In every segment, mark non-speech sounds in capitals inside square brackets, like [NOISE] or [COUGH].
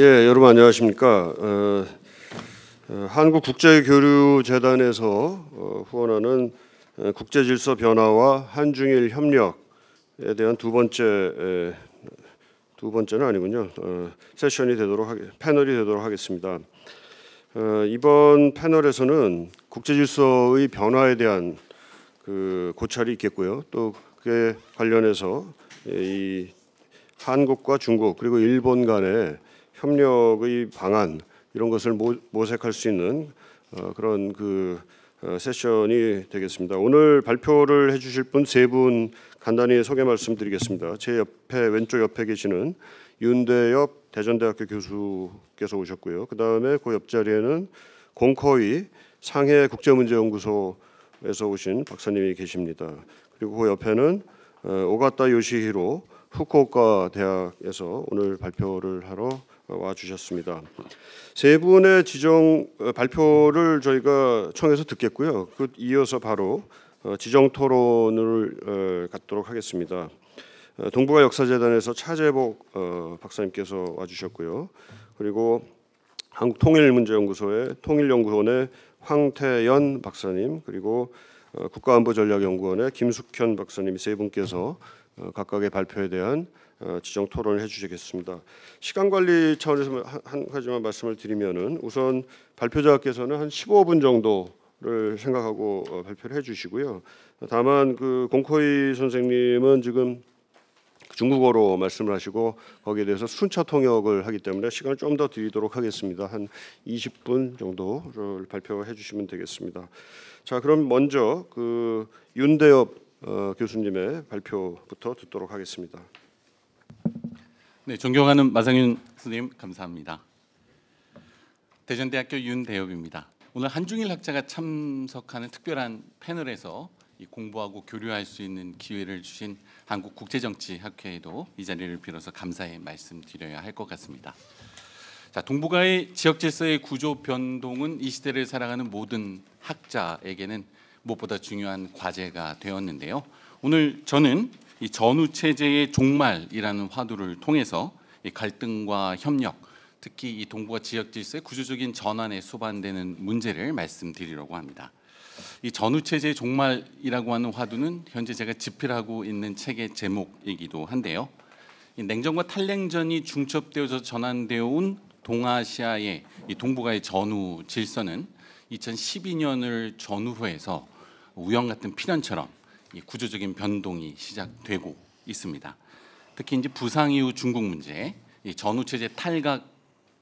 예, 여러분 안녕하십니까? 어, 어 한국 국제 교류 재단에서 어, 후원하는 어, 국제 질서 변화와 한중일 협력에 대한 두 번째 두 번째는 아니군요. 세션이 되도록 하게, 패널이 되도록 하겠습니다. 이번 패널에서는 국제 질서의 변화에 대한 그 고찰이 있겠고요. 또 그에 관련해서 예, 이 한국과 중국 그리고 일본 간의 협력의 방안 이런 것을 모색할 수 있는 어, 그런 그 어, 세션이 되겠습니다. 오늘 발표를 해주실 분 세분 분 간단히 소개 말씀드리겠습니다. 제 옆에 왼쪽 옆에 계시는 윤대엽 대전대학교 교수께서 오셨고요. 그 다음에 그 옆자리에는 공커위 상해 국제문제연구소에서 오신 박사님이 계십니다. 그리고 그 옆에는 어, 오가타 요시히로 후쿠오카 대학에서 오늘 발표를 하러 와 주셨습니다. 세 분의 지정 어, 발표를 저희가 청해서 듣겠고요. 그 이어서 바로 어, 지정 토론을 어, 갖도록 하겠습니다. 동북아 역사재단에서 차재복 박사님께서 와주셨고요. 그리고 한국통일문제연구소의 통일연구원의 황태연 박사님 그리고 국가안보전략연구원의 김숙현 박사님 세 분께서 각각의 발표에 대한 어, 지정 토론을 해주시겠습니다. 시간 관리 차원에서 한 가지만 말씀을 드리면은 우선 발표자께서는 한 15분 정도를 생각하고 어, 발표를 해주시고요. 다만 그 공코이 선생님은 지금 중국어로 말씀을 하시고 거기에 대해서 순차 통역을 하기 때문에 시간을 좀 더 드리도록 하겠습니다. 한 20분 정도를 발표해 주시면 되겠습니다. 자, 그럼 먼저 그 윤대엽 어, 교수님의 발표부터 듣도록 하겠습니다. 네, 존경하는 마상윤 선생님 감사합니다. 대전대학교 윤대엽입니다. 오늘 한중일 학자가 참석하는 특별한 패널에서 공부하고 교류할 수 있는 기회를 주신 한국국제정치학회에도 이 자리를 빌어서 감사의 말씀드려야 할 것 같습니다. 자, 동북아의 지역 질서의 구조 변동은 이 시대를 살아가는 모든 학자에게는 무엇보다 중요한 과제가 되었는데요. 오늘 저는 이 전후 체제의 종말이라는 화두를 통해서 갈등과 협력, 특히 이 동북아 지역 질서의 구조적인 전환에 수반되는 문제를 말씀드리려고 합니다. 이 전후 체제의 종말이라고 하는 화두는 현재 제가 집필하고 있는 책의 제목이기도 한데요. 냉전과 탈냉전이 중첩되어서 전환되어 온 동아시아의 이 동북아의 전후 질서는 2012년을 전후해서 우연 같은 필연처럼 구조적인 변동이 시작되고 있습니다. 특히 이제 부상 이후 중국 문제, 전후 체제 탈각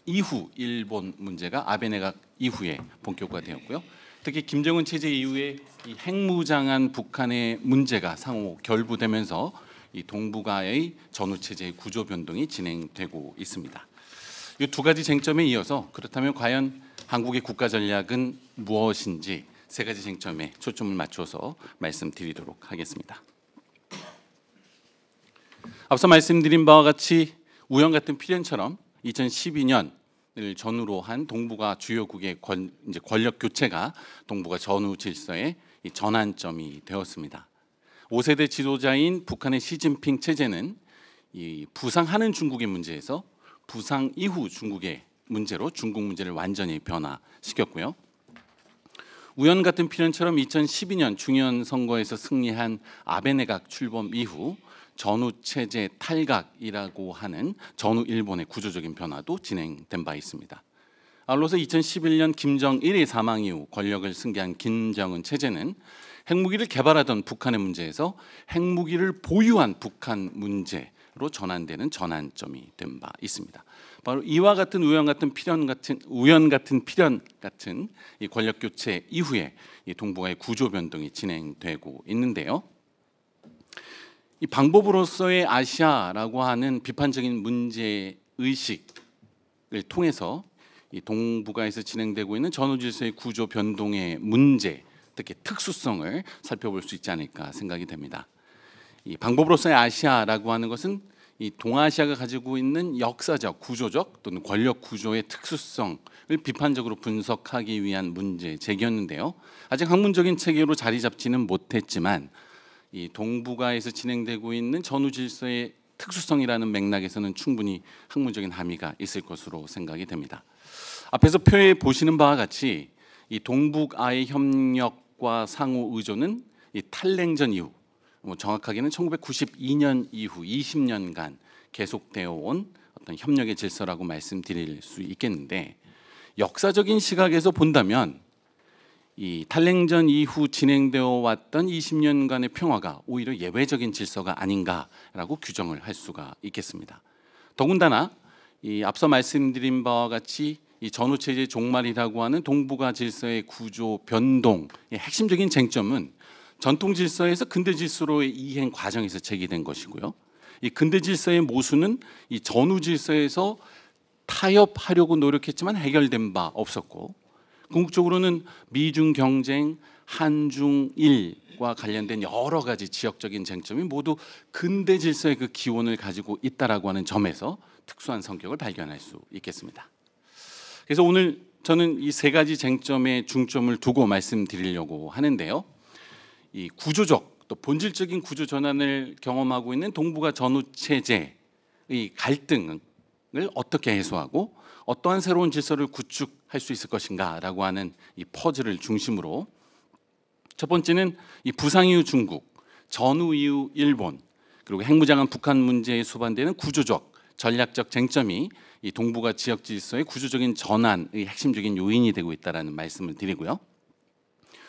이후 일본 문제가 아베 내각 이후에 본격화되었고요. 특히 김정은 체제 이후에 핵무장한 북한의 문제가 상호 결부되면서 이 동북아의 전후 체제의 구조 변동이 진행되고 있습니다. 이 두 가지 쟁점에 이어서 그렇다면 과연 한국의 국가 전략은 무엇인지 세 가지 쟁점에 초점을 맞춰서 말씀드리도록 하겠습니다. 앞서 말씀드린 바와 같이 우연 같은 필연처럼 2012년을 전후로 한 동북아 주요국의 권, 력 교체가 동북아 전후 질서의 전환점이 되었습니다. 5세대 지도자인 북한의 시진핑 체제는 부상하는 중국의 문제에서 부상 이후 중국의 문제로 중국 문제를 완전히 변화시켰고요. 우연 같은 필연처럼 2012년 중년 선거에서 승리한 아베내각 출범 이후 전후 체제 탈각이라고 하는 전후 일본의 구조적인 변화도 진행된 바 있습니다. 아울러서 2011년 김정일의 사망 이후 권력을 승계한 김정은 체제는 핵무기를 개발하던 북한의 문제에서 핵무기를 보유한 북한 문제로 전환되는 전환점이 된 바 있습니다. 바로 이와 같은 우연 같은 필연 같은 우연 같은 필연 같은 이 권력 교체 이후에 이 동북아의 구조 변동이 진행되고 있는데요. 이 방법으로서의 아시아라고 하는 비판적인 문제 의식을 통해서 이 동북아에서 진행되고 있는 전후 질서의 구조 변동의 문제 특히 특수성을 살펴볼 수 있지 않을까 생각이 됩니다. 이 방법으로서의 아시아라고 하는 것은 이 동아시아가 가지고 있는 역사적, 구조적 또는 권력 구조의 특수성을 비판적으로 분석하기 위한 문제 제기였는데요. 아직 학문적인 체계로 자리 잡지는 못했지만 이 동북아에서 진행되고 있는 전후 질서의 특수성이라는 맥락에서는 충분히 학문적인 함의가 있을 것으로 생각이 됩니다. 앞에서 표에 보시는 바와 같이 이 동북아의 협력과 상호 의존은 이 탈냉전 이후 뭐 정확하게는 1992년 이후 20년간 계속되어 온 어떤 협력의 질서라고 말씀드릴 수 있겠는데 역사적인 시각에서 본다면 이 탈냉전 이후 진행되어 왔던 20년간의 평화가 오히려 예외적인 질서가 아닌가라고 규정을 할 수가 있겠습니다. 더군다나 이 앞서 말씀드린 바와 같이 이 전후 체제 종말이라고 하는 동북아 질서의 구조 변동의 핵심적인 쟁점은 전통 질서에서 근대 질서로의 이행 과정에서 제기된 것이고요. 이 근대 질서의 모순은 이 전후 질서에서 타협하려고 노력했지만 해결된 바 없었고 궁극적으로는 미중 경쟁, 한중일과 관련된 여러 가지 지역적인 쟁점이 모두 근대 질서의 그 기원을 가지고 있다라고 하는 점에서 특수한 성격을 발견할 수 있겠습니다. 그래서 오늘 저는 이 세 가지 쟁점에 중점을 두고 말씀드리려고 하는데요. 이 구조적 또 본질적인 구조 전환을 경험하고 있는 동북아 전후 체제의 갈등을 어떻게 해소하고 어떠한 새로운 질서를 구축할 수 있을 것인가라고 하는 이 퍼즐을 중심으로 첫 번째는 이 부상 이후 중국, 전후 이후 일본, 그리고 핵무장한 북한 문제에 수반되는 구조적 전략적 쟁점이 이 동북아 지역 질서의 구조적인 전환의 핵심적인 요인이 되고 있다라는 말씀을 드리고요.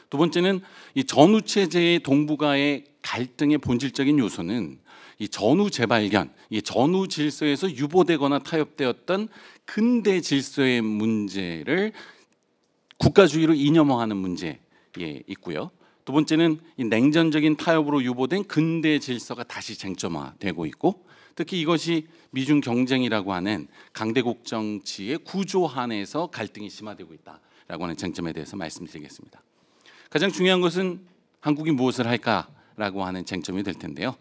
두 번째는 이 전후 체제의 동북아의 갈등의 본질적인 요소는 이 전후 재발견, 이 전후 질서에서 유보되거나 타협되었던 근대 질서의 문제를 국가주의로 이념화하는 문제에 있고요. 두 번째는 이 냉전적인 타협으로 유보된 근대 질서가 다시 쟁점화되고 있고 특히 이것이 미중 경쟁이라고 하는 강대국 정치의 구조 안에서 갈등이 심화되고 있다라고 하는 쟁점에 대해서 말씀드리겠습니다. 가장 중요한 것은 한국이 무엇을 할까라고 하는 쟁점이 될 텐데요.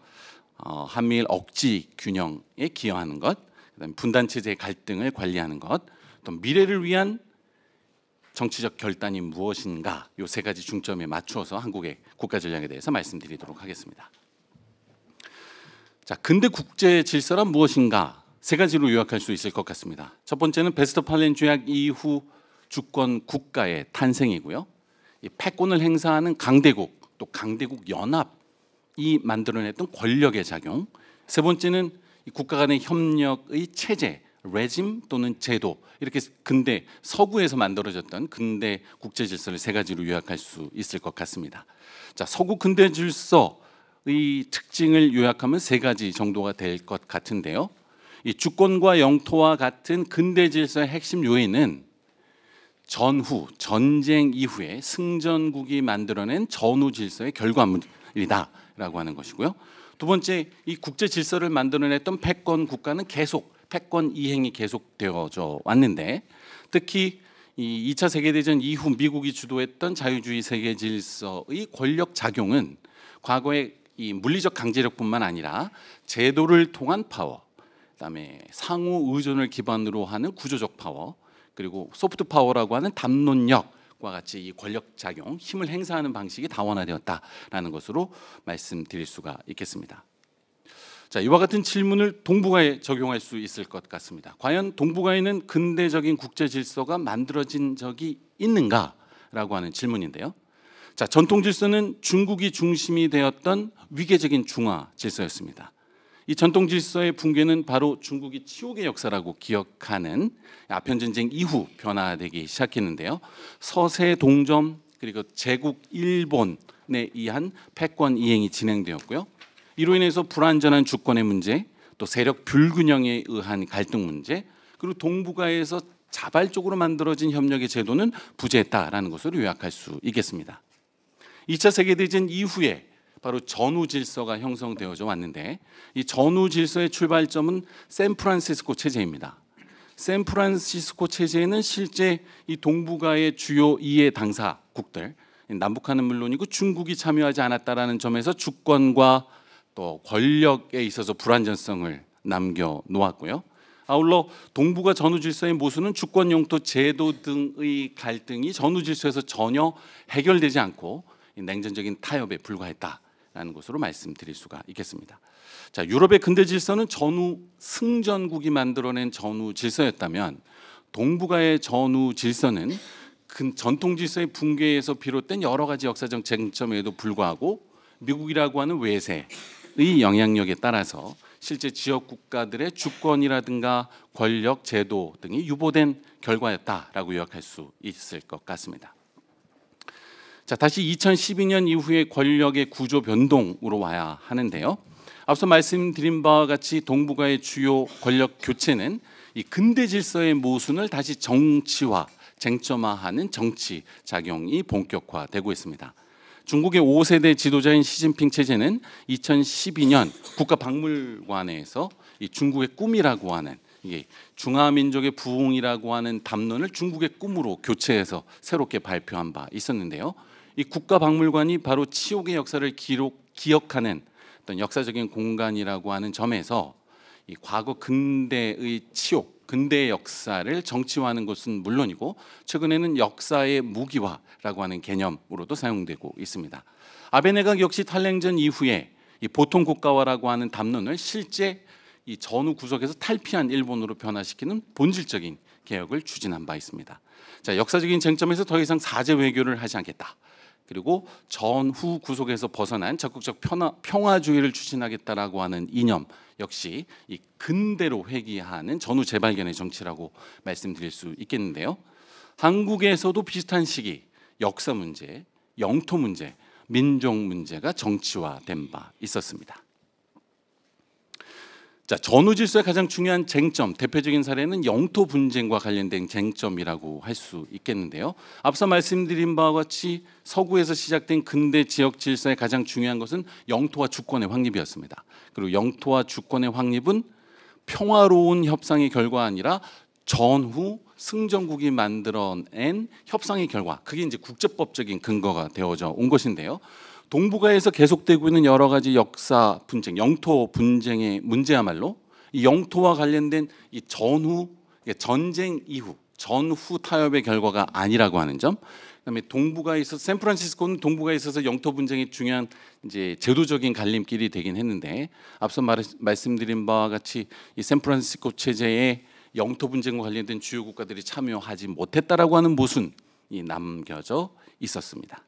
어, 한미일 억지 균형에 기여하는 것, 그다음 분단 체제의 갈등을 관리하는 것, 또 미래를 위한 정치적 결단이 무엇인가 요 세 가지 중점에 맞추어서 한국의 국가 전략에 대해서 말씀드리도록 하겠습니다. 자, 근대 국제 질서란 무엇인가 세 가지로 요약할 수 있을 것 같습니다. 첫 번째는 베스트팔렌 조약 이후 주권 국가의 탄생이고요. 이 패권을 행사하는 강대국 또 강대국 연합이 만들어냈던 권력의 작용 세 번째는 국가 간의 협력의 체제 레짐 또는 제도 이렇게 근대 서구에서 만들어졌던 근대 국제 질서를 세 가지로 요약할 수 있을 것 같습니다. 자 서구 근대 질서의 특징을 요약하면 세 가지 정도가 될 것 같은데요. 이 주권과 영토와 같은 근대 질서의 핵심 요인은 전후 전쟁 이후에 승전국이 만들어낸 전후 질서의 결과물이다라고 하는 것이고요. 두 번째 이 국제 질서를 만들어냈던 패권 국가는 계속 패권 이행이 계속되어져 왔는데 특히 이 2차 세계대전 이후 미국이 주도했던 자유주의 세계 질서의 권력 작용은 과거의 이 물리적 강제력뿐만 아니라 제도를 통한 파워, 그다음에 상호 의존을 기반으로 하는 구조적 파워, 그리고 소프트 파워라고 하는 담론력과 같이 이 권력 작용, 힘을 행사하는 방식이 다원화되었다라는 것으로 말씀드릴 수가 있겠습니다. 자, 이와 같은 질문을 동북아에 적용할 수 있을 것 같습니다. 과연 동북아에는 근대적인 국제 질서가 만들어진 적이 있는가라고 하는 질문인데요. 자, 전통 질서는 중국이 중심이 되었던 위계적인 중화 질서였습니다. 이 전통 질서의 붕괴는 바로 중국이 치욕의 역사라고 기억하는 아편 전쟁 이후 변화되기 시작했는데요. 서세 동점 그리고 제국 일본에 의한 패권 이행이 진행되었고요. 이로 인해서 불안전한 주권의 문제, 또 세력 불균형에 의한 갈등 문제, 그리고 동북아에서 자발적으로 만들어진 협력의 제도는 부재했다라는 것으로 요약할 수 있겠습니다. 2차 세계대전 이후에 바로 전후 질서가 형성되어져 왔는데 이 전후 질서의 출발점은 샌프란시스코 체제입니다. 샌프란시스코 체제는 실제 이 동북아의 주요 이해 당사국들 남북한은 물론이고 중국이 참여하지 않았다라는 점에서 주권과 또 권력에 있어서 불안전성을 남겨 놓았고요. 아울러 동북아 전후 질서의 모순은 주권 영토 제도 등의 갈등이 전후 질서에서 전혀 해결되지 않고 냉전적인 타협에 불과했다. 라는 것으로 말씀드릴 수가 있겠습니다. 자, 유럽의 근대 질서는 전후 승전국이 만들어낸 전후 질서였다면 동북아의 전후 질서는 전통 질서의 붕괴에서 비롯된 여러 가지 역사적 쟁점에도 불구하고 미국이라고 하는 외세의 영향력에 따라서 실제 지역 국가들의 주권이라든가 권력 제도 등이 유보된 결과였다라고 요약할 수 있을 것 같습니다. 자, 다시 2012년 이후의 권력의 구조 변동으로 와야 하는데요. 앞서 말씀드린 바와 같이 동북아의 주요 권력 교체는 이 근대 질서의 모순을 다시 정치화, 쟁점화하는 정치 작용이 본격화되고 있습니다. 중국의 5세대 지도자인 시진핑 체제는 2012년 국가박물관에서 이 중국의 꿈이라고 하는 이게 중화민족의 부흥이라고 하는 담론을 중국의 꿈으로 교체해서 새롭게 발표한 바 있었는데요. 이 국가박물관이 바로 치욕의 역사를 기록 기억하는 어떤 역사적인 공간이라고 하는 점에서 이 과거 근대의 치욕, 근대의 역사를 정치화하는 것은 물론이고 최근에는 역사의 무기화라고 하는 개념으로도 사용되고 있습니다. 아베 내각 역시 탈냉전 이후에 이 보통 국가화라고 하는 담론을 실제 이 전후 구석에서 탈피한 일본으로 변화시키는 본질적인 개혁을 추진한 바 있습니다. 자, 역사적인 쟁점에서 더 이상 사제 외교를 하지 않겠다. 그리고 전후 구속에서 벗어난 적극적 평화, 주의를 추진하겠다라고 하는 이념 역시 이 근대로 회귀하는 전후 재발견의 정치라고 말씀드릴 수 있겠는데요. 한국에서도 비슷한 시기 역사 문제, 영토 문제, 민족 문제가 정치화된 바 있었습니다. 자, 전후 질서의 가장 중요한 쟁점, 대표적인 사례는 영토 분쟁과 관련된 쟁점이라고 할 수 있겠는데요. 앞서 말씀드린 바와 같이 서구에서 시작된 근대 지역 질서의 가장 중요한 것은 영토와 주권의 확립이었습니다. 그리고 영토와 주권의 확립은 평화로운 협상의 결과 아니라 전후 승전국이 만들어낸 협상의 결과, 그게 이제 국제법적인 근거가 되어져 온 것인데요. 동북아에서 계속되고 있는 여러 가지 역사 분쟁, 영토 분쟁의 문제야말로 이 영토와 관련된 이 전후 전쟁 이후 전후 타협의 결과가 아니라고 하는 점. 그다음에 동북아에 서 샌프란시스코는 동북아에 있어서 영토 분쟁의 중요한 이제 제도적인 갈림길이 되긴 했는데 앞서 말, 말씀드린 바와 같이 이 샌프란시스코 체제에 영토 분쟁과 관련된 주요 국가들이 참여하지 못했다라고 하는 모순이 남겨져 있었습니다.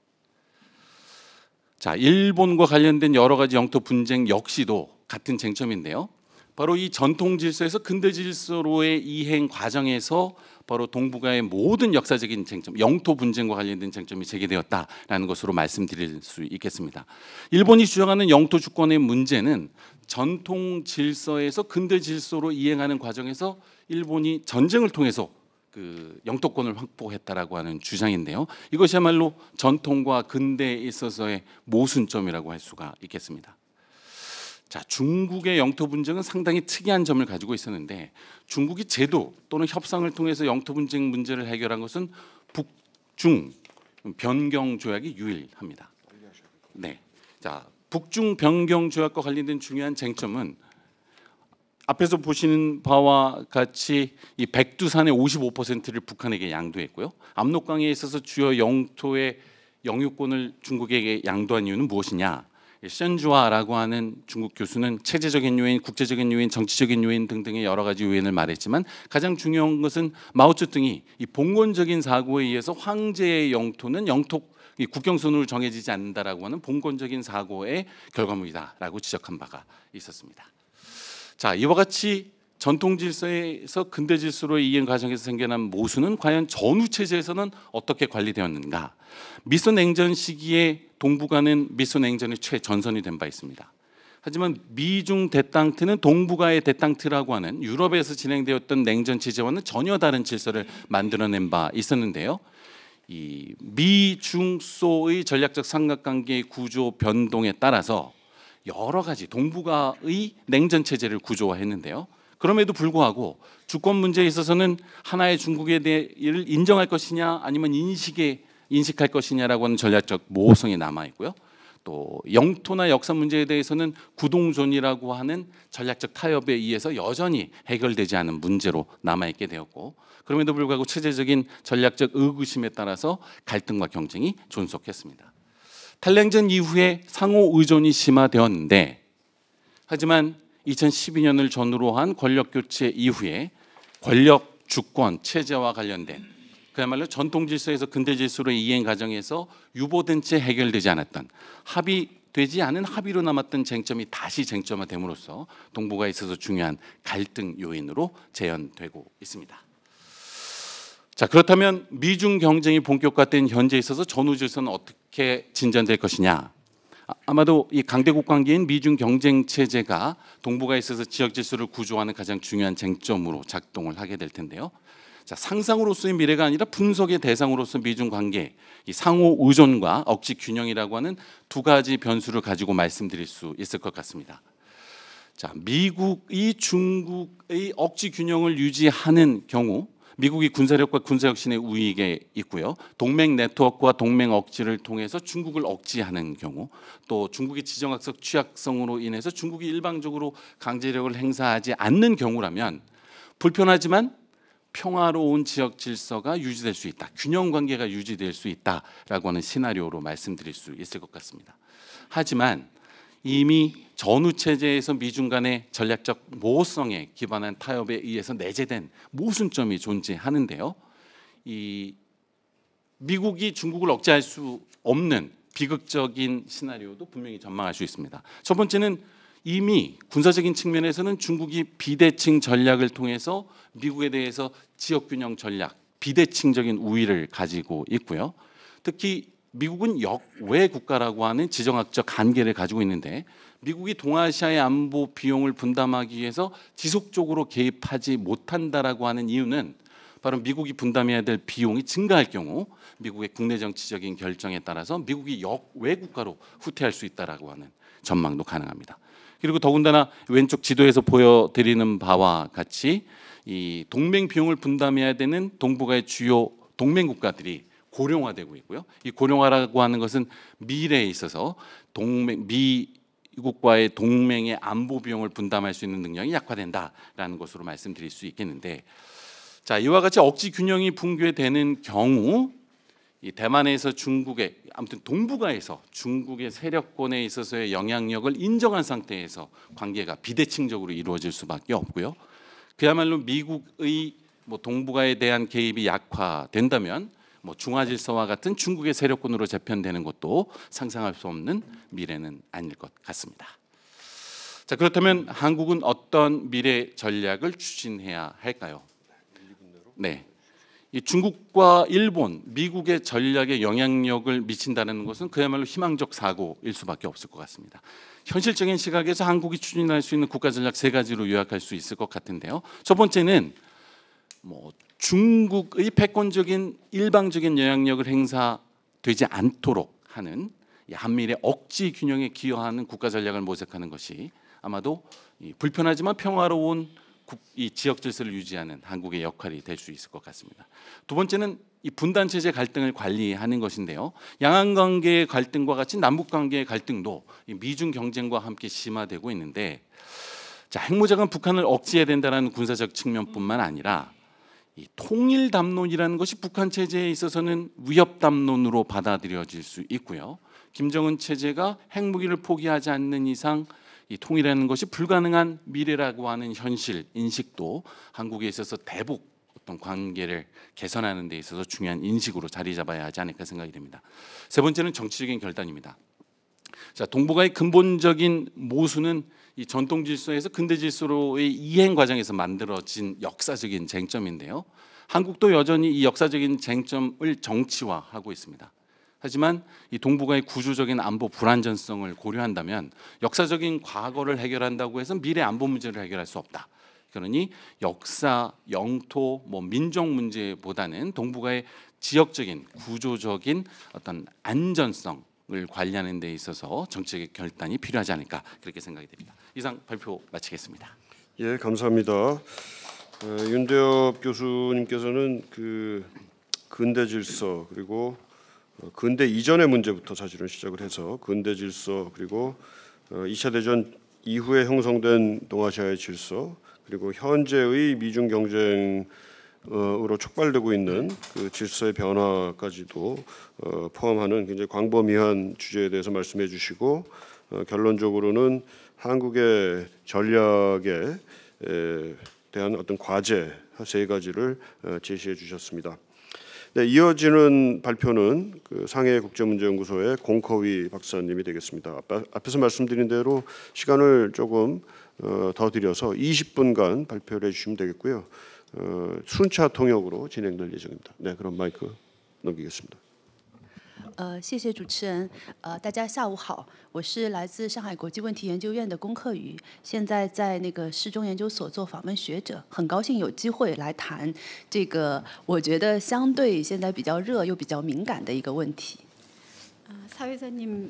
자, 일본과 관련된 여러 가지 영토 분쟁 역시도 같은 쟁점인데요. 바로 이 전통 질서에서 근대 질서로의 이행 과정에서 바로 동북아의 모든 역사적인 쟁점, 영토 분쟁과 관련된 쟁점이 제기되었다라는 것으로 말씀드릴 수 있겠습니다. 일본이 주장하는 영토 주권의 문제는 전통 질서에서 근대 질서로 이행하는 과정에서 일본이 전쟁을 통해서 그 영토권을 확보했다라고 하는 주장인데요. 이것이야말로 전통과 근대에 있어서의 모순점이라고 할 수가 있겠습니다. 자, 중국의 영토 분쟁은 상당히 특이한 점을 가지고 있었는데 중국이 제도 또는 협상을 통해서 영토 분쟁 문제를 해결한 것은 북중 변경 조약이 유일합니다. 네. 자, 북중 변경 조약과 관련된 중요한 쟁점은 앞에서 보시는 바와 같이 이 백두산의 55%를 북한에게 양도했고요. 압록강에 있어서 주요 영토의 영유권을 중국에게 양도한 이유는 무엇이냐? 션주아라고 하는 중국 교수는 체제적인 요인, 국제적인 요인, 정치적인 요인 등등의 여러 가지 요인을 말했지만 가장 중요한 것은 마오쩌둥이 이 봉건적인 사고에 의해서 황제의 영토는 영토 이 국경선으로 정해지지 않는다라고 하는 봉건적인 사고의 결과물이다라고 지적한 바가 있었습니다. 자, 이와 같이 전통 질서에서 근대 질서로 이행 과정에서 생겨난 모순은 과연 전후 체제에서는 어떻게 관리되었는가? 미소 냉전 시기에 동북아는 미소 냉전의 최전선이 된 바 있습니다. 하지만 미중 대땅트는 동북아의 대땅트라고 하는 유럽에서 진행되었던 냉전 체제와는 전혀 다른 질서를 만들어낸 바 있었는데요. 이 미중소의 전략적 삼각관계의 구조 변동에 따라서 여러 가지 동북아의 냉전 체제를 구조화했는데요. 그럼에도 불구하고 주권 문제에 있어서는 하나의 중국에 대해를 인정할 것이냐 아니면 인식에 인식할 것이냐라고 하는 전략적 모호성이 남아 있고요. 또 영토나 역사 문제에 대해서는 구동존이라고 하는 전략적 타협에 의해서 여전히 해결되지 않은 문제로 남아 있게 되었고 그럼에도 불구하고 체제적인 전략적 의구심에 따라서 갈등과 경쟁이 존속했습니다. 탈냉전 이후에 상호 의존이 심화되었는데 하지만 2012년을 전후로 한 권력 교체 이후에 권력 주권 체제와 관련된 그야말로 전통 질서에서 근대 질서로 이행 과정에서 유보된 채 해결되지 않았던 합의되지 않은 합의로 남았던 쟁점이 다시 쟁점화됨으로써 동북아에 있어서 중요한 갈등 요인으로 재현되고 있습니다. 자 그렇다면 미중 경쟁이 본격화된 현재에 있어서 전우질서는 어떻게 진전될 것이냐? 아, 아마도 이 강대국 관계인 미중 경쟁 체제가 동북아에 있어서 지역 질서를 구조하는 가장 중요한 쟁점으로 작동을 하게 될 텐데요. 자, 상상으로서의 미래가 아니라 분석의 대상으로서 미중 관계, 이 상호 의존과 억지 균형이라고 하는 두 가지 변수를 가지고 말씀드릴 수 있을 것 같습니다. 자, 미국이 중국의 억지 균형을 유지하는 경우 미국이 군사력과 군사혁신의 우익에 있고요. 동맹 네트워크와 동맹 억지를 통해서 중국을 억지하는 경우 또 중국이 지정학적 취약성으로 인해서 중국이 일방적으로 강제력을 행사하지 않는 경우라면 불편하지만 평화로운 지역 질서가 유지될 수 있다. 균형 관계가 유지될 수 있다라고 하는 시나리오로 말씀드릴 수 있을 것 같습니다. 하지만 이미 전후 체제에서 미중 간의 전략적 모호성에 기반한 타협에 의해서 내재된 모순점이 존재하는데요. 이 미국이 중국을 억제할 수 없는 비극적인 시나리오도 분명히 전망할 수 있습니다. 첫 번째는 이미 군사적인 측면에서는 중국이 비대칭 전략을 통해서 미국에 대해서 지역 균형 전략, 비대칭적인 우위를 가지고 있고요. 특히 미국은 역외 국가라고 하는 지정학적 관계를 가지고 있는데 미국이 동아시아의 안보 비용을 분담하기 위해서 지속적으로 개입하지 못한다라고 하는 이유는 바로 미국이 분담해야 될 비용이 증가할 경우 미국의 국내 정치적인 결정에 따라서 미국이 역외 국가로 후퇴할 수 있다라고 하는 전망도 가능합니다. 그리고 더군다나 왼쪽 지도에서 보여드리는 바와 같이 이 동맹 비용을 분담해야 되는 동북아의 주요 동맹 국가들이 고령화되고 있고요. 이 고령화라고 하는 것은 미래에 있어서 동맹 미국과의 동맹의 안보 비용을 분담할 수 있는 능력이 약화된다라는 것으로 말씀드릴 수 있겠는데 자 이와 같이 억지 균형이 붕괴되는 경우 이 대만에서 중국의 아무튼 동북아에서 중국의 세력권에 있어서의 영향력을 인정한 상태에서 관계가 비대칭적으로 이루어질 수밖에 없고요. 그야말로 미국의 뭐 동북아에 대한 개입이 약화된다면 뭐 중화질서와 같은 중국의 세력군으로 재편되는 것도 상상할 수 없는 미래는 아닐 것 같습니다. 자 그렇다면 한국은 어떤 미래 전략을 추진해야 할까요? 네. 이 중국과 일본, 미국의 전략에 영향력을 미친다는 것은 그야말로 희망적 사고일 수밖에 없을 것 같습니다. 현실적인 시각에서 한국이 추진할 수 있는 국가 전략 세 가지로 요약할 수 있을 것 같은데요. 첫 번째는 뭐 중국의 패권적인 일방적인 영향력을 행사되지 않도록 하는 한미일의 억지 균형에 기여하는 국가 전략을 모색하는 것이 아마도 이 불편하지만 평화로운 국, 이 지역 질서를 유지하는 한국의 역할이 될 수 있을 것 같습니다. 두 번째는 이 분단 체제 갈등을 관리하는 것인데요. 양안 관계의 갈등과 같이 남북 관계의 갈등도 이 미중 경쟁과 함께 심화되고 있는데 자, 핵무장은 북한을 억제해야 된다는 군사적 측면뿐만 아니라 통일 담론이라는 것이 북한 체제에 있어서는 위협 담론으로 받아들여질 수 있고요. 김정은 체제가 핵무기를 포기하지 않는 이상 이 통일하는 것이 불가능한 미래라고 하는 현실 인식도 한국에 있어서 대북 어떤 관계를 개선하는 데 있어서 중요한 인식으로 자리 잡아야 하지 않을까 생각이 됩니다. 세 번째는 정치적인 결단입니다. 자, 동북아의 근본적인 모순은 이 전통 질서에서 근대 질서로의 이행 과정에서 만들어진 역사적인 쟁점인데요. 한국도 여전히 이 역사적인 쟁점을 정치화하고 있습니다. 하지만 이 동북아의 구조적인 안보 불안전성을 고려한다면 역사적인 과거를 해결한다고 해서 미래 안보 문제를 해결할 수 없다. 그러니 역사, 영토, 뭐 민족 문제보다는 동북아의 지역적인 구조적인 어떤 안전성을 관리하는 데 있어서 정책의 결단이 필요하지 않을까 그렇게 생각이 됩니다. 이상 발표 마치겠습니다. 예, 감사합니다. 어, 윤대엽 교수님께서는 그 근대 질서 그리고 어, 근대 이전의 문제부터 사실은 시작을 해서 근대 질서 그리고 2차 어, 대전 이후에 형성된 동아시아의 질서 그리고 현재의 미중 경쟁으로 촉발되고 있는 그 질서의 변화까지도 어, 포함하는 굉장히 광범위한 주제에 대해서 말씀해 주시고 결론적으로는 한국의 전략에 대한 어떤 과제 세 가지를 어, 제시해 주셨습니다. 네, 이어지는 발표는 그 상해 국제문제연구소의 공커위 박사님이 되겠습니다. 앞에서 말씀드린 대로 시간을 조금 어, 더 드려서 20분간 발표를 해주시면 되겠고요. 어, 순차 통역으로 진행될 예정입니다. 네, 그럼 마이크 넘기겠습니다. 呃，谢谢主持人。呃，大家下午好，我是来自上海国际问题研究院的龚克宇，现在在那个市中研究所做访问学者，很高兴有机会来谈这个，我觉得相对现在比较热又比较敏感的一个问题。生，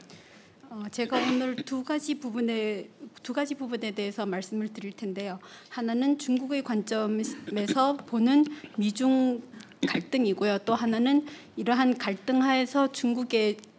어, 제가 오늘 두 가지 부분에 두 가지 부분에 대해서 말씀을 드릴 텐데요. 하나는 중국의 관점에서 보는 미중 갈등이고요. 또 하나는 이러한 갈등 하에서 중국의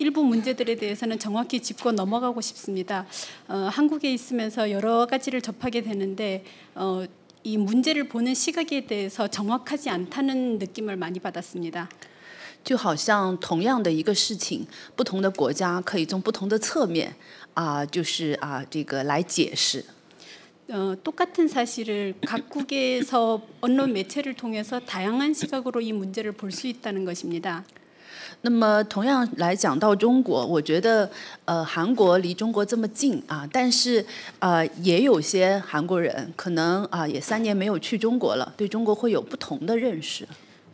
일부 문제들에 대해서는 정확히 짚고 넘어가고 싶습니다. 어, 한국에 있으면서 여러 가지를 접하게 되는데 어, 이 문제를 보는 시각에 대해서 정확하지 않다는 느낌을 많이 받았습니다. 就好像同样的一个事情，不同的国家可以从不同的侧面啊，就是啊，这个来解释。 어, 똑같은 사실을 각국에서 언론 매체를 통해서 다양한 시각으로 이 문제를 볼 수 있다는 것입니다. 那么，同样来讲到中国，我觉得，呃，韩国离中国这么近啊，但是，呃，也有些韩国人可能啊，也三年没有去中国了，对中国会有不同的认识。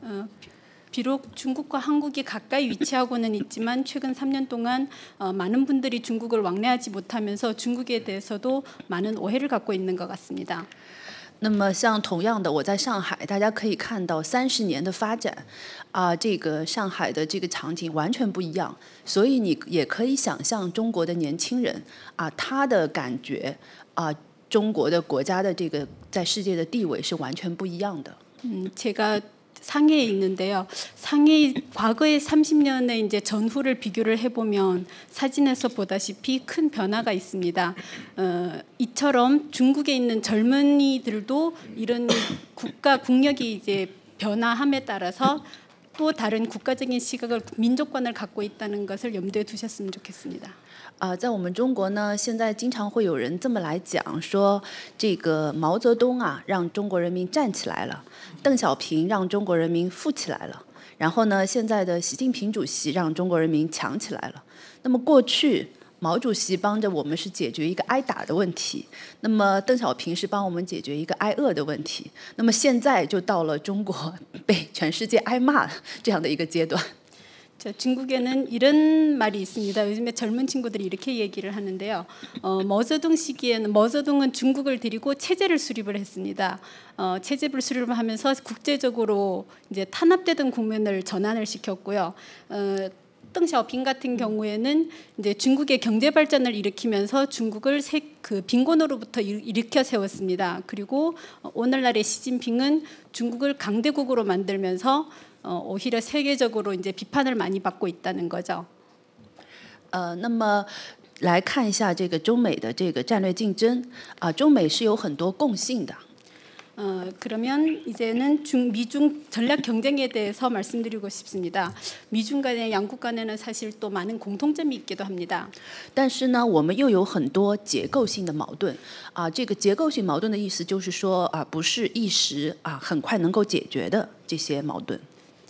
嗯，비록중국과한국이가까이위치하고는있지만최근3년동안많은분들이중국을왕래하지못하면서중국에대해서도많은오해를갖고있는것같습니다那么，像同样的，我在上海，大家可以看到三十年的发展，啊，这个上海的这个场景完全不一样。所以你也可以想象中国的年轻人啊，他的感觉啊，中国的国家的这个在世界的地位是完全不一样的。嗯，这个。 상해에 있는데요. 상해 과거의 30년의 이제 전후를 비교를 해보면 사진에서 보다시피 큰 변화가 있습니다. 어, 이처럼 중국에 있는 젊은이들도 이런 국가 국력이 이제 변화함에 따라서 또 다른 국가적인 시각을 민족관을 갖고 있다는 것을 염두에 두셨으면 좋겠습니다. 啊，在我们中国呢，现在经常会有人这么来讲说，这个毛泽东啊，让中国人民站起来了；邓小平让中国人民富起来了；然后呢，现在的习近平主席让中国人民强起来了。那么过去，毛主席帮着我们是解决一个挨打的问题；那么邓小平是帮我们解决一个挨饿的问题；那么现在就到了中国 [LAUGHS] 被全世界挨骂这样的一个阶段。저 중국에는 이런 말이 있습니다. 요즘에 젊은 친구들이 이렇게 얘기를 하는데요. 어, 머저둥 시기에는 머저둥은 중국을 데리고 체제를 수립을 했습니다. 어, 체제를 수립을 하면서 국제적으로 이제 탄압되던 국면을 전환을 시켰고요. 어, 땡샤오핑 같은 경우에는 이제 중국의 경제 발전을 일으키면서 중국을 세, 그 빈곤으로부터 일으켜 세웠습니다. 그리고 오늘날의 시진핑은 중국을 강대국으로 만들면서 어, 오히려 세계적으로 이제 비판을 많이 받고 있다는 거죠. 어, 那么来看一下这个中美的这个战略竞争啊，中美是有很多共性的。 어, 그러면 이제는 중, 미중 전략 경쟁에 대해서 말씀드리고 싶습니다. 미중 간의 양국 간에는 사실 또 많은 공통점이 있기도 합니다. 但是呢，我们又有很多结构性的矛盾啊。这个结构性矛盾的意思就是说啊，不是一时啊很快能够解决的这些矛盾。 어, 어,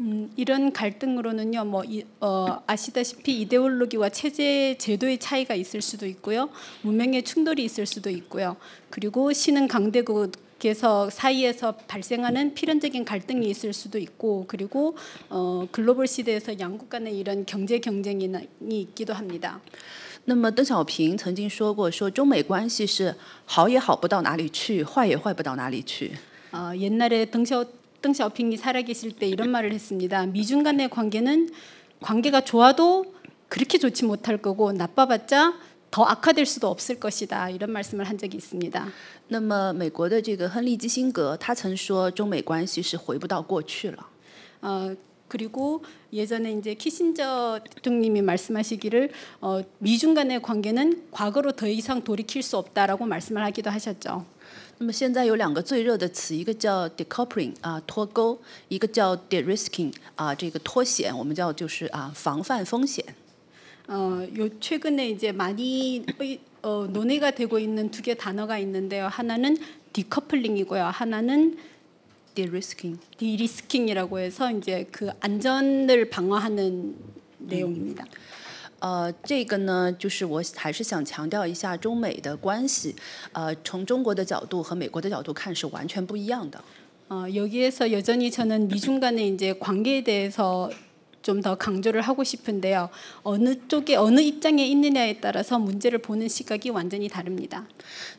음, 이런 갈등으로는요, 뭐 이, 어, 아시다시피 이데올로기와 체제 제도의 차이가 있을 수도 있고요, 문명의 충돌이 있을 수도 있고요. 그리고 신은 강대국 계속 사이에서 발생하는 필연적인 갈등이 있을 수도 있고 그리고 어, 글로벌 시대에서 양국 간의 이런 경제 경쟁이 있기도 합니다. 那么邓小平曾经说过，说中美关系是好也好不到哪里去，坏也坏不到哪里去。 어, 옛날에 덩샤 박등 샤핑이 살아계실 때 이런 말을 했습니다. 미중 간의 관계는 관계가 좋아도 그렇게 좋지 못할 거고 나빠봤자 더 악화될 수도 없을 것이다 이런 말씀을 한 적이 있습니다. 那么美国的这个亨利基辛格他曾说中美关系是回不到过去了。 그리고 예전에 이제 키신저 대통령님이 말씀하시기를 어, 미중 간의 관계는 과거로 더 이상 돌이킬 수 없다라고 말씀을 하기도 하셨죠. 那么现在有两个最热的词，一个叫 decoupling 啊脱钩，一个叫 de-risking 啊这个脱险，我们叫就是啊防范风险。어요 최근에 이제 많이 어, 논의가 되고 있는 두 개 단어가 있는데요. 하나는 디커플링이고요. 하나는 디리스킹. 디리스킹이라고 해서 이제 그 안전을 방어하는 음. 내용입니다. 음. 呃，这个呢，就是我还是想强调一下中美的关系。呃，从中国的角度和美国的角度看是完全不一样的。어여기에서여전히저는미중간의이제관계에대해서좀더강조를하고싶은데요어느쪽에어느입장에있는냐에따라서문제를보는시각이완전히다릅니다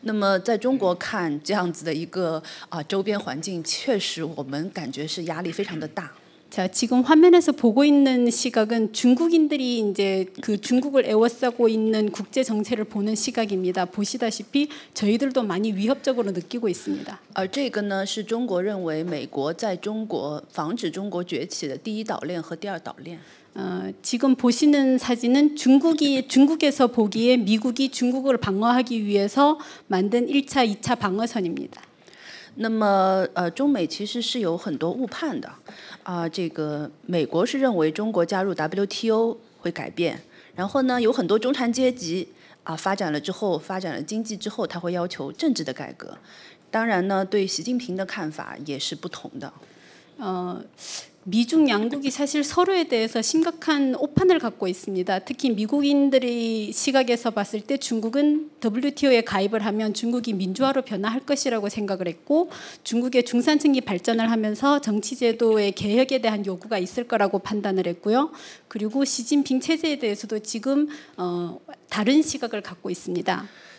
那么，在中国看这样子的一个啊周边环境，确实我们感觉是压力非常的大。 자, 지금 화면에서 보고 있는 시각은 중국인들이 이제 그 중국을 애워싸고 있는 국제 정세를 보는 시각입니다. 보시다시피 저희들도 많이 위협적으로 느끼고 있습니다. 而这个呢是中国认为美国在中国防止中国崛起的第一岛链和第二岛链。 어, 지금 보시는 사진은 중국이 중국에서 보기에 미국이 중국을 방어하기 위해서 만든 1차, 2차 방어선입니다. 那么，呃，中美其实是有很多误判的，啊，这个美国是认为中国加入 WTO 会改变，然后呢，有很多中产阶级啊，发展了之后，发展了经济之后，他会要求政治的改革，当然呢，对习近平的看法也是不同的，嗯。 미중 양국이 사실 서로에 대해서 심각한 오판을 갖고 있습니다. 특히 미국인들의 시각에서 봤을 때 중국은 WTO에 가입을 하면 중국이 민주화로 변화할 것이라고 생각을 했고 중국의 중산층이 발전을 하면서 정치제도의 개혁에 대한 요구가 있을 거라고 판단을 했고요. 그리고 시진핑 체제에 대해서도 지금 어, 다른 시각을 갖고 있습니다.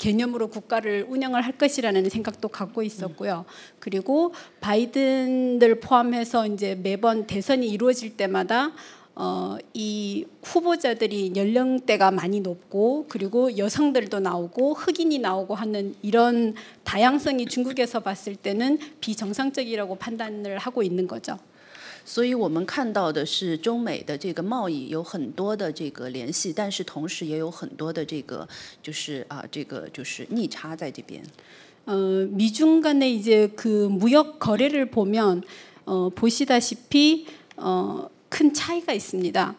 개념으로 국가를 운영을 할 것이라는 생각도 갖고 있었고요. 그리고 바이든을 포함해서 이제 매번 대선이 이루어질 때마다 어, 이 후보자들이 연령대가 많이 높고 그리고 여성들도 나오고 흑인이 나오고 하는 이런 다양성이 중국에서 봤을 때는 비정상적이라고 판단을 하고 있는 거죠. 所以我们看到的是中美的这个贸易有很多的这个联系，但是同时也有很多的这个就是啊，这个就是逆差在这边。呃，美中间的，即，个，贸易，거래를보 면， 어보시다시피어큰차이가있습니다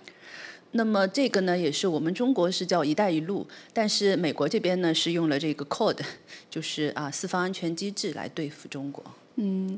那么这个呢，也是我们中国是叫“一带一路”，但是美国这边呢是用了这个 “code”，就是啊，四方安全机制来对付中国。嗯。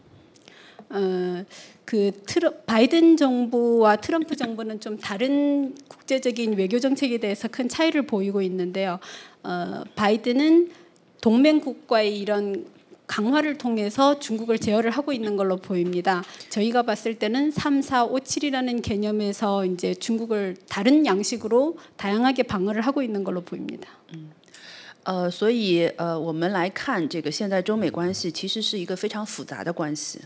어, 그 트러, 바이든 정부와 트럼프 정부는 좀 다른 국제적인 외교 정책에 대해서 큰 차이를 보이고 있는데요. 어, 바이든은 동맹국과의 이런 강화를 통해서 중국을 제어를 하고 있는 걸로 보입니다. 저희가 봤을 때는 3, 4, 5, 7이라는 개념에서 이제 중국을 다른 양식으로 다양하게 방어를 하고 있는 걸로 보입니다. 呃，所以呃，我们来看这个现在中美关系其实是一个非常复杂的关系。Uh, 음. 어,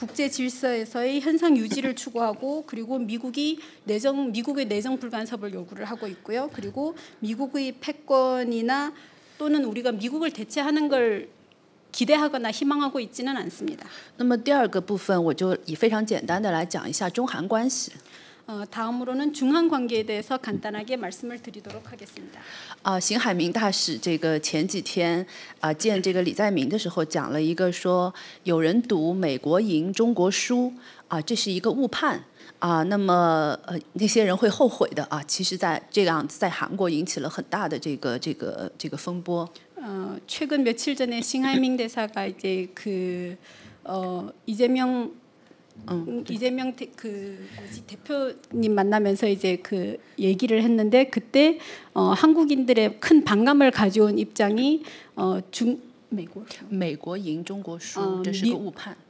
국제 질서에서의 현상 유지를 추구하고 그리고 미국이 내정 미국의 내정 불간섭을 요구를 하고 있고요. 그리고 미국의 패권이나 또는 우리가 미국을 대체하는 걸기대하거나희망하고있지는那么第二个部分我就以非常简单的来讲一下中韩关系 呃，다음으로는중한관계에대해서간단하게말씀을드리도록하겠습니다啊，邢海明大使这个前几天啊见这个李在明的时候，讲了一个说有人读美国赢中国输啊，这是一个误判啊。那么呃，那些人会后悔的啊。其实，在这样在韩国引起了很大的这个这个这个风波。呃，최근며칠전에싱하이밍대사가이제그어이재명 어. 음, 네. 이재명 대, 그 대표님 만나면서 이제 그 얘기를 했는데 그때 어, 한국인들의 큰 반감을 가져온 입장이 어, 중 미국 미국인 중국수 미,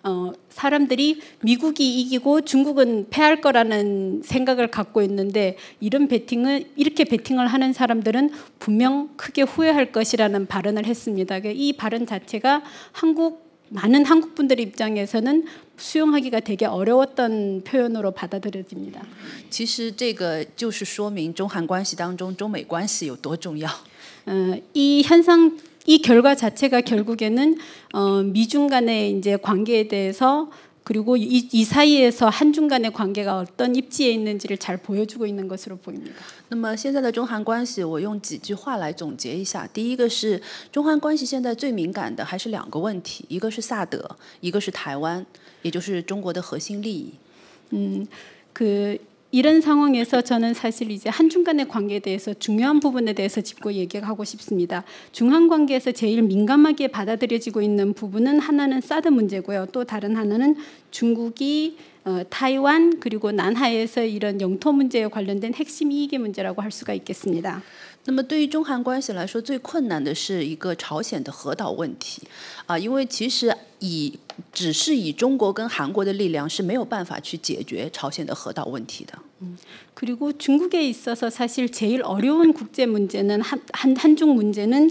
어, 사람들이 미국이 이기고 중국은 패할 거라는 생각을 갖고 있는데 이런 베팅을 이렇게 베팅을 하는 사람들은 분명 크게 후회할 것이라는 발언을 했습니다. 그러니까 이 발언 자체가 한국 많은 한국 분들의 입장에서는 수용하기가 되게 어려웠던 표현으로 받아들여집니다. 其实这个就是说明中韩关系当中中美关系有多重要.이 현상 이 결과 자체가 결국에는 어, 미중 간의 이제 관계에 대해서 그리고 이, 이 사이에서 한중 간의 관계가 어떤 입지에 있는지를 잘 보여주고 있는 것으로 보입니다. 那么现在的中韩关系，我用几句话来总结一下。第一个是中韩关系现在最敏感的还是两个问题，一个是萨德，一个是台湾。也就是中国的核心利益。 음, 그 이런 상황에서 저는 사실 이제 한중간의 관계에 대해서 중요한 부분에 대해서 짚고 얘기하고 싶습니다. 중한 관계에서 제일 민감하게 받아들여지고 있는 부분은 하나는 사드 문제고요. 또 다른 하나는 중국이 어, 타이완 그리고 난하에서 이런 영토 문제에 관련된 핵심 이익의 문제라고 할 수가 있겠습니다. 那么，对于中韩关系来说，最困难的是一个朝鲜的核岛问题，啊，因为其实以只是以中国跟韩国的力量是没有办法去解决朝鲜的核岛问题的。嗯，그리고중국에있어서사실제일어려운 [LAUGHS] 국제문제는한한한중문제는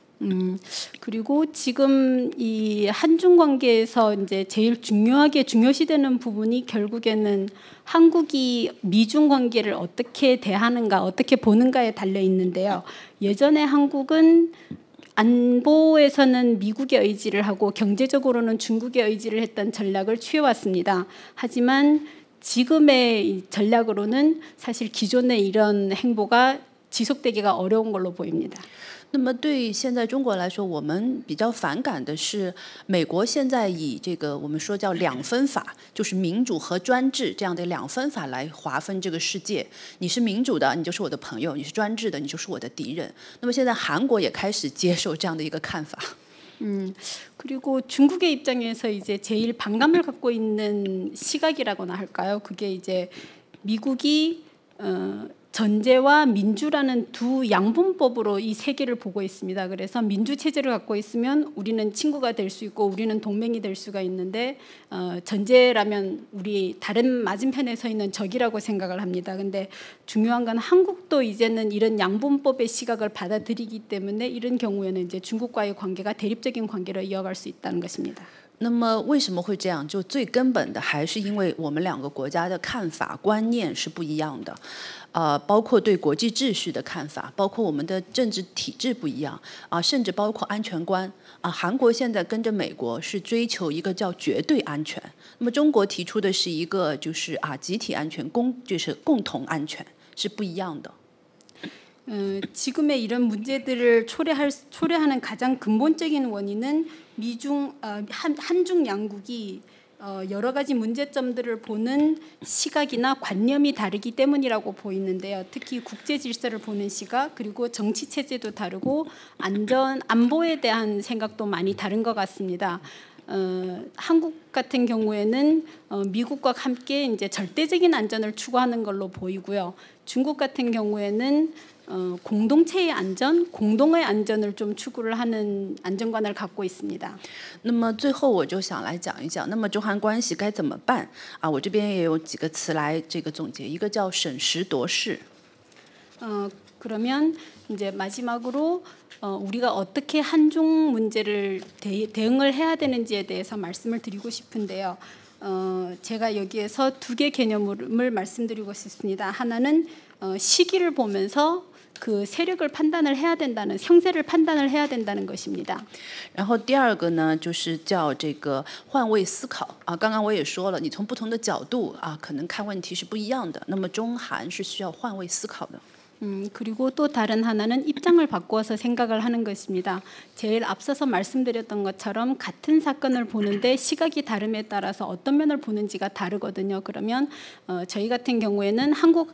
음, 그리고 지금 이 한중 관계에서 이제 제일 중요하게 중요시되는 부분이 결국에는 한국이 미중 관계를 어떻게 대하는가, 어떻게 보는가에 달려 있는데요. 예전에 한국은 안보에서는 미국의 의지를 하고 경제적으로는 중국의 의지를 했던 전략을 취해왔습니다. 하지만 지금의 전략으로는 사실 기존의 이런 행보가 지속되기가 어려운 걸로 보입니다. 那么对现在中国来说，我们比较反感的是美国现在以这个我们说叫两分法，就是民主和专制这样的两分法来划分这个世界。你是民主的，你就是我的朋友；你是专制的，你就是我的敌人。那么现在韩国也开始接受这样的一个看法。嗯，그리고중국의입장에서이제제일반감을갖고있는시각이라나할까요그게이제미국이어 전제와 민주라는 두 양분법으로 이 세계를 보고 있습니다. 그래서 민주 체제를 갖고 있으면 우리는 친구가 될 수 있고 우리는 동맹이 될 수가 있는데 어, 전제라면 우리 다른 맞은편에 서 있는 적이라고 생각을 합니다. 근데 중요한 건 한국도 이제는 이런 양분법의 시각을 받아들이기 때문에 이런 경우에는 이제 중국과의 관계가 대립적인 관계로 이어갈 수 있다는 것입니다. 那么为什么会这样？就最根本的还是因为我们两个国家的看法观念是不一样的，呃，包括对国际秩序的看法，包括我们的政治体制不一样，啊，甚至包括安全观。啊，韩国现在跟着美国是追求一个叫绝对安全，那么中国提出的是一个就是啊集体安全、共就是共同安全是不一样的。嗯，지금의이런문제들을초래할초래하는가장근본적인원인은 미중 어, 한, 한중 양국이 어, 여러 가지 문제점들을 보는 시각이나 관념이 다르기 때문이라고 보이는데요. 특히 국제 질서를 보는 시각 그리고 정치 체제도 다르고 안전 안보에 대한 생각도 많이 다른 것 같습니다. 어, 한국 같은 경우에는 어, 미국과 함께 이제 절대적인 안전을 추구하는 걸로 보이고요. 중국 같은 경우에는 어, 공동체의 안전, 공동의 안전을 좀 추구를 하는 안전관을 갖고 있습니다. 那么最后我就想来讲一讲，那么中韩关系该怎么办啊？我这边也有几个词来这个总结，一个叫审时度势。 어, 그러면 이제 마지막으로 어, 우리가 어떻게 한중 문제를 대, 응을 해야 되는지에 대해서 말씀을 드리고 싶은데요. 어, 제가 여기에서 두개 개념을 말씀드리고 싶습니다. 하나는 어, 시기를 보면서 그 세력을 판단을 해야 된다는 형세를 판단을 해야 된다는 것입니다. 然后第二个呢，就是叫这个换位思考啊。刚刚我也说了，你从不同的角度啊，可能看问题是不一样的。那么中韩是需要换位思考的。 음, 그리고 또 다른 하나는 입장을 바꾸서 생각을 하는 것입니다. 제일 앞서서 말씀드렸던 것처럼 같은 사건을 보는데 시각이 다름에 따라서 어떤 면을 보는지가 다르거든요. 그러면 어, 저희 같은 경우에는 한국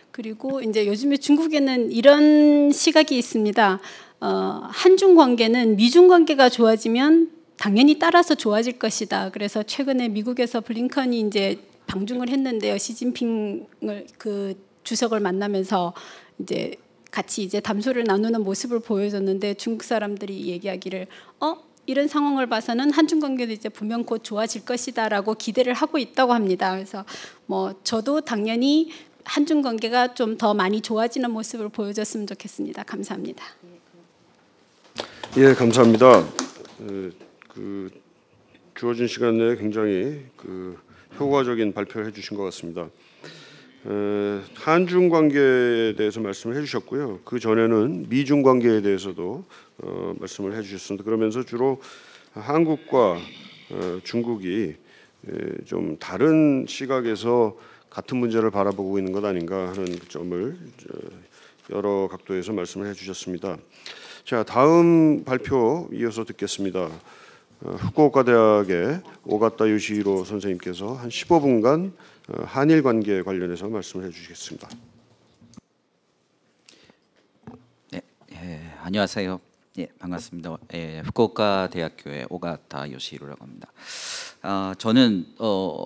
그리고 이제 요즘에 중국에는 이런 시각이 있습니다. 어, 한중 관계는 미중 관계가 좋아지면 당연히 따라서 좋아질 것이다. 그래서 최근에 미국에서 블링컨이 이제 방중을 했는데요. 시진핑을 그 주석을 만나면서 이제 같이 이제 담소를 나누는 모습을 보여줬는데 중국 사람들이 얘기하기를 어 이런 상황을 봐서는 한중 관계도 이제 분명 곧 좋아질 것이다라고 기대를 하고 있다고 합니다. 그래서 뭐 저도 당연히 한중 관계가 좀 더 많이 좋아지는 모습을 보여줬으면 좋겠습니다. 감사합니다. 예, 감사합니다. 그, 그 주어진 시간 내에 굉장히 그 효과적인 발표를 해주신 것 같습니다. 한중 관계에 대해서 말씀을 해주셨고요. 그 전에는 미중 관계에 대해서도 어, 말씀을 해주셨습니다. 그러면서 주로 한국과 어, 중국이 좀 다른 시각에서 같은 문제를 바라보고 있는 것 아닌가 하는 점을 여러 각도에서 말씀을 해주셨습니다. 자 다음 발표 이어서 듣겠습니다. 어, 후쿠오카 대학의 오가타 요시로 선생님께서 한 15분간 어, 한일 관계 관련해서 말씀을 해주시겠습니다. 네, 예, 안녕하세요. 예, 반갑습니다. 예, 후쿠오카 대학교의 오가타 요시로라고 합니다. 아, 저는 어,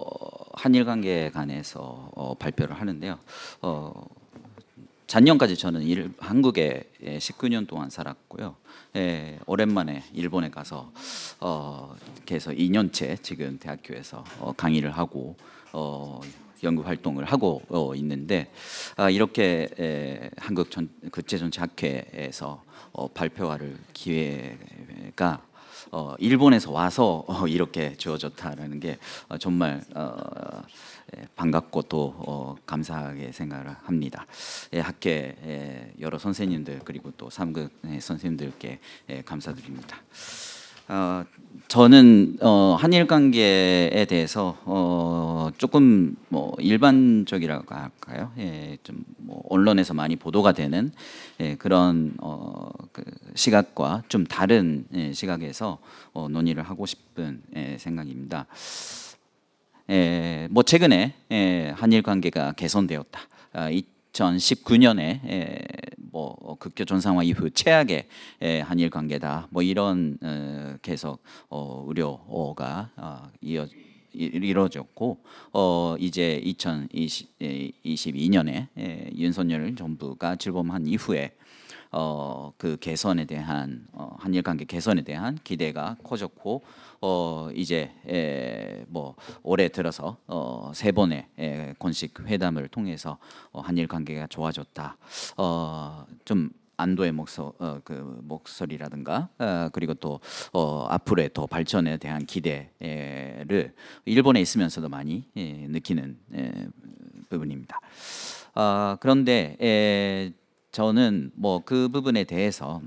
한일 관계에 관해서 어, 발표를 하는데요. 어, 작년까지 저는 일, 한국에 19년 예, 동안 살았고요. 예, 오랜만에 일본에 가서 어, 계속 2년째 지금 대학교에서 어, 강의를 하고 어, 연구 활동을 하고 어, 있는데 아, 이렇게 에, 예, 한국 전, 국제전체 학회에서 어, 발표할 기회가 어, 일본에서 와서 어, 이렇게 주어졌다라는 게 어, 정말 어, 예, 반갑고 또 어, 감사하게 생각을 합니다. 예, 학계 예, 여러 선생님들 그리고 또 삼극 선생님들께 예, 감사드립니다. 어, 저는 어, 한일 관계에 대해서 어, 조금 뭐 일반적이라고 할까요? 예, 좀뭐 언론에서 많이 보도가 되는 예, 그런 어, 그 시각과 좀 다른 예, 시각에서 어, 논의를 하고 싶은 예, 생각입니다. 예, 뭐 최근에 예, 한일 관계가 개선되었다. 아, 2019년에 예, 뭐 어, 극교 전상화 이후 최악의 한일 관계다. 뭐 이런 어, 계속 어, 우려가 이어. 이뤄졌고 어 이제 2022년에 윤석열 정부가 출범한 이후에 어, 그 개선에 대한 어, 한일 관계 개선에 대한 기대가 커졌고 어, 이제 에, 뭐 올해 들어서 어, 세 번의 에, 권식 회담을 통해서 어, 한일 관계가 좋아졌다. 어, 좀 안도의 목소 어, 그 목소리라든가 어, 그리고 또 어, 앞으로의 더 발전에 대한 기대를 일본에 있으면서도 많이 에, 예, 느끼는 에, 부분입니다. 아, 그런데 에, 저는 뭐 그 부분에 대해서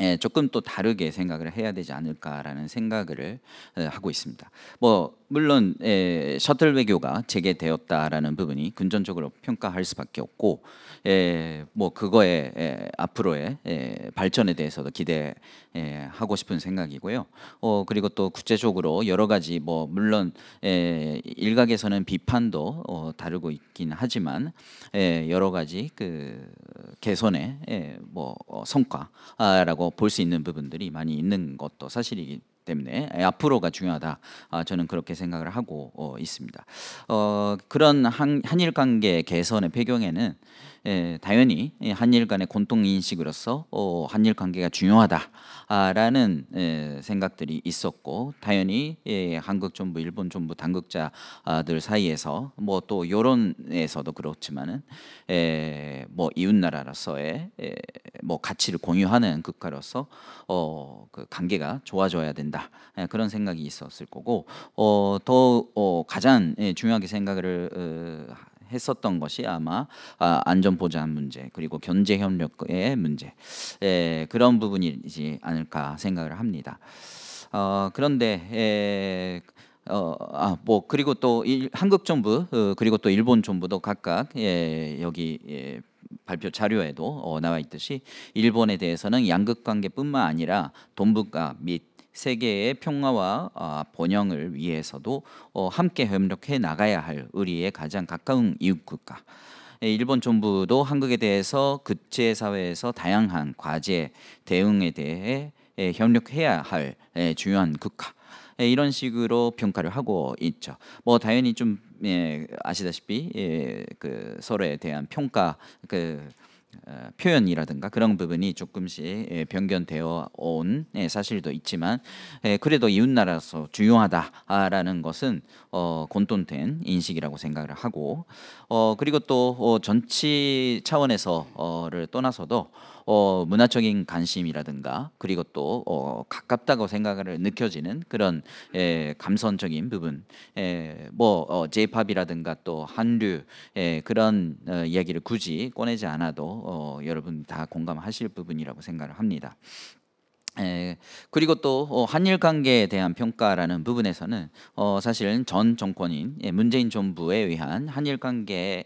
예, 조금 또 다르게 생각을 해야 되지 않을까라는 생각을 예, 하고 있습니다. 뭐 물론 에, 예, 셔틀 외교가 재개되었다라는 부분이 근전적으로 평가할 수밖에 없고 에, 예, 뭐 그거에 에, 앞으로의 에, 발전에 대해서도 기대하고 싶은 생각이고요. 어, 그리고 또 구체적으로 여러 가지 뭐 물론 에, 일각에서는 비판도 어, 다루고 있긴 하지만 에, 여러 가지 그 개선의 에, 뭐 어, 성과라고 있다고 볼수 있는 부분들이 많이 있는 것도 사실이기 때문에 앞으로가 중요하다 아, 저는 그렇게 생각을 하고 어, 있습니다. 어, 그런 한, 한일 관계 개선의 배경에는 에, 예, 당연히 예, 한일 간의 공통 인식으로서 어, 한일 관계가 중요하다라는 에, 예, 생각들이 있었고 당연히 예, 한국 정부, 일본 정부 당국자들 사이에서 뭐 또 여론에서도 그렇지만은 에, 뭐 이웃 나라로서의 에, 뭐 가치를 공유하는 국가로서 어, 그 관계가 좋아져야 된다 에, 그런 생각이 있었을 거고 어, 더 어, 가장 예, 중요하게 생각을 어, 했었던 것이 아마 아, 안전보장 문제 그리고 견제 협력의 문제 에, 그런 부분이지 않을까 생각을 합니다. 어, 그런데 예, 어, 아, 뭐 그리고 또 일, 한국 정부 어, 그리고 또 일본 정부도 각각 예, 여기 예, 발표 자료에도 어, 나와 있듯이 일본에 대해서는 양극 관계뿐만 아니라 돈부가 및 세계의 평화와 아, 번영을 위해서도 어, 함께 협력해 나가야 할 우리의 가장 가까운 이웃국가. 예, 일본 정부도 한국에 대해서 국제 사회에서 다양한 과제 대응에 대해 예, 협력해야 할 예, 중요한 국가. 이런 식으로 평가를 하고 있죠. 뭐 당연히 좀 예, 아시다시피 예, 그 서로에 대한 평가 그 어, 표현이라든가 그런 부분이 조금씩 예, 변경되어 온 예, 사실도 있지만 예, 그래도 이웃나라서 중요하다라는 것은 어, 곤돈된 인식이라고 생각을 하고 어, 그리고 또전치 어, 차원에서를 떠나서도 문화적인 관심이라든가 그리고 또 가깝다고 생각을 느껴지는 그런 감성적인 부분, 에, 뭐 어, J-팝이라든가 또 한류 그런 이야기를 굳이 꺼내지 않아도 어, 여러분 다 공감하실 부분이라고 생각을 합니다. 에, 그리고 또 어, 한일 관계에 대한 평가라는 부분에서는 어, 사실 전 정권인 예, 문재인 정부에 의한 한일 관계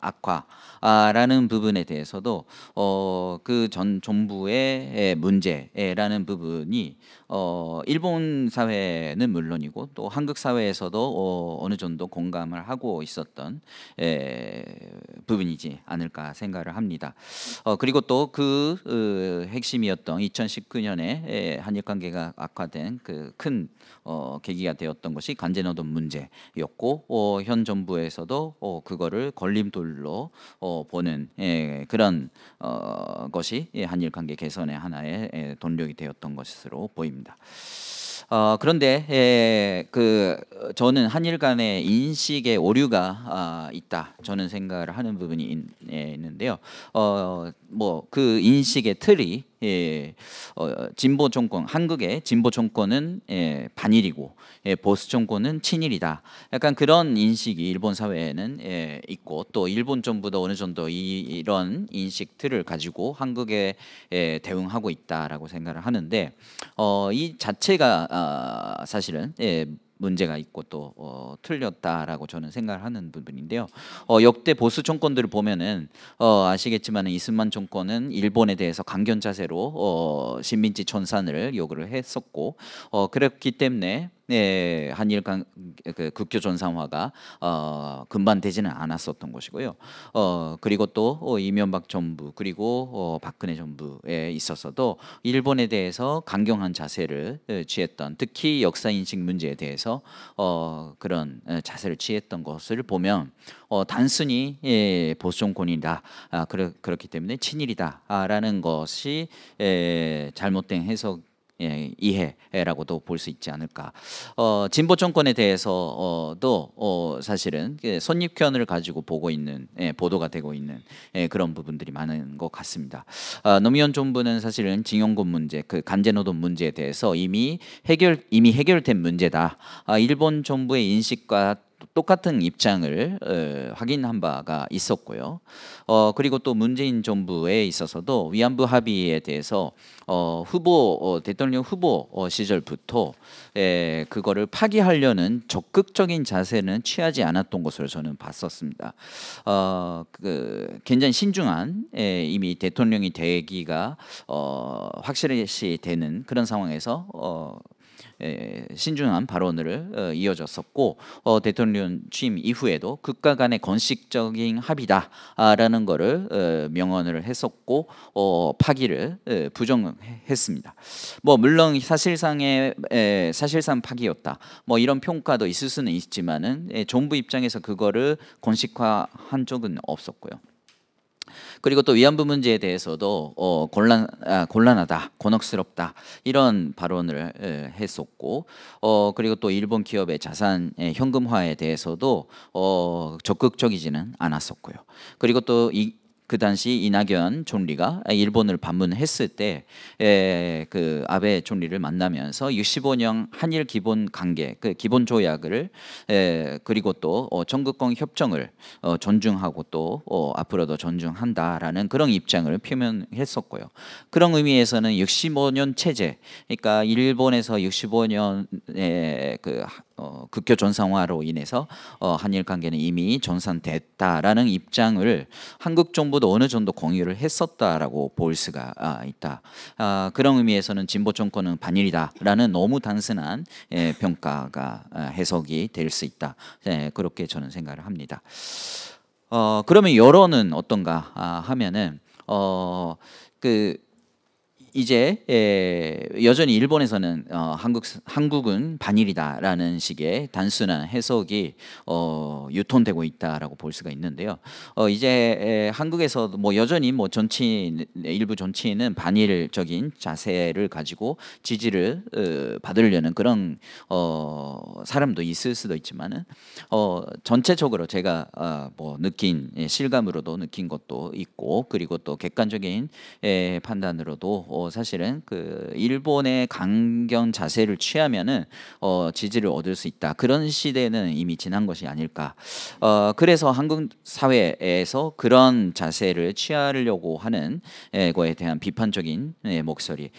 악화라는 부분에 대해서도 어, 그전 정부의 문제라는 부분이 어, 일본 사회는 물론이고 또 한국 사회에서도 어, 어느 정도 공감을 하고 있었던 에, 부분이지 않을까 생각을 합니다. 어, 그리고 또그 어, 핵심이었던 2019년에 에, 한일 관계가 악화된 그 큰 어, 계기가 되었던 것이 간제노동 문제였고 어, 현 정부에서도 어, 그거를 걸림돌로 어, 보는 에, 그런 어, 것이 예, 한일 관계 개선의 하나의 에, 동력이 되었던 것으로 보입니다. 내용니다 어, 그런데 예, 그 저는 한일 간의 인식의 오류가 아, 있다 저는 생각을 하는 부분이 있, 예, 는데요 어, 뭐그 인식의 틀이 예, 어, 진보 정권 한국의 진보 정권은 예, 반일이고 예, 보수 정권은 친일이다. 약간 그런 인식이 일본 사회에는 예, 있고 또 일본 정부도 어느 정도 이, 런 인식 틀을 가지고 한국에 예, 대응하고 있다라고 생각을 하는데 어, 이 자체가 아, 사실은 예, 문제가 있고 또 어, 틀렸다라고 저는 생각하는 부분인데요. 어, 역대 보수 정권들을 보면은 어, 아시겠지만 이승만 정권은 일본에 대해서 강경 자세로 어, 식민지 전산을 요구를 했었고 어, 그렇기 때문에 네, 예, 한일 간, 그 국교 전상화가 어, 금반되지는 않았었던 것이고요. 어, 그리고 또 어, 이명박 정부 그리고 어, 박근혜 정부에 있어서도 일본에 대해서 강경한 자세를 어, 취했던 특히 역사 인식 문제에 대해서 어, 그런 어, 자세를 취했던 것을 보면 어, 단순히 예, 보수 정권이다 아, 그렇, 그렇기 때문에 친일이다라는 것이 예, 잘못된 해석. 예, 이해라고도 볼 수 있지 않을까. 어, 진보 정권에 대해서도 어, 사실은 선입견을 그 가지고 보고 있는 예, 보도가 되고 있는 예, 그런 부분들이 많은 것 같습니다. 아, 노무현 정부는 사실은 징용군 문제, 그 간제노동 문제에 대해서 이미 해결 이미 해결된 문제다. 아, 일본 정부의 인식과 똑같은 입장을 어, 확인한 바가 있었고요. 어, 그리고 또 문재인 정부에 있어서도 위안부 합의에 대해서 어, 후보 어, 대통령 후보 어, 시절부터 에, 그거를 파기하려는 적극적인 자세는 취하지 않았던 것을 저는 봤었습니다. 어, 그 굉장히 신중한 에, 이미 대통령이 되기가 어, 확실시 되는 그런 상황에서 어, 신중한 발언을 어, 이어졌었고 어, 대통령 취임 이후에도 국가 간의 건식적인 합의다라는 아, 것을 어, 명언을 했었고 파기를 부정했습니다. 뭐 물론 사실상의 사실상 파기였다. 뭐 이런 평가도 있을 수는 있지만은 정부 입장에서 그거를 건식화한 적은 없었고요. 그리고 또 위안부 문제에 대해서도 어, 곤란 아, 곤란하다, 곤혹스럽다 이런 발언을 에, 예, 했었고, 어, 그리고 또 일본 기업의 자산 예, 현금화에 대해서도 어, 적극적이지는 않았었고요. 그리고 또 이, 그 당시 이낙연 총리가 아, 일본을 방문했을 때그 아베 총리를 만나면서 65년 한일 기본 관계 그 기본 조약을 그리고 또 어, 전국권 협정을 어, 존중하고 또 어, 앞으로도 존중한다라는 그런 입장을 표명했었고요. 그런 의미에서는 65년 체제 그러니까 일본에서 65년의 그 어, 국교 전상화로 인해서 한일 관계는 이미 전산됐다라는 입장을 한국 정부 전부도 어느 정도 공유를 했었다라고 볼 수가 아, 있다. 아, 그런 의미에서는 진보 정권은 반일이다라는 너무 단순한 예, 평가가 아, 해석이 될 수 있다. 예, 그렇게 저는 생각을 합니다. 어, 그러면 여론은 어떤가 아, 하면은 어, 그 이제 예, 여전히 일본에서는 어, 한국 한국은 반일이다라는 식의 단순한 해석이 어, 유통되고 있다라고 볼 수가 있는데요. 어, 이제 예, 한국에서뭐 여전히 뭐 정치인 네, 일부 정치인은 반일적인 자세를 가지고 지지를 으, 어, 받으려는 그런 어, 사람도 있을 수도 있지만은 어, 전체적으로 제가 어, 뭐 느낀 예, 실감으로도 느낀 것도 있고 그리고 또 객관적인 예, 판단으로도 어, 사실은 그 일본의 강경 자세를 취하면은 어, 지지를 얻을 수 있다. 그런 시대는 이미 지난 것이 아닐까. 어, 그래서 한국 사회에서 그런 자세를 취하려고 하는 거에 대한 비판적인 목소리,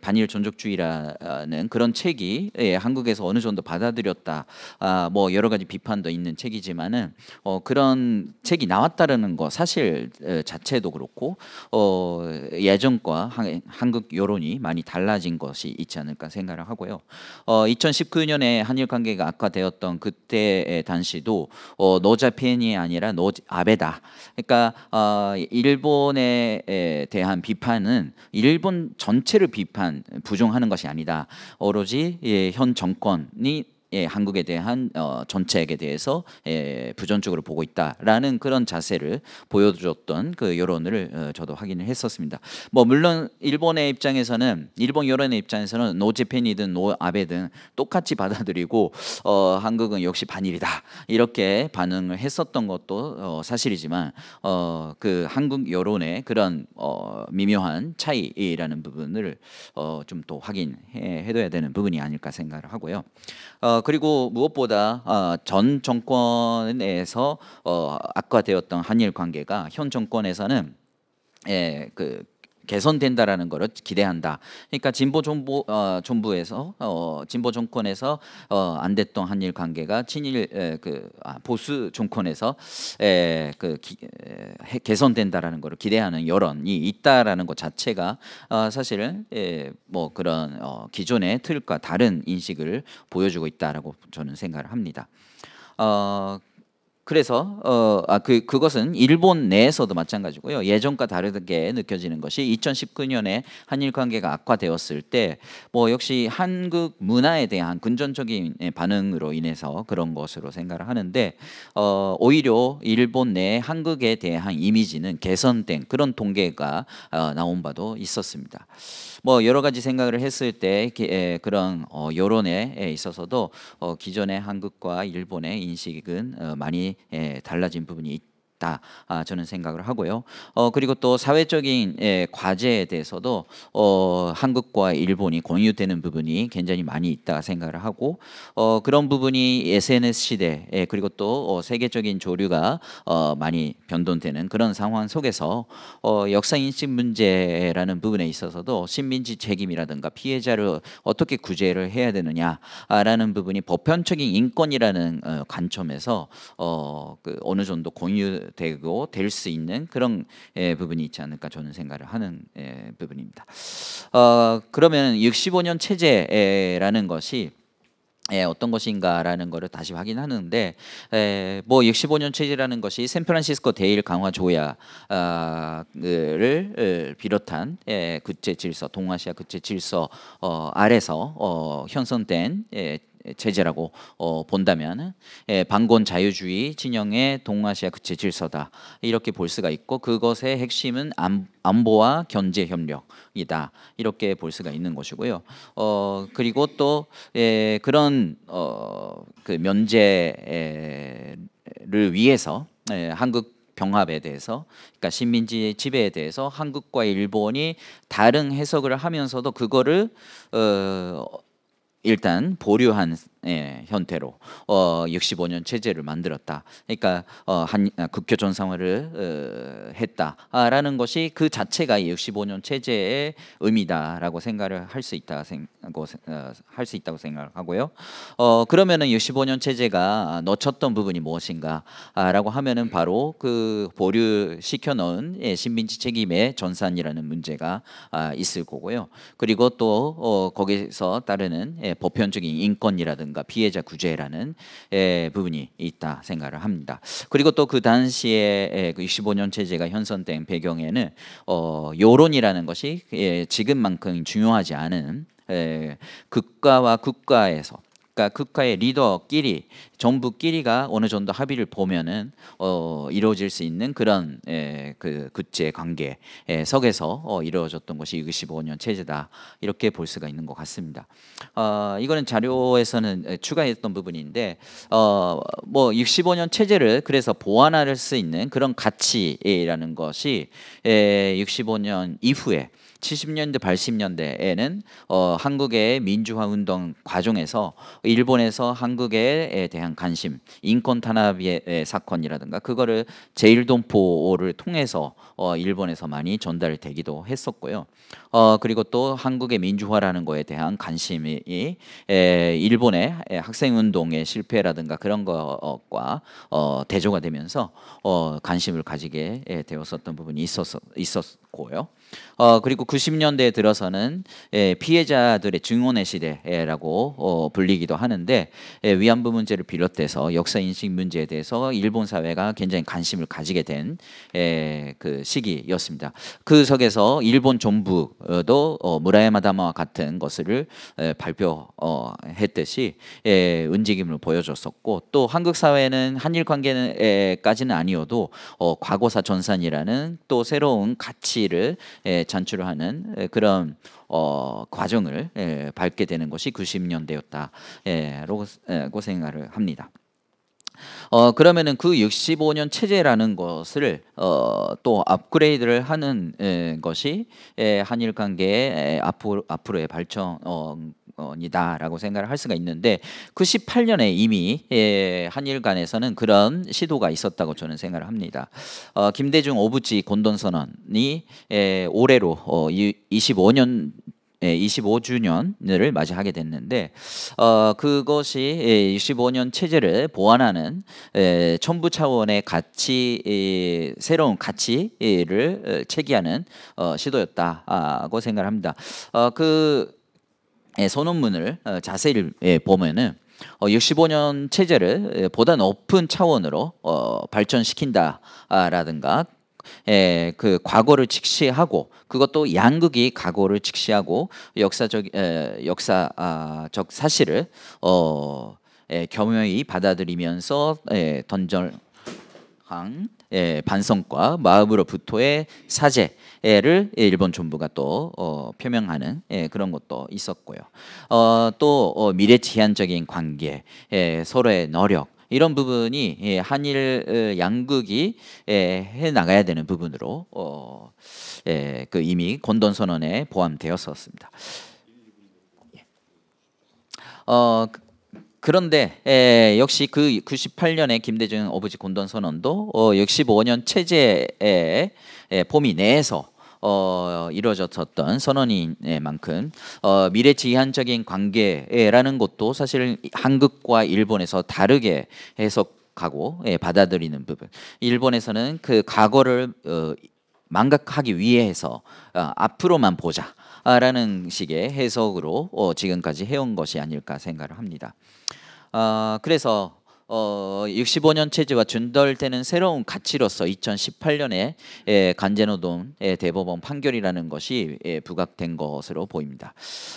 반일 존족주의라는 그런 책이 한국에서 어느 정도 받아들였다. 아, 뭐 여러 가지 비판도 있는 책이지만은 어, 그런 책이 나왔다라는 거 사실 자체도 그렇고 어, 예전과 한국 여론이 많이 달라진 것이 있지 않을까 생각을 하고요. 어, 2019년에 한일 관계가 악화되었던 그때 당시도 어, 노자펜이 아니라 노 아베다. 그러니까 어, 일본에 대한 비판은 일본 전체를 비판 부정하는 것이 아니다. 오로지 예, 현 정권이 예, 한국에 대한 어, 전체에 대해서 예, 부정적으로 보고 있다라는 그런 자세를 보여줬던 그 여론을 어, 저도 확인을 했었습니다. 뭐 물론 일본의 입장에서는 일본 여론의 입장에서는 노제팬이든 노아베든 똑같이 받아들이고 어, 한국은 역시 반일이다 이렇게 반응을 했었던 것도 어, 사실이지만 어, 그 한국 여론의 그런 어, 미묘한 차이라는 부분을 어, 좀또 확인해둬야 해 되는 부분이 아닐까 생각을 하고요. 어, 그리고 무엇보다 어, 전 정권에서 어, 악화되었던 한일 관계가 현 정권에서는 예, 그 개선된다라는 것을 기대한다. 그러니까 진보 정부 어, 정부에서 어, 진보 정권에서 어, 안 됐던 한일 관계가 친일 에, 그 아, 보수 정권에서 에, 그 기, 에, 개선된다라는 것을 기대하는 여론이 있다라는 것 자체가 어, 사실은 에, 예, 뭐 그런 어, 기존의 틀과 다른 인식을 보여주고 있다라고 저는 생각을 합니다. 어, 그래서 어, 아, 그, 그것은 일본 내에서도 마찬가지고요. 예전과 다르게 느껴지는 것이 2019년에 한일 관계가 악화되었을 때 뭐 역시 한국 문화에 대한 근전적인 예, 반응으로 인해서 그런 것으로 생각을 하는데 어, 오히려 일본 내 한국에 대한 이미지는 개선된 그런 통계가 어, 나온 바도 있었습니다. 뭐 여러 가지 생각을 했을 때 예, 그런 어, 여론에 예, 있어서도 어, 기존의 한국과 일본의 인식은 어, 많이 예, 달라진 부분이 있다 아, 저는 생각을 하고요. 어, 그리고 또 사회적인 예, 과제에 대해서도 어, 한국과 일본이 공유되는 부분이 굉장히 많이 있다 생각을 하고 어, 그런 부분이 SNS 시대 예, 그리고 또 어, 세계적인 조류가 어, 많이 변동되는 그런 상황 속에서 어, 역사 인식 문제라는 부분에 있어서도 식민지 책임이라든가 피해자를 어떻게 구제를 해야 되느냐라는 부분이 보편적인 인권이라는 어, 관점에서 어, 그 어느 정도 공유 되고 될 수 있는 그런 예, 부분이 있지 않을까 저는 생각을 하는 예, 부분입니다. 어, 그러면 65년 체제라는 것이 예, 어떤 것인가라는 것을 다시 확인하는데 예, 뭐 65년 체제라는 것이 샌프란시스코 대일 강화 조약을 어, 비롯한 예, 구체 질서 동아시아 구체 질서 어, 아래서 어, 형성된 예, 체제라고 어, 본다면 예, 반권 자유주의 진영의 동아시아 구체 질서다 이렇게 볼 수가 있고 그것의 핵심은 안, 안보와 견제 협력이다 이렇게 볼 수가 있는 것이고요. 어 그리고 또 예, 그런 어그 면제를 위해서 예, 한국 병합에 대해서 그러니까 식민지 지배에 대해서 한국과 일본이 다른 해석을 하면서도 그거를 어, 일단 보류한 예, 형태로 어, 65년 체제를 만들었다. 그러니까 어, 한 아, 국교 전상화를 어, 했다라는 것이 그 자체가 65년 체제의 의미다라고 생각을 할 수 있다 생고 어, 할수 있다고 생각하고요. 어, 그러면은 65년 체제가 놓쳤던 부분이 무엇인가라고 아, 하면은 바로 그 보류 시켜놓은 예, 신민지 책임의 전산이라는 문제가 아, 있을 거고요. 그리고 또 어, 거기서 따르는 예, 보편적인 인권이라든가 전문가 피해자 구제라는 예, 부분이 있다 생각을 합니다. 그리고 또 그 당시에 예, 그 65년 체제가 현선된 배경에는 어, 여론이라는 것이 예, 지금만큼 중요하지 않은 예, 국가와 국가에서 그러니까 국가의 리더끼리 정부끼리가 어느 정도 합의를 보면은 어, 이루어질 수 있는 그런 에, 예, 그 구제 관계 에, 예, 석에서 어, 이루어졌던 것이 65년 체제다 이렇게 볼 수가 있는 것 같습니다. 어, 이거는 자료에서는 예, 추가했던 부분인데 어, 뭐 65년 체제를 그래서 보완할 수 있는 그런 가치라는 것이 에, 65년 이후에 70년대 80년대에는 어, 한국의 민주화 운동 과정에서 일본에서 한국에 대한 관심, 인권 탄압의 사건이라든가 그거를 제일동포를 통해서 어, 일본에서 많이 전달되기도 했었고요. 어, 그리고 또 한국의 민주화라는 거에 대한 관심이 에, 일본의 학생 운동의 실패라든가 그런 것과 어, 대조가 되면서 어, 관심을 가지게 되었었던 부분이 있었, 있었고요. 어, 그리고 90년대에 들어서는 예, 피해자들의 증언의 시대라고 어, 불리기도 하는데 예, 위안부 문제를 비롯해서 역사 인식 문제에 대해서 일본 사회가 굉장히 관심을 가지게 된그 예, 그 시기였습니다. 그 속에서 일본 정부도 어, 무라야마 다마와 같은 것을 예, 발표했듯이 어, 예, 움직임을 보여줬었고 또 한국 사회는 한일 관계까지는 아니어도 어, 과거사 전산이라는 또 새로운 가치를 예, 잔출을 하는 그런 어, 과정을 예, 밟게 되는 것이 90년대였다라고 예, 생각을 합니다. 어, 그러면은 그 65년 체제라는 것을 어, 또 업그레이드를 하는 에, 것이 에, 한일 관계의 앞으로, 앞으로의 발전 어, 거니다라고 생각을 할 수가 있는데 98년에 이미 예, 한일간에서는 그런 시도가 있었다고 저는 생각을 합니다. 어, 김대중 오부지 곤돈 선언이 예, 올해로 어, 25년 25주년을 예, 맞이하게 됐는데 어, 그것이 25년 예, 체제를 보완하는 에, 예, 부 차원의 가치 에, 새로운 가치를 체기하는 어, 어 시도였다고 생각합니다. 어, 그 예, 선언문을 어, 자세히 예, 보면은 65년 어, 체제를 예, 보다 높은 차원으로 어, 발전시킨다라든가 에, 그 과거를 직시하고 그것도 양극이 과거를 직시하고 역사적 에, 역사적 아, 사실을 어, 에, 겸허히 받아들이면서 에, 던전강 에, 반성과 마음으로부터의 사제 를 예, 일본 정부가 또 어, 표명하는 예, 그런 것도 있었고요. 어, 또 어, 미래지향적인 관계, 예, 서로의 노력 이런 부분이 예, 한일 어, 양국이 예, 해 나가야 되는 부분으로 어, 예, 그 이미 건던 선언에 포함되었었습니다. 예. 어, 그런데 에, 예, 역시 그 98년에 김대중 어부지 곤던 선언도 어, 65년 체제의 에, 범위 내에서 어, 이루어졌었던 선언인만큼 어, 미래지향적인 관계라는 것도 사실 한국과 일본에서 다르게 해석하고 예, 받아들이는 부분. 일본에서는 그 과거를 어, 망각하기 위해서 어, 앞으로만 보자. 라는 식의 해석으로 어, 지금까지 해온 것이 아닐까 생각을 합니다. 어, 그래서 어, 65년 체제와 준덜되는 새로운 가치로서 2018년에 예, 간제노동 예, 대법원 판결이라는 것이 예, 부각된 것으로 보입니다.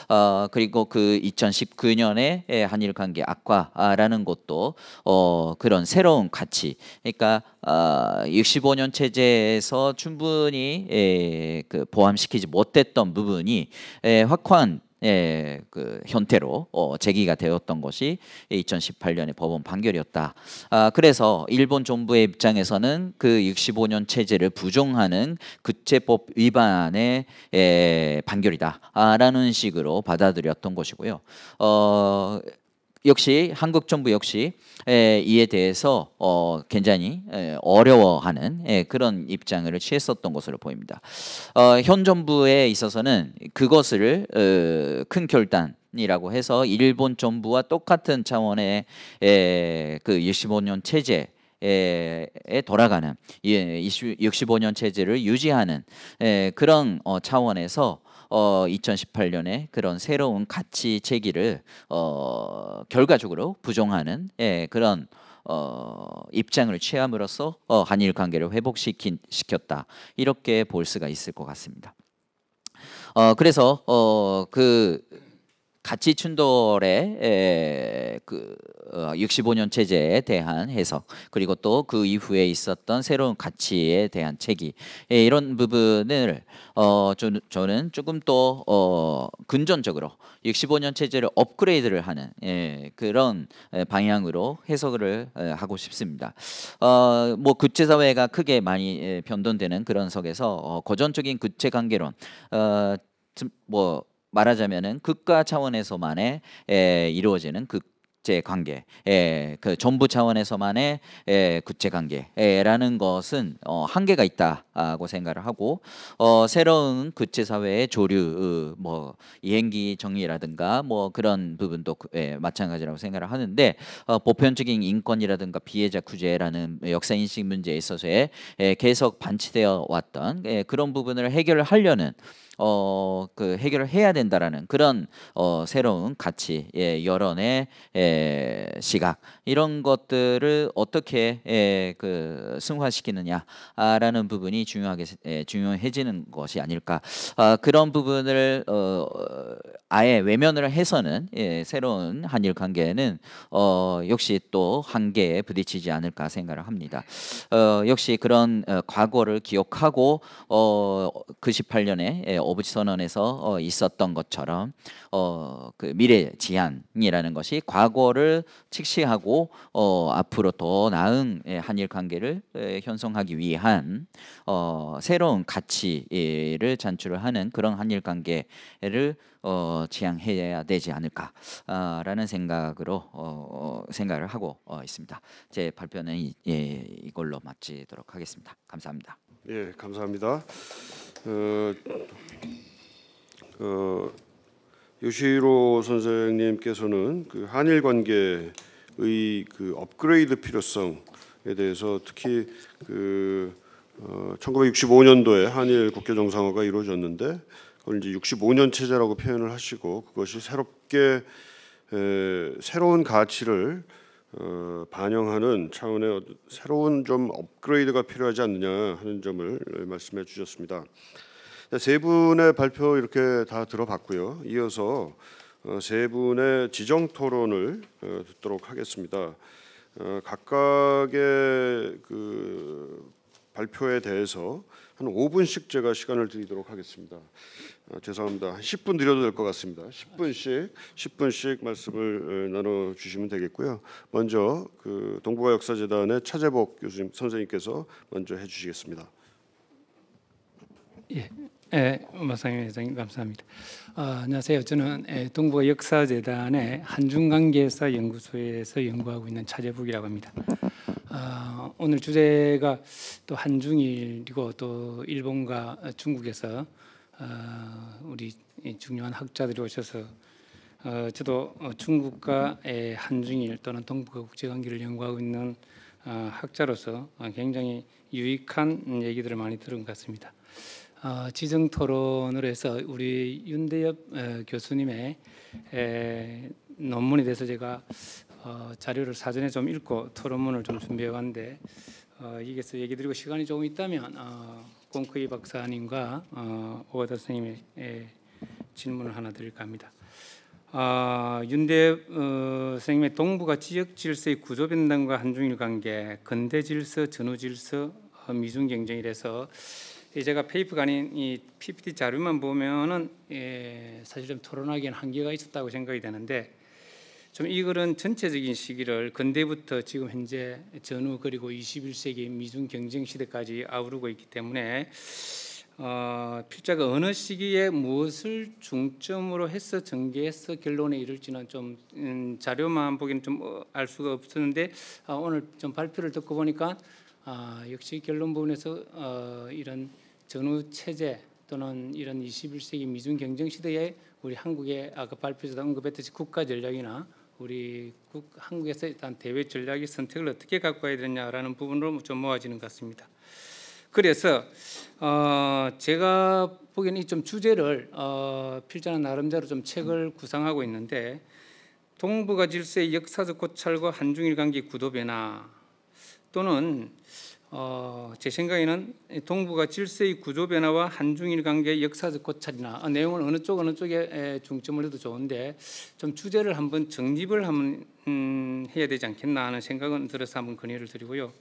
어, 그리고 그 2019년에 예, 한일 관계 악화라는 것도 어, 그런 새로운 가치, 그러니까 어, 아, 65년 체제에서 충분히 예, 그 보완시키지 못했던 부분이 예, 확고한 예, 그형태로 어, 제기가 되었던 것이 2018년의 법원 판결이었다. 아, 그래서 일본 정부의 입장에서는 그 65년 체제를 부정하는 구체법 위반의 예, 판결이다라는 아, 식으로 받아들였던 것이고요. 어, 역시 한국 정부 역시 에, 예, 이에 대해서 어, 굉장히 에, 예, 어려워하는 에, 예, 그런 입장을 취했었던 것으로 보입니다. 어, 현 정부에 있어서는 그것을 어, 큰 결단 이라고 해서 일본 정부와 똑같은 차원의 에, 그 25년 체제 에 돌아가는 예, 65년 체제를 유지하는 에, 그런 어, 차원에서 어, 2018년에 그런 새로운 가치 체계를 어, 결과적으로 부정하는 예, 그런 어, 입장을 취함으로써 어, 한일 관계를 회복시켰다 이렇게 볼 수가 있을 것 같습니다. 어, 그래서 어, 그 가치 충돌의그 65년 체제에 대한 해석 그리고 또 그 이후에 있었던 새로운 가치에 대한 책이 예, 이런 부분을 어 저는 조금 또어 근전적으로 65년 체제를 업그레이드를 하는 예, 그런 방향으로 해석을 하고 싶습니다. 어 뭐 구체 사회가 크게 많이 변동되는 그런 속에서 어, 고전적인 구체 관계론 어뭐 말하자면은 극과 차원에서만의 에, 이루어지는 극 국제 관계, 예, 그 전부 차원에서만의 에, 국제 관계라는 것은 어, 한계가 있다. 라고 생각을 하고 어, 새로운 구체 사회의 조류 뭐 이행기 정의라든가 뭐 그런 부분도 그, 예, 마찬가지라고 생각을 하는데 어, 보편적인 인권이라든가 피해자 구제라는 역사 인식 문제에 있어서의 예, 계속 반치되어 왔던 예, 그런 부분을 해결을 하려는 어, 그 해결을 해야 된다라는 그런 어, 새로운 가치, 예, 여론의 예, 시각 이런 것들을 어떻게 예, 그 승화시키느냐라는 부분이 중요하게 예, 중요해지는 것이 아닐까 아, 그런 부분을 어, 아예 외면을 해서는 예, 새로운 한일 관계는 어, 역시 또 한계에 부딪히지 않을까 생각을 합니다. 어, 역시 그런 어, 과거를 기억하고 어, 그8년에 예, 오부지 선언에서 어, 있었던 것처럼 어, 그 미래 지향이라는 것이 과거를 직시하고 어, 앞으로 더 나은 예, 한일 관계를 예, 형성하기 위한 어, 새로운 가치를 산출을 하는 그런 한일 관계를 어, 지향해야 되지 않을까라는 아, 생각으로 어, 생각을 하고 어, 있습니다. 제 발표는 이, 예, 이걸로 마치도록 하겠습니다. 감사합니다. 예, 감사합니다. 어, 어... 요시로 선생님께서는 그 한일 관계의 그 업그레이드 필요성에 대해서 특히 그 어, 1965년도에 한일 국교 정상화가 이루어졌는데 그걸 이제 65년 체제라고 표현을 하시고 그것이 새롭게 에, 새로운 가치를 어, 반영하는 차원의 새로운 좀 업그레이드가 필요하지 않느냐 하는 점을 말씀해 주셨습니다. 세 분의 발표 이렇게 다 들어봤고요. 이어서 어, 세 분의 지정 토론을 어, 듣도록 하겠습니다. 어, 각각의 그 발표에 대해서 한 5분씩 제가 시간을 드리도록 하겠습니다. 죄송합니다. 한 10분 드려도 될 것 같습니다. 10분씩 10분씩 말씀을 나눠 주시면 되겠고요. 먼저 그 동북아 역사재단의 차재복 교수님 선생님께서 먼저 해주시겠습니다. 예, 예, 마상현 회장님 감사합니다. 아, 안녕하세요. 저는 예, 동북아 역사재단의 한중관계사 연구소에서 연구하고 있는 차재북이라고 합니다. 아, 오늘 주제가 또 한중일이고 또 일본과 중국에서 아, 우리 중요한 학자들이 오셔서 어, 저도 중국과 예, 한중일 또는 동북아 국제관계를 연구하고 있는 어, 학자로서 굉장히 유익한 얘기들을 많이 들은 것 같습니다. 어, 지정 토론을 해서 우리 윤대엽 어, 교수님의 에, 논문에 대해서 제가 어, 자료를 사전에 좀 읽고 토론문을 좀 준비해 왔는데 어, 이게서 얘기 드리고 시간이 조금 있다면 어, 공크이 박사님과 어, 오가다 선생님의 에, 질문을 하나 드릴까 합니다. 어, 윤대 어, 선생님의 동북아 지역 질서의 구조 변동과 한중일 관계, 근대 질서, 전후 질서, 어, 미중 경쟁이라서 제가 페이퍼가 아닌 이 PPT 자료만 보면은 예, 사실 좀 토론하기엔 한계가 있었다고 생각이 되는데 좀이 글은 전체적인 시기를 근대부터 지금 현재 전후 그리고 21세기 미중 경쟁 시대까지 아우르고 있기 때문에 어, 필자가 어느 시기에 무엇을 중점으로 해서 전개해서 결론에 이를지는 좀 음, 자료만 보기는 좀알 어, 수가 없었는데 아, 오늘 좀 발표를 듣고 보니까 아, 역시 결론 부분에서 어, 이런 전후 체제 또는 이런 21세기 미중 경쟁 시대에 우리 한국의 아까 발표에서 언급했듯이 국가 전략이나 우리 국, 한국에서 일단 대외 전략의 선택을 어떻게 갖고 가야 되느냐라는 부분으로 좀 모아지는 것 같습니다. 그래서 어, 제가 보기에는 이좀 주제를 어, 필자는 나름대로 좀 책을 구상하고 있는데 동북아 질서의 역사적 고찰과 한중일 관계 구도 변화 또는 어, 제 생각에는 동북아 질서의 구조 변화와 한중일 관계 역사적 고찰이나 아, 어, 내용은 어느 쪽 어느 쪽에 중점을 해도 좋은데 좀 주제를 한번 정립을 한번 음, 해야 되지 않겠나 하는 생각은 들어서 한번 건의를 드리고요.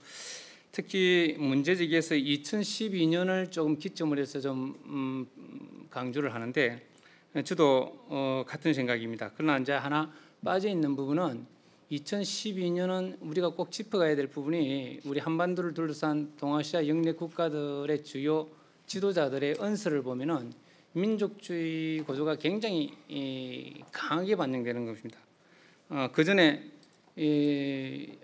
특히 문제제기에서 2012년을 조금 기점으로 해서 좀 음, 강조를 하는데 저도 어, 같은 생각입니다. 그러나 이제 하나 빠져 있는 부분은 2012년은 우리가 꼭 짚어가야 될 부분이 우리 한반도를 둘러싼 동아시아 영내 국가들의 주요 지도자들의 언서를 보면은 민족주의 구조가 굉장히 강하게 반영되는 것입니다. 어, 그 전에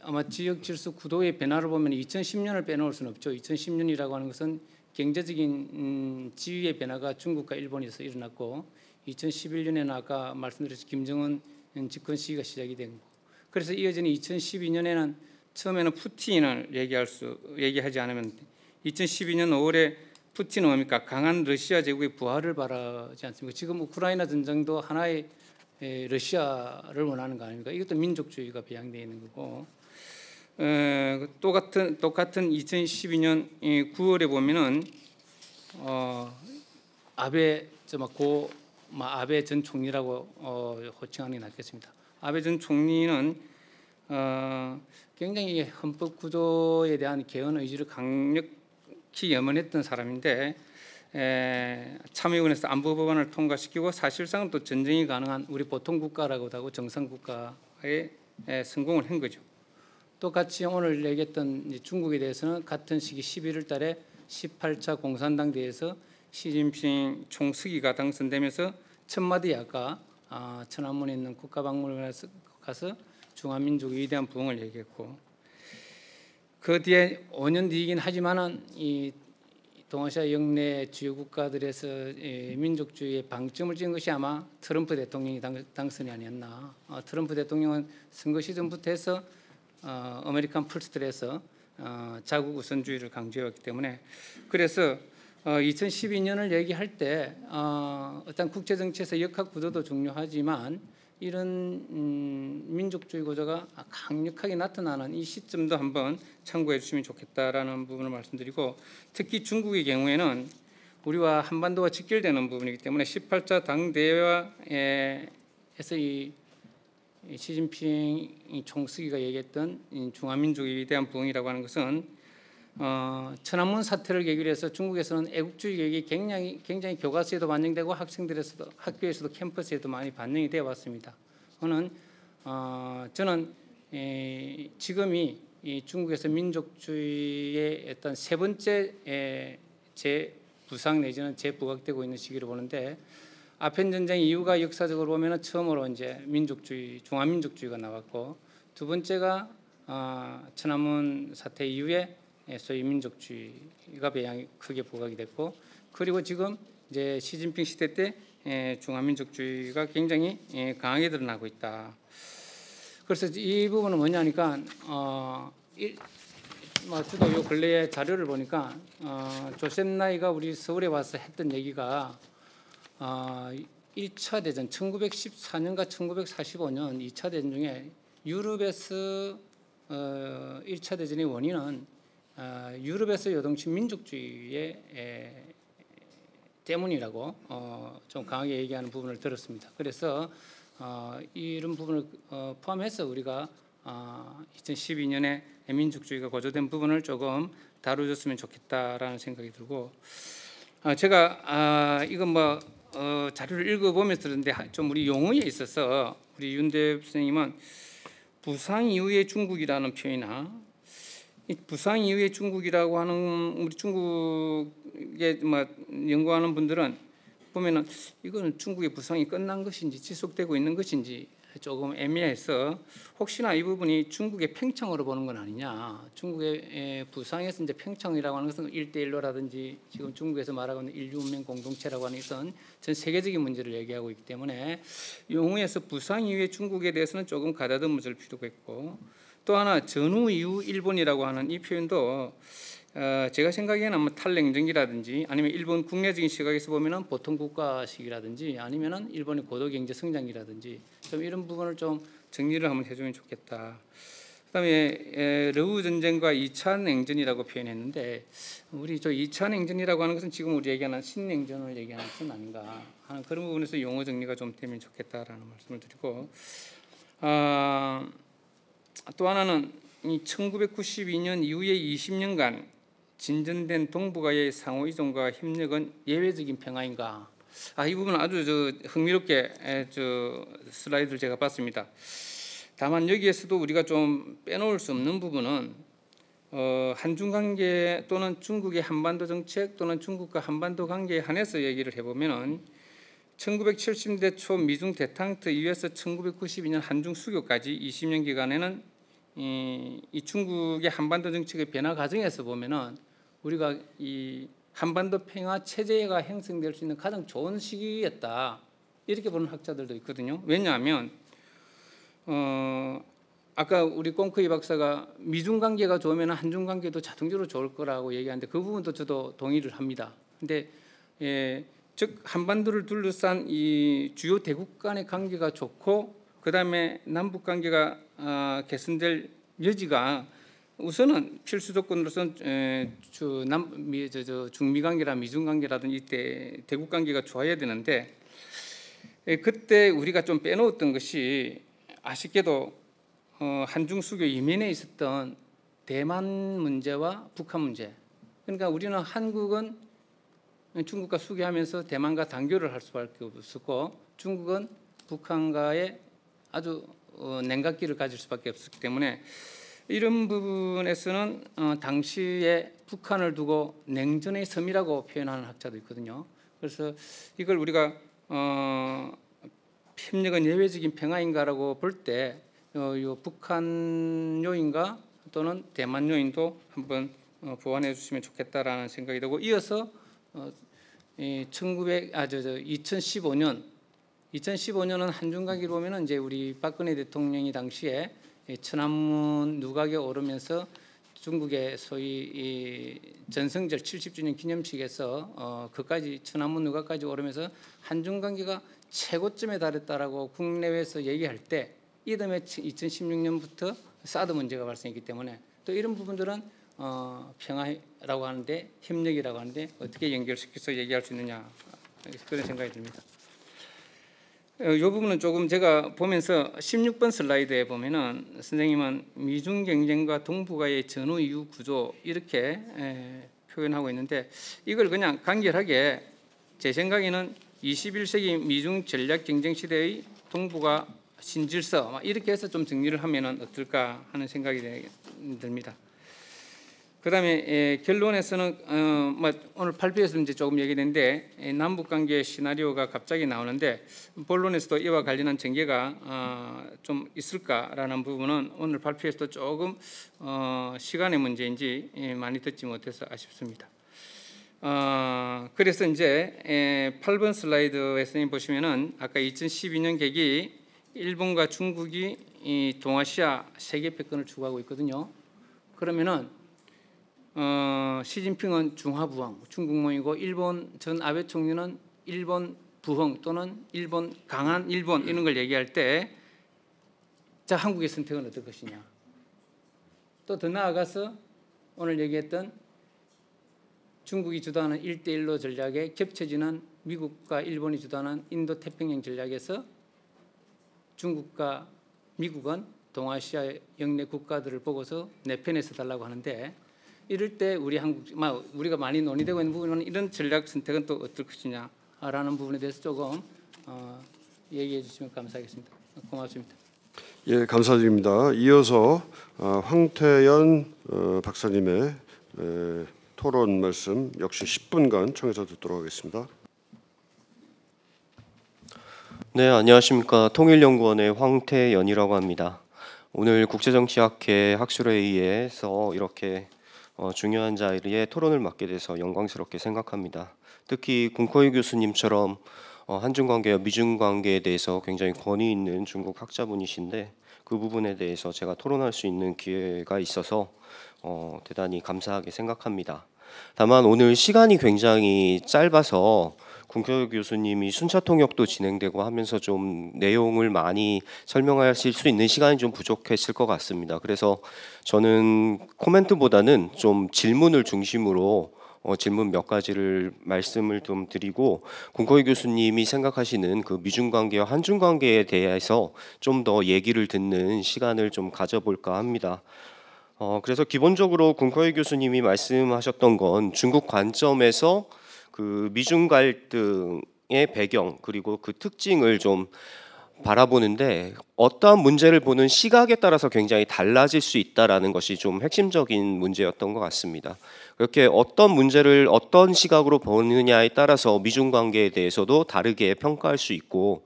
아마 지역 질서 구도의 변화를 보면 2010년을 빼놓을 수는 없죠. 2010년이라고 하는 것은 경제적인 음, 지위의 변화가 중국과 일본에서 일어났고 2011년에는 아까 말씀드렸듯이 김정은 음, 집권 시기가 시작이 된거 그래서 이어지는 2012년에는 처음에는 푸틴을 얘기할 수 얘기하지 않으면 2012년 5월에 푸틴은 뭡니까 강한 러시아 제국의 부활을 바라지 않습니까? 지금 우크라이나 전쟁도 하나의 러시아를 원하는 거 아닙니까? 이것도 민족주의가 배양되어 있는 거고 똑 어, 같은 똑같은 2012년 9월에 보면은 어, 아베 저막고 아베 전 총리라고 어, 호칭하는 게 낫겠습니다. 아베 전 총리는 어, 굉장히 헌법 구조에 대한 개헌 의지를 강력히 염원했던 사람인데 에, 참여원에서 안보 법안을 통과시키고 사실상 또 전쟁이 가능한 우리 보통 국가라고도 하고 정상 국가에 에, 성공을 한 거죠. 또 같이 오늘 얘기했던 중국에 대해서는 같은 시기 11월 달에 18차 공산당 대회에서 시진핑 총수기가 당선되면서 첫 마디 아까 아, 천안문에 있는 국가박물관에 가서, 중화민족의 위대한 부흥을 얘기했고 그 뒤에 5년 뒤이긴 하지만은 이 동아시아 영내 주요 국가들에서 민족주의의 방점을 찍은 것이 아마 트럼프 대통령이 당, 선이 아니었나. 어, 트럼프 대통령은 선거 시즌부터 해서 어, 아메리칸 풀스트에서 어, 자국 우선주의를 강조해왔기 때문에 그래서 어, 2012년을 얘기할 때 어, 어떤 국제 정치에서 역학 구도도 중요하지만 이런 음, 민족주의 구조가 강력하게 나타나는 이 시점도 한번 참고해 주시면 좋겠다라는 부분을 말씀드리고 특히 중국의 경우에는 우리와 한반도와 직결되는 부분이기 때문에 18차 당대회에서 이 시진핑 총수기가 얘기했던 중화민족에 대한 부흥이라고 하는 것은 어, 천안문 사태를 계기로 해서 중국에서는 애국주의 교육이 굉장히, 굉장히 교과서에도 반영되고 학생들에서도 학교에서도 캠퍼스에도 많이 반영이 되어 왔습니다. 저는 어, 저는 에, 지금이 이 중국에서 민족주의의 어떤 세 번째 에, 제 부상 내지는 재부각되고 있는 시기를 보는데 아편 전쟁 이후가 역사적으로 보면 처음으로 이제 민족주의 중화민족주의가 나왔고 두 번째가 어, 천안문 사태 이후에 소위 민족주의가 배양이 크게 부각이 됐고 그리고 지금 이제 시진핑 시대 때 중화민족주의가 굉장히 강하게 드러나고 있다. 그래서 이 부분은 뭐냐니까 어, 뭐 저도 요 근래에 자료를 보니까 어, 조셉나이가 우리 서울에 와서 했던 얘기가 어, 1차 대전 1914년과 1945년 2차 대전 중에 유럽에서 어, 1차 대전의 원인은 아, 유럽에서 여동친 민족주의의 때문이라고 어, 좀 강하게 얘기하는 부분을 들었습니다. 그래서 어, 이런 부분을 어, 포함해서 우리가 2012년에 민족주의가 고조된 부분을 조금 다뤄줬으면 좋겠다라는 생각이 들고 아, 제가 아, 이건 뭐 자료를 읽어보면서 들었는데 좀 우리 용어에 있어서 우리 윤대 선생님은 부상 이후의 중국이라는 표현이나 부상 이후에 중국이라고 하는 우리 중국에 막 뭐 연구하는 분들은 보면은 이거는 중국의 부상이 끝난 것인지 지속되고 있는 것인지 조금 애매해서 혹시나 이 부분이 중국의 팽창으로 보는 건 아니냐. 중국의 부상에서 이제 팽창이라고 하는 것은 일대일로라든지 지금 중국에서 말하고 있는 인류문명 공동체라고 하는 것은 전 세계적인 문제를 얘기하고 있기 때문에 용후에서 부상 이후에 중국에 대해서는 조금 가다듬어줄 필요가 있고 또 하나 전후 이후 일본이라고 하는 이 표현도 어, 제가 생각에는 아마 탈냉전기라든지 아니면 일본 국내적인 시각에서 보면은 보통 국가식이라든지 아니면은 일본의 고도 경제 성장이라든지 좀 이런 부분을 좀 정리를 한번 해주면 좋겠다. 그다음에 러우 전쟁과 2차 냉전이라고 표현했는데 우리 저 2차 냉전이라고 하는 것은 지금 우리 얘기하는 신냉전을 얘기하는 것은 아닌가 하는 그런 부분에서 용어 정리가 좀 되면 좋겠다라는 말씀을 드리고. 아, 아, 또 하나는 1992년 이후의 20년간 진전된 동북아의 상호 이존과 협력은 예외적인 평화인가? 아, 이 부분 아주 저 흥미롭게 저 슬라이드를 제가 봤습니다. 다만 여기에서도 우리가 좀 빼놓을 수 없는 부분은 어, 한중 관계 또는 중국의 한반도 정책 또는 중국과 한반도 관계에 한해서 얘기를 해보면은 1970년대 초 미중 대탕트 이후에서 1992년 한중 수교까지 20년 기간에는 이, 이 중국의 한반도 정책의 변화 과정에서 보면은 우리가 이 한반도 평화 체제가 형성될 수 있는 가장 좋은 시기였다 이렇게 보는 학자들도 있거든요. 왜냐하면 어, 아까 우리 꽁크이 박사가 미중 관계가 좋으면 한중 관계도 자동적으로 좋을 거라고 얘기하는데 그 부분도 저도 동의를 합니다. 근데 예, 즉 한반도를 둘러싼 이 주요 대국 간의 관계가 좋고 그다음에 남북 관계가 어, 개선될 여지가 우선은 필수 조건으로서는 주남미 저, 중미 관계라 미중 관계라든지 이때 대국 관계가 좋아야 되는데 그때 우리가 좀 빼놓았던 것이 아쉽게도 어, 한중 수교 이면에 있었던 대만 문제와 북한 문제. 그러니까 우리는 한국은 중국과 수교하면서 대만과 단교를 할 수밖에 없었고 중국은 북한과의 아주 어, 냉각기를 가질 수밖에 없었기 때문에 이런 부분에서는 어, 당시에 북한을 두고 냉전의 섬이라고 표현하는 학자도 있거든요. 그래서 이걸 우리가 어, 협력은 예외적인 평화인가라고 볼때 어, 북한 요인과 또는 대만 요인도 한번 어, 보완해 주시면 좋겠다라는 생각이 들고 이어서 어, 1900, 아, 저, 저, 2015년 2015년은 한중관계로 보면은 이제 우리 박근혜 대통령이 당시에 천안문 누각에 오르면서 중국의 소위 이 전승절 70주년 기념식에서 어, 그까지 천안문 누각까지 오르면서 한중 관계가 최고점에 달했다라고 국내외에서 얘기할 때 이듬해 2016년부터 사드 문제가 발생했기 때문에 또 이런 부분들은 어, 평화라고 하는데 협력이라고 하는데 어떻게 연결시켜서 얘기할 수 있느냐 그런 생각이 듭니다. 이 어, 부분은 조금 제가 보면서 16번 슬라이드에 보면은 선생님은 미중 경쟁과 동북아의 전후 이후 구조 이렇게 표현하고 있는데 이걸 그냥 간결하게 제 생각에는 21세기 미중 전략 경쟁 시대의 동북아 신질서 이렇게 해서 좀 정리를 하면은 어떨까 하는 생각이 듭니다. 그다음에 예, 결론에서는 어, 뭐, 오늘 발표에서 이제 조금 얘기했는데 남북 관계 시나리오가 갑자기 나오는데 본론에서도 이와 관련한 전개가 어, 좀 있을까라는 부분은 오늘 발표에서도 조금 어, 시간의 문제인지 예, 많이 듣지 못해서 아쉽습니다. 어, 그래서 이제 8번 예, 슬라이드에서 보시면은 아까 2012년 계기 일본과 중국이 동아시아 세계 패권을 추구하고 있거든요. 그러면은 어, 시진핑은 중화부황 중국몽이고 일본 전 아베 총리는 일본 부흥 또는 일본 강한 일본 예. 이런 걸 얘기할 때자 한국의 선택은 어떨 것이냐 또 더 나아가서 오늘 얘기했던 중국이 주도하는 일대일로 전략에 겹쳐지는 미국과 일본이 주도하는 인도 태평양 전략에서 중국과 미국은 동아시아 영내 국가들을 보고서 내 편에서 달라고 하는데 이럴 때 우리 한국 막 우리가 많이 논의되고 있는 부분은 이런 전략 선택은 또 어떨 것이냐라는 부분에 대해서 조금 어, 얘기해 주시면 감사하겠습니다. 고맙습니다. 예, 감사드립니다. 이어서 어, 황태연 어, 박사님의 에, 토론 말씀 역시 10분간 청해서 듣도록 하겠습니다. 네, 안녕하십니까. 통일연구원의 황태연이라고 합니다. 오늘 국제정치학회 학술회의에서 이렇게 어, 중요한 자리에 토론을 맡게 돼서 영광스럽게 생각합니다. 특히 공코이 교수님처럼 어, 한중 관계와 미중 관계에 대해서 굉장히 권위 있는 중국 학자분이신데 그 부분에 대해서 제가 토론할 수 있는 기회가 있어서 어, 대단히 감사하게 생각합니다. 다만 오늘 시간이 굉장히 짧아서 궁교 교수님이 순차 통역도 진행되고 하면서 좀 내용을 많이 설명하실 수 있는 시간이 좀 부족했을 것 같습니다. 그래서 저는 코멘트보다는 좀 질문을 중심으로 어, 질문 몇 가지를 말씀을 좀 드리고 공거희 교수님이 생각하시는 그 미중 관계와 한중 관계에 대해서 좀 더 얘기를 듣는 시간을 좀 가져볼까 합니다. 어, 그래서 기본적으로 공거희 교수님이 말씀하셨던 건 중국 관점에서 그 미중 갈등의 배경 그리고 그 특징을 좀 바라보는데 어떠한 문제를 보는 시각에 따라서 굉장히 달라질 수 있다라는 것이 좀 핵심적인 문제였던 것 같습니다. 이렇게 어떤 문제를 어떤 시각으로 보느냐에 따라서 미중 관계에 대해서도 다르게 평가할 수 있고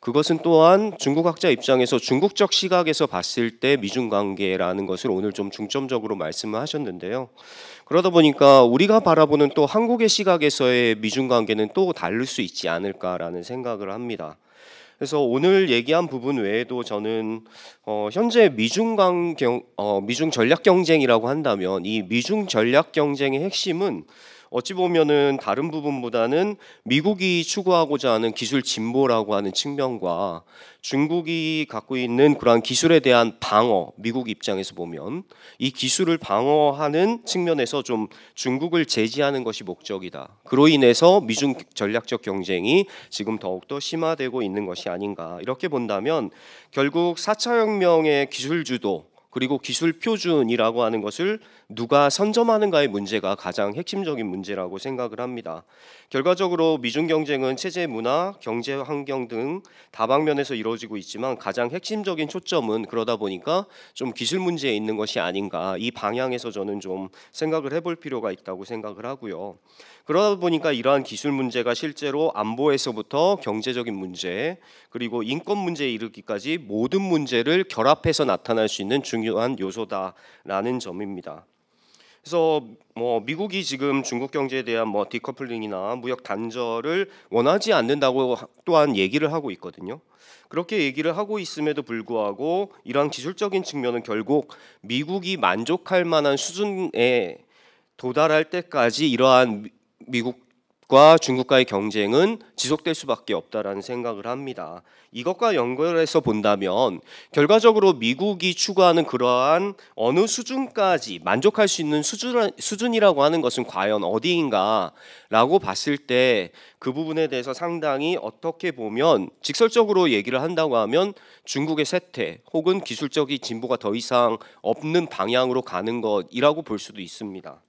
그것은 또한 중국 학자 입장에서 중국적 시각에서 봤을 때 미중 관계라는 것을 오늘 좀 중점적으로 말씀을 하셨는데요. 그러다 보니까 우리가 바라보는 또 한국의 시각에서의 미중 관계는 또 다를 수 있지 않을까라는 생각을 합니다. 그래서 오늘 얘기한 부분 외에도 저는 어, 현재 미중 강 어, 미중 전략 경쟁이라고 한다면 이 미중 전략 경쟁의 핵심은 어찌 보면은 다른 부분보다는 미국이 추구하고자 하는 기술 진보라고 하는 측면과 중국이 갖고 있는 그러한 기술에 대한 방어, 미국 입장에서 보면 이 기술을 방어하는 측면에서 좀 중국을 제지하는 것이 목적이다. 그로 인해서 미중 전략적 경쟁이 지금 더욱더 심화되고 있는 것이 아닌가 이렇게 본다면 결국 4차 혁명의 기술 주도 그리고 기술 표준이라고 하는 것을 누가 선점하는가의 문제가 가장 핵심적인 문제라고 생각을 합니다. 결과적으로 미중 경쟁은 체제 문화, 경제 환경 등 다방면에서 이루어지고 있지만 가장 핵심적인 초점은 그러다 보니까 좀 기술 문제에 있는 것이 아닌가 이 방향에서 저는 좀 생각을 해볼 필요가 있다고 생각을 하고요. 그러다 보니까 이러한 기술 문제가 실제로 안보에서부터 경제적인 문제 그리고 인권 문제에 이르기까지 모든 문제를 결합해서 나타날 수 있는 중요한 요소다라는 점입니다. 그래서 뭐 미국이 지금 중국 경제에 대한 뭐 디커플링이나 무역 단절을 원하지 않는다고 또한 얘기를 하고 있거든요. 그렇게 얘기를 하고 있음에도 불구하고 이러한 기술적인 측면은 결국 미국이 만족할 만한 수준에 도달할 때까지 이러한 미국 미국과 중국과의 경쟁은 지속될 수밖에 없다라는 생각을 합니다. 이것과 연결해서 본다면 결과적으로 미국이 추구하는 그러한 어느 수준까지 만족할 수 있는 수준, 이라고 하는 것은 과연 어디인가라고 봤을 때 그 부분에 대해서 상당히 어떻게 보면 직설적으로 얘기를 한다고 하면 중국의 세태 혹은 기술적인 진보가 더 이상 없는 방향으로 가는 것이라고 볼 수도 있습니다.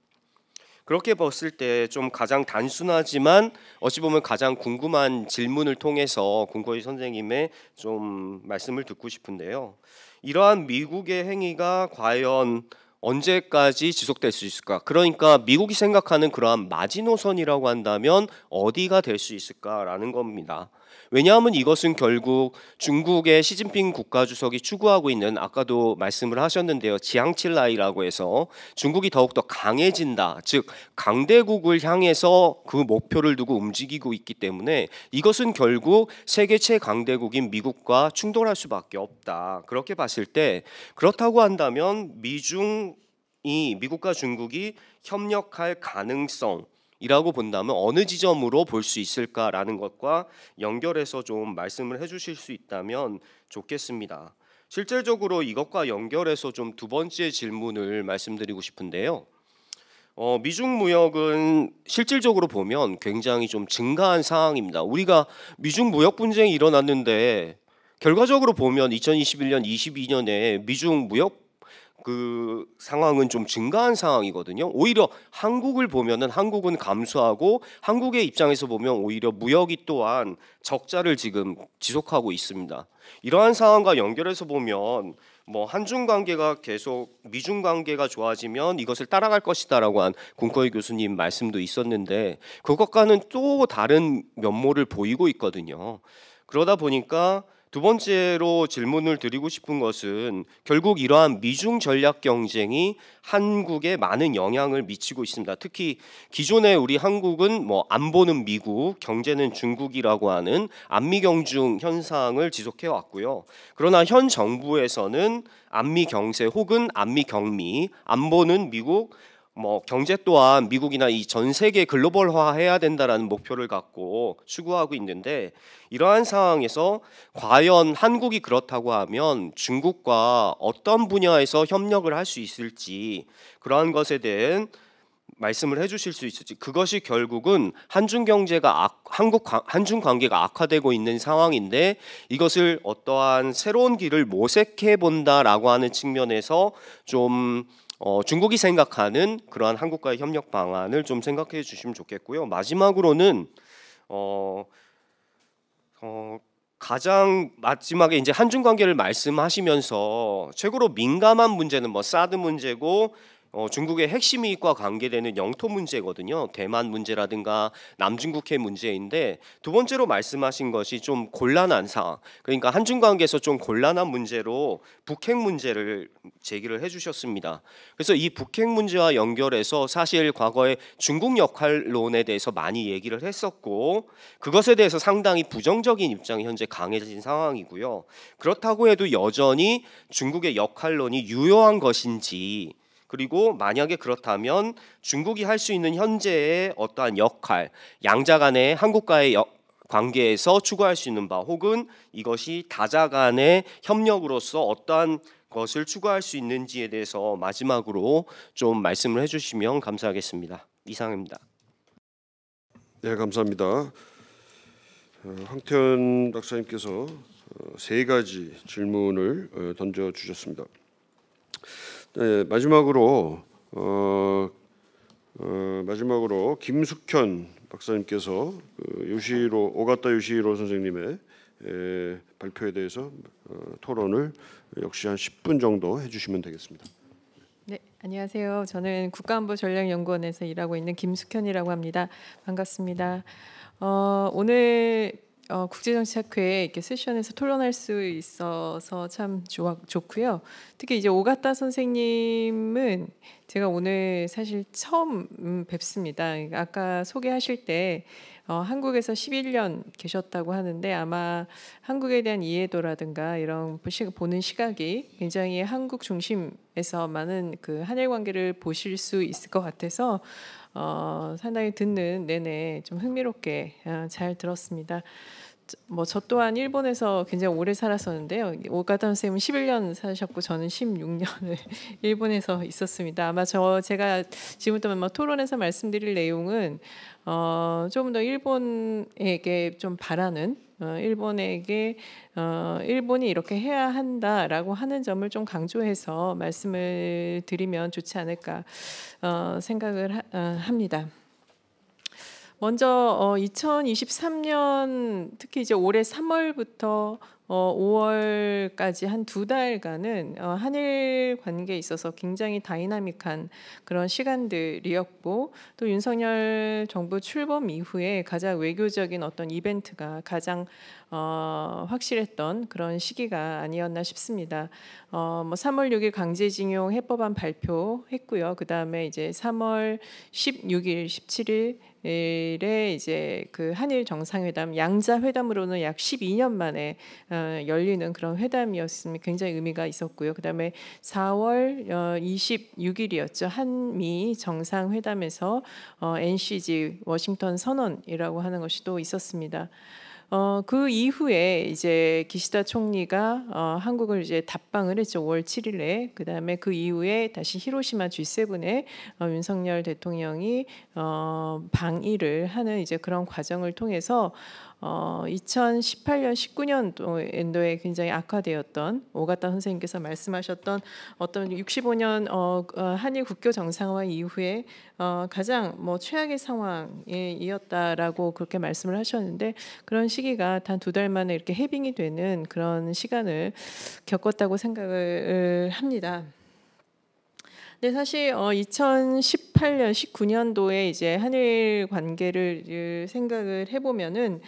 그렇게 봤을 때 좀 가장 단순하지만 어찌 보면 가장 궁금한 질문을 통해서 공거희 선생님의 좀 말씀을 듣고 싶은데요. 이러한 미국의 행위가 과연 언제까지 지속될 수 있을까? 그러니까 미국이 생각하는 그러한 마지노선이라고 한다면 어디가 될 수 있을까라는 겁니다. 왜냐하면 이것은 결국 중국의 시진핑 국가주석이 추구하고 있는 아까도 말씀을 하셨는데요. 지향칠라이라고 해서 중국이 더욱더 강해진다. 즉 강대국을 향해서 그 목표를 두고 움직이고 있기 때문에 이것은 결국 세계 최강대국인 미국과 충돌할 수밖에 없다. 그렇게 봤을 때 그렇다고 한다면 미중 이 미국과 중국이 협력할 가능성 이라고 본다면 어느 지점으로 볼 수 있을까라는 것과 연결해서 좀 말씀을 해주실 수 있다면 좋겠습니다. 실질적으로 이것과 연결해서 좀 두 번째 질문을 말씀드리고 싶은데요. 어, 미중 무역은 실질적으로 보면 굉장히 좀 증가한 상황입니다. 우리가 미중 무역 분쟁이 일어났는데 결과적으로 보면 2021년, 22년에 미중 무역 그 상황은 좀 증가한 상황이거든요. 오히려 한국을 보면은 한국은 감소하고 한국의 입장에서 보면 오히려 무역이 또한 적자를 지금 지속하고 있습니다. 이러한 상황과 연결해서 보면 뭐 한중 관계가 계속 미중 관계가 좋아지면 이것을 따라갈 것이다라고 한 공거희 교수님 말씀도 있었는데 그것과는 또 다른 면모를 보이고 있거든요. 그러다 보니까 두 번째로 질문을 드리고 싶은 것은 결국 이러한 미중 전략 경쟁이 한국에 많은 영향을 미치고 있습니다. 특히 기존에 우리 한국은 뭐 안보는 미국, 경제는 중국이라고 하는 안미 경중 현상을 지속해 왔고요. 그러나 현 정부에서는 안미 경세 혹은 안미 경미, 안보는 미국, 뭐 경제 또한 미국이나 이 전 세계 글로벌화해야 된다라는 목표를 갖고 추구하고 있는데 이러한 상황에서 과연 한국이 그렇다고 하면 중국과 어떤 분야에서 협력을 할 수 있을지 그러한 것에 대한 말씀을 해주실 수 있을지 그것이 결국은 한중 경제가 악, 한국 한중 관계가 악화되고 있는 상황인데 이것을 어떠한 새로운 길을 모색해 본다라고 하는 측면에서 좀 어, 중국이 생각하는 그러한 한국과의 협력 방안을 좀 생각해 주시면 좋겠고요. 마지막으로는 어, 어, 가장 마지막에 이제 한중 관계를 말씀하시면서 최고로 민감한 문제는 뭐 사드 문제고 어, 중국의 핵심 이익과 관계되는 영토 문제거든요. 대만 문제라든가 남중국해 문제인데 두 번째로 말씀하신 것이 좀 곤란한 사항. 그러니까 한중 관계에서 좀 곤란한 문제로 북핵 문제를 제기를 해주셨습니다. 그래서 이 북핵 문제와 연결해서 사실 과거에 중국 역할론에 대해서 많이 얘기를 했었고 그것에 대해서 상당히 부정적인 입장이 현재 강해진 상황이고요. 그렇다고 해도 여전히 중국의 역할론이 유효한 것인지 그리고 만약에 그렇다면 중국이 할 수 있는 현재의 어떠한 역할, 양자 간의 한국과의 역, 관계에서 추구할 수 있는 바 혹은 이것이 다자 간의 협력으로서 어떠한 것을 추구할 수 있는지에 대해서 마지막으로 좀 말씀을 해주시면 감사하겠습니다. 이상입니다. 네, 감사합니다. 어, 황태현 박사님께서 어, 세 가지 질문을 어, 던져 주셨습니다. 네, 마지막으로 어, 어, 마지막으로 김숙현 박사님께서 그 요시로 오가타 요시로 선생님의 에, 발표에 대해서 어, 토론을 역시 한 10분 정도 해주시면 되겠습니다. 네, 안녕하세요. 저는 국가안보 전략연구원에서 일하고 있는 김숙현이라고 합니다. 반갑습니다. 어, 오늘 어, 국제정치학회 이렇게 세션에서 토론할 수 있어서 참 좋아, 좋고요. 특히 이제 오가타 선생님은 제가 오늘 사실 처음 음, 뵙습니다. 그러니까 아까 소개하실 때 어, 한국에서 11년 계셨다고 하는데 아마 한국에 대한 이해도라든가 이런 보는 시각이 굉장히 한국 중심에서 많은 그 한일 관계를 보실 수 있을 것 같아서 어, 상당히 듣는 내내 좀 흥미롭게 어, 잘 들었습니다. 뭐저 뭐 또한 일본에서 굉장히 오래 살았었는데요. 오가다 선생님은 11년 사셨고 저는 16년을 [LAUGHS] 일본에서 있었습니다. 아마 저 제가 지금부터 뭐 토론에서 말씀드릴 내용은 어, 조금 더 일본에게 좀 바라는 어, 일본에게 어, 일본이 이렇게 해야 한다라고 하는 점을 좀 강조해서 말씀을 드리면 좋지 않을까 어, 생각을 합니다. 먼저 2023년 특히 이제 올해 3월부터 어, 5월까지 한 두 달간은 어, 한일 관계에 있어서 굉장히 다이나믹한 그런 시간들이었고 또 윤석열 정부 출범 이후에 가장 외교적인 어떤 이벤트가 가장 어, 확실했던 그런 시기가 아니었나 싶습니다. 어, 뭐 3월 6일 강제징용 해법안 발표했고요. 그 다음에 이제 3월 16일, 17일 일에 이제 그 한일 정상회담 양자 회담으로는 약 12년 만에 어, 열리는 그런 회담이었음이 굉장히 의미가 있었고요. 그다음에 4월 어, 26일이었죠 한미 정상회담에서 어, NCG 워싱턴 선언이라고 하는 것이 또 있었습니다. 어, 그 이후에 이제 기시다 총리가 어, 한국을 이제 답방을 했죠. 5월 7일에. 그 다음에 그 이후에 다시 히로시마 G7에 어, 윤석열 대통령이 어, 방일을 하는 이제 그런 과정을 통해서 어, 2018년 19년도에 굉장히 악화되었던 오가타 선생님께서 말씀하셨던 어떤 65년 어, 어, 한일 국교 정상화 이후에 어, 가장 뭐 최악의 상황 이었다라고 그렇게 말씀을 하셨는데 그런 시기가 단 두 달 만에 이렇게 해빙이 되는 그런 시간을 겪었다고 생각을 합니다. 근데 사실 어 2018년 19년도에 이제 한일 관계를 생각을 해보면은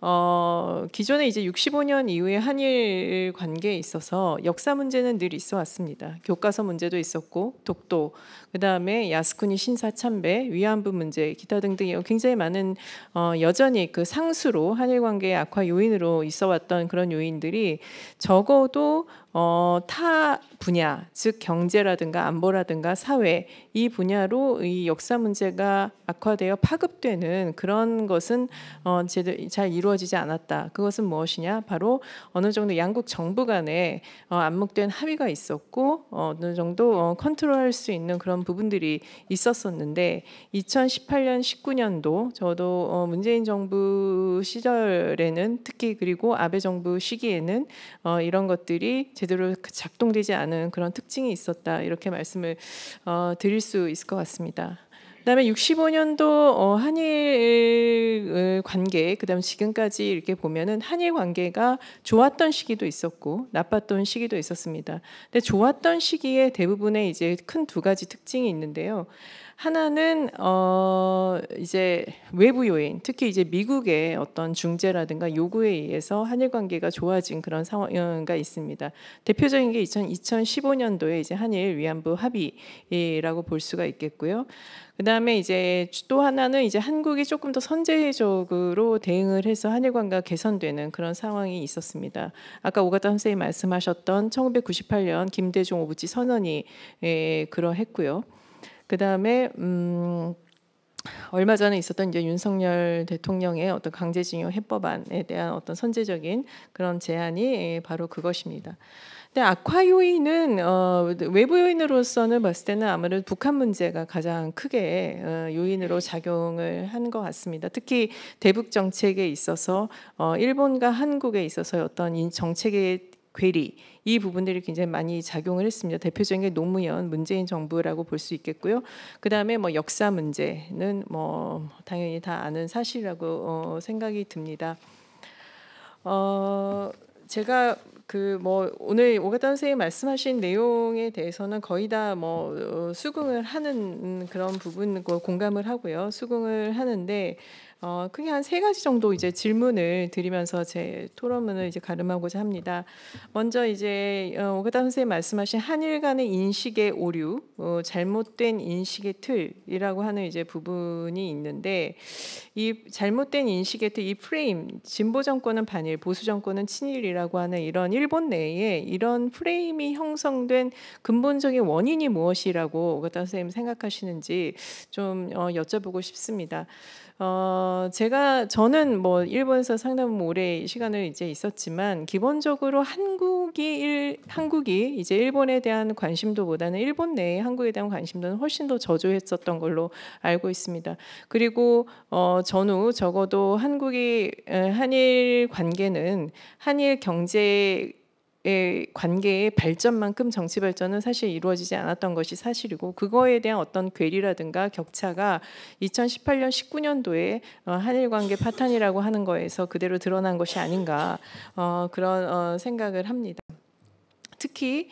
어, 기존에 이제 65년 이후에 한일 관계에 있어서 역사 문제는 늘 있어 왔습니다. 교과서 문제도 있었고 독도, 그다음에 야스쿠니 신사 참배, 위안부 문제, 기타 등등 굉장히 많은 어, 여전히 그 상수로 한일 관계의 악화 요인으로 있어 왔던 그런 요인들이 적어도 어, 타 분야, 즉 경제라든가 안보라든가 사회 이 분야로 이 역사 문제가 악화되어 파급되는 그런 것은 어, 제대로 잘 이루어지지 않았다. 그것은 무엇이냐? 바로 어느 정도 양국 정부 간에 어, 안목된 합의가 있었고 어, 어느 정도 어, 컨트롤할 수 있는 그런 부분들이 있었었는데 2018년, 19년도 저도 어, 문재인 정부 시절에는 특히 그리고 아베 정부 시기에는 어, 이런 것들이 제대로 그 작동되지 않은 그런 특징이 있었다 이렇게 말씀을 어, 드릴 수 있을 것 같습니다. 그다음에 65년도 어, 한일 관계 그다음 지금까지 이렇게 보면은 한일 관계가 좋았던 시기도 있었고 나빴던 시기도 있었습니다. 근데 좋았던 시기에 대부분의 이제 큰 두 가지 특징이 있는데요. 하나는 어 이제 외부 요인, 특히 이제 미국의 어떤 중재라든가 요구에 의해서 한일 관계가 좋아진 그런 상황가 있습니다. 대표적인 게 2000, 2015년도에 이제 한일 위안부 합의라고 볼 수가 있겠고요. 그다음에 이제 또 하나는 이제 한국이 조금 더 선제적으로 대응을 해서 한일 관계가 개선되는 그런 상황이 있었습니다. 아까 오가타 선생님 말씀하셨던 1998년 김대중 오부지 선언이 예, 그러했고요. 그 다음에 음, 얼마 전에 있었던 이제 윤석열 대통령의 어떤 강제징용 해법안에 대한 어떤 선제적인 그런 제안이 바로 그것입니다. 근데 악화 요인은 어, 외부 요인으로서는 봤을 때는 아무래도 북한 문제가 가장 크게 어, 요인으로 작용을 한 것 같습니다. 특히 대북 정책에 있어서 어, 일본과 한국에 있어서 어떤 정책의 괴리 이 부분들이 굉장히 많이 작용을 했습니다. 대표적인 게 노무현, 문재인 정부라고 볼 수 있겠고요. 그 다음에 뭐 역사 문제는 뭐 당연히 다 아는 사실이라고 어, 생각이 듭니다. 어, 제가 그 뭐 오늘 오가탄 선생님 말씀하신 내용에 대해서는 거의 다뭐 어, 수긍을 하는 음, 그런 부분 그 공감을 하고요. 수긍을 하는데 어, 크게 한 세 가지 정도 이제 질문을 드리면서 제 토론문을 이제 가름하고자 합니다. 먼저 이제 어, 오가다 선생님 말씀하신 한일 간의 인식의 오류, 어, 잘못된 인식의 틀이라고 하는 이제 부분이 있는데 이 잘못된 인식의 틀, 이 프레임, 진보 정권은 반일, 보수 정권은 친일이라고 하는 이런 일본 내에 이런 프레임이 형성된 근본적인 원인이 무엇이라고 오가다 선생님 생각하시는지 좀 어, 여쭤보고 싶습니다. 어, 제가 저는 뭐 일본에서 상당히 오래 시간을 이제 있었지만 기본적으로 한국이 일, 한국이 이제 일본에 대한 관심도보다는 일본 내에 한국에 대한 관심도는 훨씬 더 저조했었던 걸로 알고 있습니다. 그리고 어, 전후 적어도 한국이 한일 관계는 한일 경제 관계의 발전만큼 정치 발전은 사실 이루어지지 않았던 것이 사실이고 그거에 대한 어떤 괴리라든가 격차가 2018년 19년도에 어, 한일 관계 파탄이라고 하는 거에서 그대로 드러난 것이 아닌가 어, 그런 어, 생각을 합니다. 특히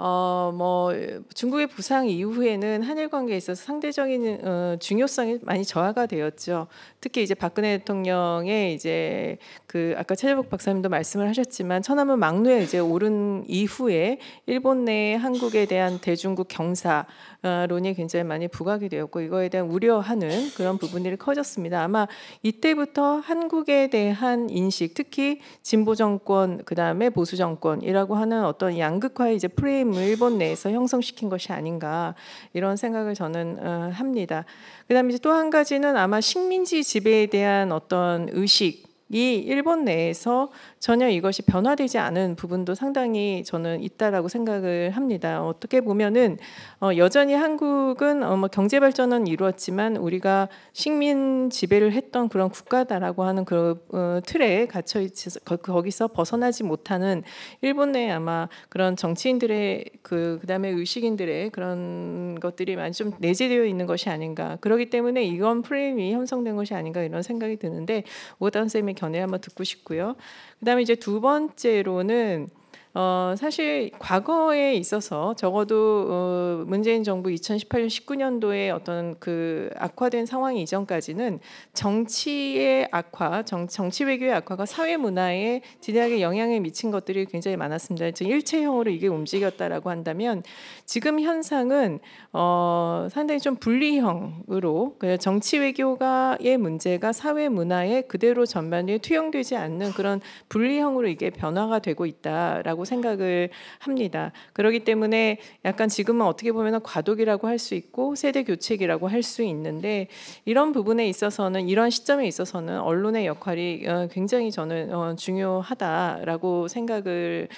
어, 뭐 중국의 부상 이후에는 한일 관계에 있어서 상대적인 어, 중요성이 많이 저하가 되었죠. 특히 이제 박근혜 대통령의 이제 그 아까 최재복 박사님도 말씀을 하셨지만 천안문 막루에 이제 오른 이후에 일본 내 한국에 대한 대중국 경사 아, 론이 굉장히 많이 부각이 되었고 이거에 대한 우려하는 그런 부분들이 커졌습니다. 아마 이때부터 한국에 대한 인식, 특히 진보 정권 그다음에 보수 정권이라고 하는 어떤 양극화의 이제 프레임을 일본 내에서 형성시킨 것이 아닌가 이런 생각을 저는 어, 합니다. 그다음에 또 한 가지는 아마 식민지 지배에 대한 어떤 의식 이 일본 내에서 전혀 이것이 변화되지 않은 부분도 상당히 저는 있다라고 생각을 합니다. 어떻게 보면은 어, 여전히 한국은 어, 뭐 경제 발전은 이루었지만 우리가 식민 지배를 했던 그런 국가다라고 하는 그 어, 틀에 갇혀 있어 거기서 벗어나지 못하는 일본의 아마 그런 정치인들의 그 그다음에 의식인들의 그런 것들이 많이 좀 내재되어 있는 것이 아닌가. 그러기 때문에 이건 프레임이 형성된 것이 아닌가 이런 생각이 드는데 오단 쌤의 견해 한번 듣고 싶고요. 그 그다음에 이제 두 번째로는 어, 사실 과거에 있어서 적어도 어, 문재인 정부 2018년 19년도에 어떤 그 악화된 상황 이전까지는 정치의 악화, 정, 정치 외교의 악화가 사회 문화에 지대하게 영향을 미친 것들이 굉장히 많았습니다. 즉 일체형으로 이게 움직였다라고 한다면 지금 현상은 어, 상당히 좀 분리형으로 정치 외교가의 문제가 사회 문화에 그대로 전반에 투영되지 않는 그런 분리형으로 이게 변화가 되고 있다라고 생각을 합니다. 그러기 때문에 약간 지금은 어떻게 보면 과도기라고 할 수 있고 세대 교체기라고 할 수 있는데 이런 부분에 있어서는 이런 시점에 있어서는 언론의 역할이 어, 굉장히 저는 어, 중요하다라고 생각을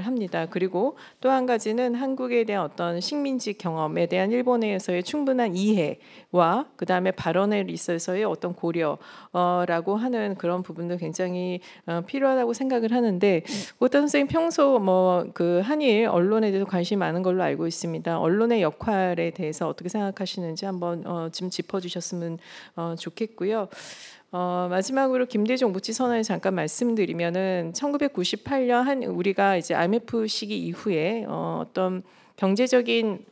합니다. 그리고 또 한 가지는 한국에 대한 어떤 식민지 경험에 대한 일본에서의 충분한 이해와 그 다음에 발언에 있어서의 어떤 고려라고 어, 하는 그런 부분도 굉장히 필요하다고 생각을 하는데 오타 네. 선생님 평소 평소 뭐그 한일 언론에 대해서 관심이 많은 걸로 알고 있습니다. 언론의 역할에 대해서 어떻게 생각하시는지 한번 어, 좀 짚어주셨으면 어, 좋겠고요. 어, 마지막으로 김대중 묵지 선언에 잠깐 말씀드리면은 1998년 한 우리가 이제 IMF 시기 이후에 어, 어떤 경제적인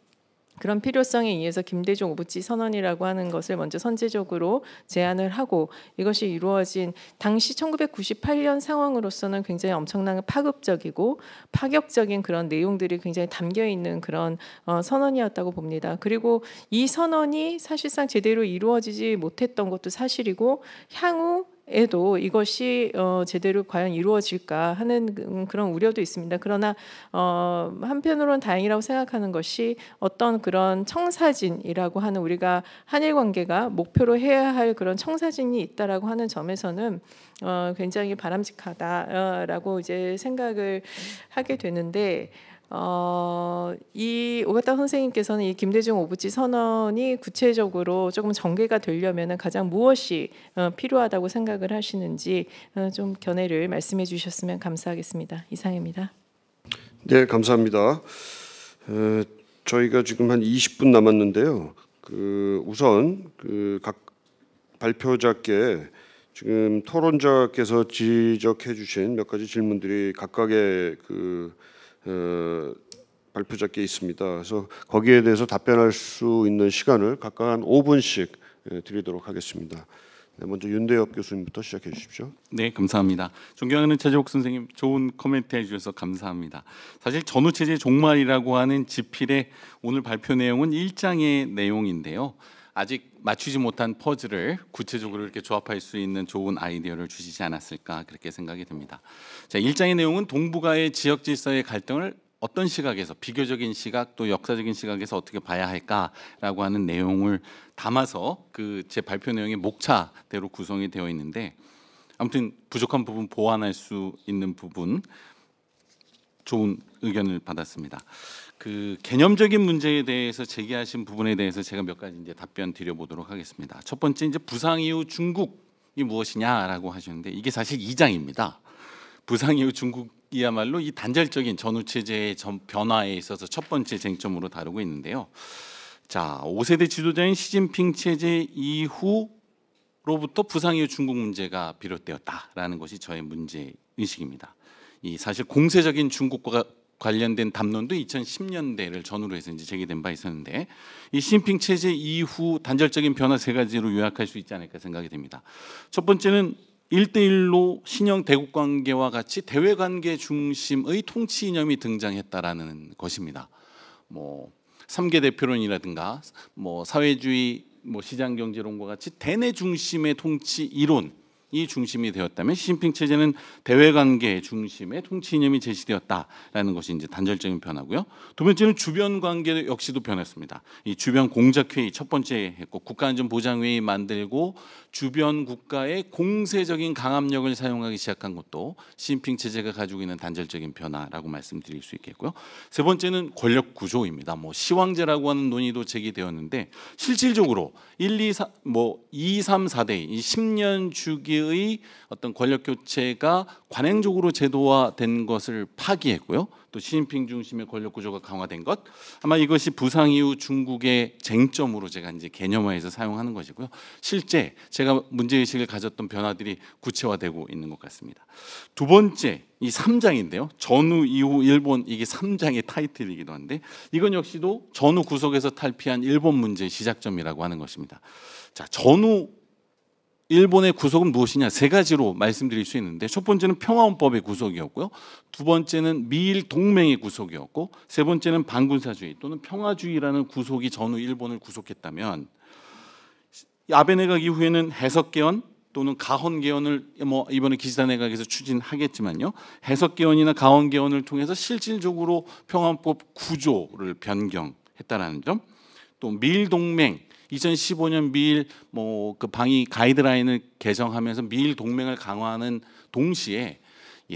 그런 필요성에 의해서 김대중 오부치 선언이라고 하는 것을 먼저 선제적으로 제안을 하고 이것이 이루어진 당시 1998년 상황으로서는 굉장히 엄청난 파급적이고 파격적인 그런 내용들이 굉장히 담겨 있는 그런 어, 선언이었다고 봅니다. 그리고 이 선언이 사실상 제대로 이루어지지 못했던 것도 사실이고 향후 에도 이것이 어, 제대로 과연 이루어질까 하는 그, 음, 그런 우려도 있습니다. 그러나 어, 한편으론 다행이라고 생각하는 것이 어떤 그런 청사진이라고 하는 우리가 한일 관계가 목표로 해야 할 그런 청사진이 있다라고 하는 점에서는 어, 굉장히 바람직하다라고 이제 생각을 하게 되는데. 어, 이 오가타 선생님께서는 이 김대중 오부치 선언이 구체적으로 조금 전개가 되려면 가장 무엇이 어, 필요하다고 생각을 하시는지 어, 좀 견해를 말씀해 주셨으면 감사하겠습니다. 이상입니다. 네, 감사합니다. 어, 저희가 지금 한 20분 남았는데요. 그 우선 그 각 발표자께 지금 토론자께서 지적해 주신 몇 가지 질문들이 각각의 그 어, 발표 잡게 있습니다. 그래서 거기에 대해서 답변할 수 있는 시간을 각각 한 5분씩 예, 드리도록 하겠습니다. 네, 먼저 윤대엽 교수님부터 시작해 주십시오. 네, 감사합니다. 존경하는 최재욱 선생님, 좋은 코멘트 해주셔서 감사합니다. 사실 전후 체제 종말이라고 하는 지필의 오늘 발표 내용은 1장의 내용인데요. 아직 맞추지 못한 퍼즐을 구체적으로 이렇게 조합할 수 있는 좋은 아이디어를 주시지 않았을까 그렇게 생각이 됩니다 자, 1장의 내용은 동북아의 지역 질서의 갈등을 어떤 시각에서 비교적인 시각 또 역사적인 시각에서 어떻게 봐야 할까라고 하는 내용을 담아서 그 제 발표 내용의 목차대로 구성이 되어 있는데 아무튼 부족한 부분 보완할 수 있는 부분 좋은 의견을 받았습니다. 그 개념적인 문제에 대해서 제기하신 부분에 대해서 제가 몇 가지 이제 답변 드려보도록 하겠습니다. 첫 번째 이제 부상 이후 중국이 무엇이냐라고 하셨는데 이게 사실 2장입니다. 부상 이후 중국이야말로 이 단절적인 전후 체제의 변화에 있어서 첫 번째 쟁점으로 다루고 있는데요. 자, 5세대 지도자인 시진핑 체제 이후로부터 부상 이후 중국 문제가 비롯되었다라는 것이 저의 문제 의식입니다. 이 사실 공세적인 중국과 관련된 담론도 2010년대를 전후로 해서 이제 제기된 바 있었는데 이시핑 체제 이후 단절적인 변화 세 가지로 요약할 수 있지 않을까 생각이 됩니다. 첫 번째는 일대일로 신형 대국 관계와 같이 대외 관계 중심의 통치 이념이 등장했다라는 것입니다. 뭐 3개 대표론이라든가 뭐 사회주의 뭐 시장 경제론과 같이 대내 중심의 통치 이론 이 중심이 되었다면 시진핑 체제는 대외 관계 중심의 통치 이념이 제시되었다라는 것이 이제 단절적인 변화고요. 두 번째는 주변 관계 역시도 변했습니다. 이 주변 공작 회의 첫 번째 했고 국가안전보장 회의 만들고 주변 국가의 공세적인 강압력을 사용하기 시작한 것도 시진핑 체제가 가지고 있는 단절적인 변화라고 말씀드릴 수 있겠고요. 세 번째는 권력 구조입니다. 뭐 시황제라고 하는 논의도 제기되었는데 실질적으로 1, 2, 3, 뭐 2, 3, 4대 이 10년 주기 시의 어떤 권력 교체가 관행적으로 제도화된 것을 파기했고요. 또 시진핑 중심의 권력 구조가 강화된 것 아마 이것이 부상 이후 중국의 쟁점으로 제가 이제 개념화해서 사용하는 것이고요. 실제 제가 문제 의식을 가졌던 변화들이 구체화되고 있는 것 같습니다. 두 번째 이 3장인데요. 전후 이후 일본 이게 3장의 타이틀이기도 한데 이건 역시도 전후 구석에서 탈피한 일본 문제의 시작점이라고 하는 것입니다. 자, 전후 일본의 구속은 무엇이냐 세 가지로 말씀드릴 수 있는데 첫 번째는 평화헌법의 구속이었고요 두 번째는 미일 동맹의 구속이었고 세 번째는 반군사주의 또는 평화주의라는 구속이 전후 일본을 구속했다면 아베 내각 이후에는 해석 개헌 또는 가헌 개헌을 뭐 이번에 기시다 내각에서 추진하겠지만요 해석 개헌이나 가헌 개헌을 통해서 실질적으로 평화헌법 구조를 변경했다라는 점 또 미일 동맹 2015년 미일 뭐 그 방위 가이드라인을 개정하면서 미일 동맹을 강화하는 동시에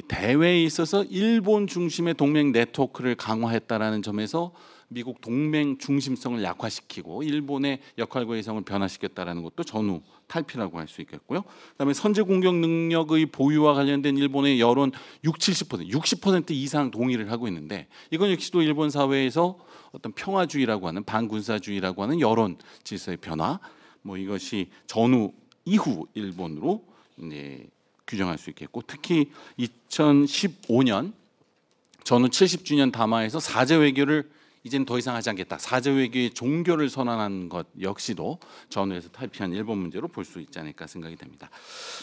대회에 있어서 일본 중심의 동맹 네트워크를 강화했다라는 점에서 미국 동맹 중심성을 약화시키고 일본의 역할과 이성을 변화시켰다라는 것도 전후 탈피라고 할 수 있겠고요. 그다음에 선제 공격 능력의 보유와 관련된 일본의 여론 6, 70% 60% 이상 동의를 하고 있는데 이건 역시도 일본 사회에서 어떤 평화주의라고 하는 반군사주의라고 하는 여론 질서의 변화 뭐 이것이 전후 이후 일본으로 이제 규정할 수 있겠고 특히 2015년 전후 70주년 담화에서 사제 외교를 이제는 더 이상 하지 않겠다. 사제 외교의 종교를 선언한 것 역시도 전후에서 탈피한 일본 문제로 볼 수 있지 않을까 생각이 됩니다.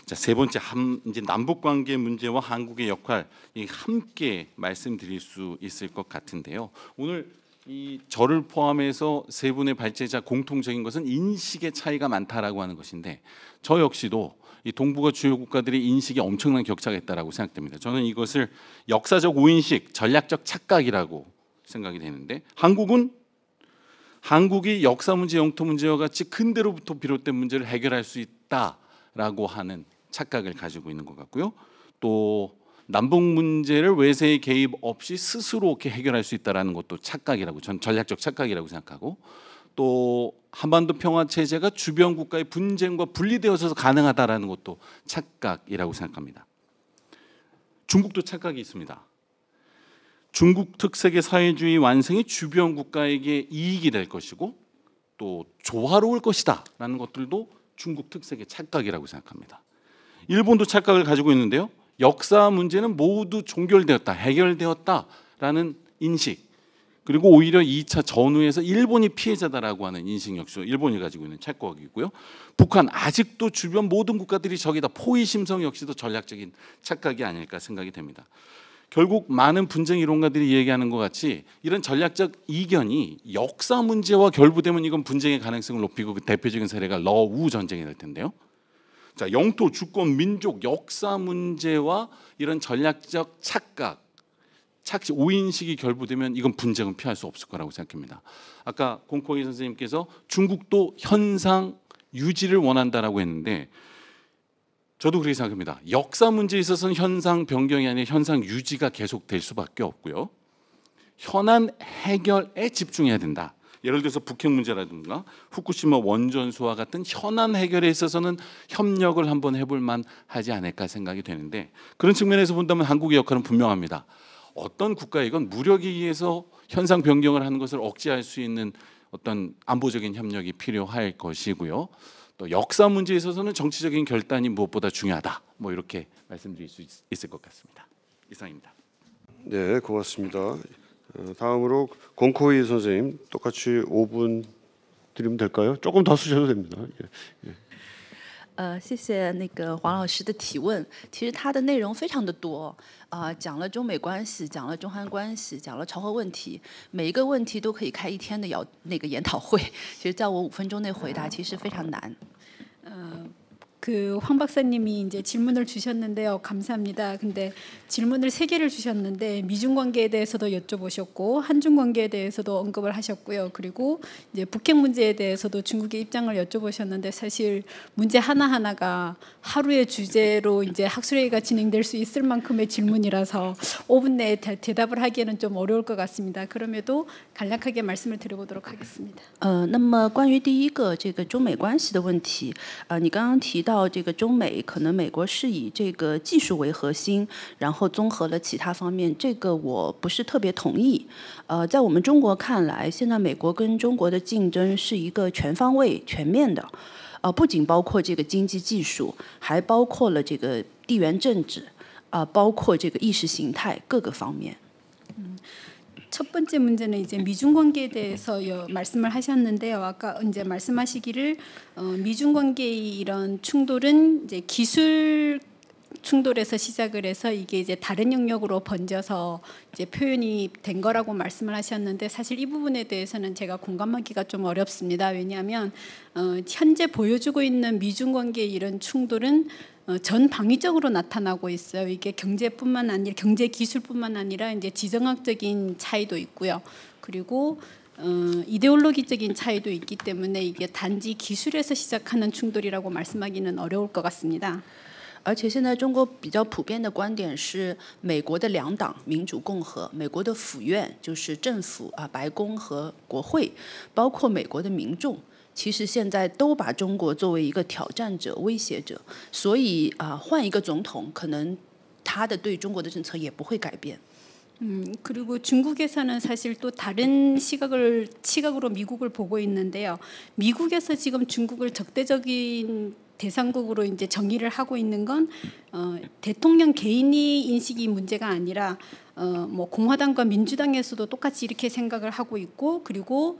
자, 세 번째 한, 이제 남북 관계 문제와 한국의 역할 이 함께 말씀드릴 수 있을 것 같은데요. 오늘 이 저를 포함해서 세 분의 발제자 공통적인 것은 인식의 차이가 많다라고 하는 것인데 저 역시도 이 동북아 주요 국가들의 인식이 엄청난 격차가 있다라고 생각됩니다. 저는 이것을 역사적 오인식, 전략적 착각이라고 생각이 되는데 한국은 한국이 역사 문제, 영토 문제와 같이 근대로부터 비롯된 문제를 해결할 수 있다라고 하는 착각을 가지고 있는 것 같고요. 또 남북 문제를 외세의 개입 없이 스스로 이렇게 해결할 수 있다라는 것도 착각이라고 전 전략적 착각이라고 생각하고 또 한반도 평화 체제가 주변 국가의 분쟁과 분리되어서 가능하다라는 것도 착각이라고 생각합니다. 중국도 착각이 있습니다. 중국 특색의 사회주의 완성이 주변 국가에게 이익이 될 것이고 또 조화로울 것이다라는 것들도 중국 특색의 착각이라고 생각합니다. 일본도 착각을 가지고 있는데요. 역사 문제는 모두 종결되었다, 해결되었다라는 인식. 그리고 오히려 2차 전후에서 일본이 피해자다라고 하는 인식 역시 일본이 가지고 있는 착각이고요. 북한 아직도 주변 모든 국가들이 적이다 포위 심성 역시도 전략적인 착각이 아닐까 생각이 됩니다. 결국 많은 분쟁 이론가들이 얘기하는 것 같이 이런 전략적 이견이 역사 문제와 결부되면 이건 분쟁의 가능성을 높이고 그 대표적인 사례가 러우 전쟁이 될 텐데요. 자, 영토, 주권, 민족, 역사 문제와 이런 전략적 착각, 착시, 오인식이 결부되면 이건 분쟁은 피할 수 없을 거라고 생각합니다. 아까 공콩이 선생님께서 중국도 현상 유지를 원한다라고 했는데 저도 그렇게 생각합니다. 역사 문제에 있어서는 현상 변경이 아니라 현상 유지가 계속될 수밖에 없고요. 현안 해결에 집중해야 된다. 예를 들어서 북핵 문제라든가 후쿠시마 원전수와 같은 현안 해결에 있어서는 협력을 한번 해볼 만하지 않을까 생각이 되는데 그런 측면에서 본다면 한국의 역할은 분명합니다. 어떤 국가이건 무력에 의해서 현상 변경을 하는 것을 억제할 수 있는 어떤 안보적인 협력이 필요할 것이고요. 또 역사 문제에 있어서는 정치적인 결단이 무엇보다 중요하다. 뭐 이렇게 말씀드릴 수 있, 을것 같습니다. 이상입니다. 네, 고맙습니다. 嗯，다음으로공코이선생님똑같이5분드리면될까요조금더주셔도됩니다아谢谢那个黄老师的提问。其实他的内容非常的多啊，讲了中美关系，讲了中韩关系，讲了朝核问题。每一个问题都可以开一天的要那个研讨会。其实在我五分钟内回答，其实非常难。嗯。 그황 박사님이 이제 질문을 주셨는데요. 감사합니다. 근데 질문을 세 개를 주셨는데 미중 관계에 대해서도 여쭤보셨고 한중 관계에 대해서도 언급을 하셨고요. 그리고 이제 북핵 문제에 대해서도 중국의 입장을 여쭤보셨는데 사실 문제 하나 하나가 하루의 주제로 이제 학술회의가 진행될 수 있을 만큼의 질문이라서 5분 내에 대답을 하기에는 좀 어려울 것 같습니다. 그럼에도 간략하게 말씀을 드려보도록 하겠습니다. 어, 那么关于第一个这个中美关系的问题啊你刚刚提到到这个中美，可能美国是以这个技术为核心，然后综合了其他方面。这个我不是特别同意。呃，在我们中国看来，现在美国跟中国的竞争是一个全方位、全面的，呃，不仅包括这个经济、技术，还包括了这个地缘政治，啊，包括这个意识形态各个方面。嗯。첫 번째 문제는 이제 미중 관계에 대해서 말씀을 하셨는데요. 아까 이제 말씀하시기를 어, 미중 관계의 이런 충돌은 이제 기술 충돌에서 시작을 해서 이게 이제 다른 영역으로 번져서 이제 표현이 된 거라고 말씀을 하셨는데 사실 이 부분에 대해서는 제가 공감하기가 좀 어렵습니다. 왜냐하면 어, 현재 보여주고 있는 미중 관계 이런 충돌은 어, 전방위적으로 나타나고 있어요. 이게 경제뿐만 아니라 경제 기술뿐만 아니라 이제 지정학적인 차이도 있고요. 그리고 어, 이데올로기적인 차이도 있기 때문에 이게 단지 기술에서 시작하는 충돌이라고 말씀하기는 어려울 것 같습니다. 而且现在中国比较普遍的观点是，美国的两党民主共和，美国的府院就是政府啊，白宫和国会，包括美国的民众，其实现在都把中国作为一个挑战者、威胁者，所以啊、呃，换一个总统，可能他的对中国的政策也不会改变。 음, 그리고 중국에서는 사실 또 다른 시각을 시각으로 미국을 보고 있는데요. 미국에서 지금 중국을 적대적인 대상국으로 이제 정의를 하고 있는 건 어, 대통령 개인이 인식이 문제가 아니라 어, 뭐 공화당과 민주당에서도 똑같이 이렇게 생각을 하고 있고 그리고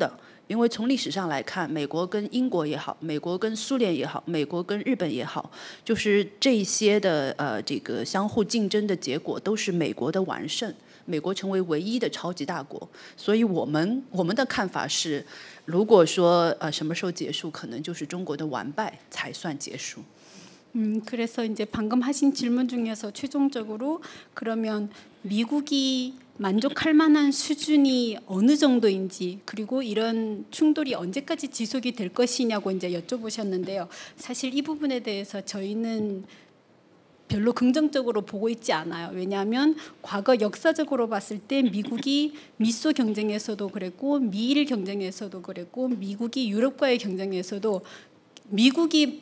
因为从历史上来看，美国跟英国也好，美国跟苏联也好，美国跟日本也好，就是这些的呃，这个相互竞争的结果都是美国的完胜，美国成为唯一的超级大国。所以，我们我们的看法是，如果说呃什么时候结束，可能就是中国的完败才算结束。嗯，그래서이제방금하신질문중에서최종적으로그러면미국이 만족할 만한 수준이 어느 정도인지 그리고 이런 충돌이 언제까지 지속이 될 것이냐고 이제 여쭤보셨는데요. 사실 이 부분에 대해서 저희는 별로 긍정적으로 보고 있지 않아요. 왜냐하면 과거 역사적으로 봤을 때 미국이 미소 경쟁에서도 그랬고 미일 경쟁에서도 그랬고 미국이 유럽과의 경쟁에서도 미국이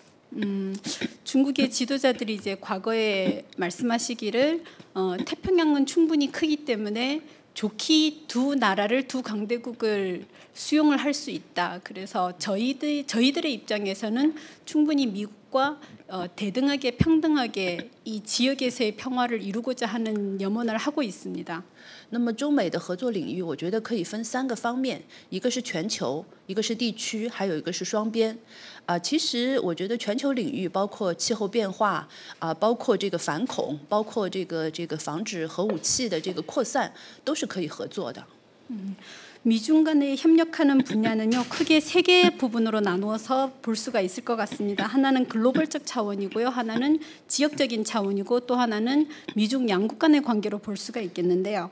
음, 중국의 지도자들이 이제 과거에 말씀하시기를 어, 태평양은 충분히 크기 때문에 좋기 두 나라를 두 강대국을 수용을 할 수 있다. 그래서 저희들 저희들의 입장에서는 충분히 미국과 어, 대등하게 평등하게 이 지역에서의 평화를 이루고자 하는 염원을 하고 있습니다. 那么，中美的合作领域，我觉得可以分三个方面：一个是全球，一个是地区，还有一个是双边。啊，其实我觉得全球领域包括气候变化，啊，包括这个反恐，包括这个这个防止核武器的这个扩散，都是可以合作的。嗯。 미중 간에 협력하는 분야는요 크게 세 개의 부분으로 나누어서 볼 수가 있을 것 같습니다. 하나는 글로벌적 차원이고요, 하나는 지역적인 차원이고 또 하나는 미중 양국 간의 관계로 볼 수가 있겠는데요.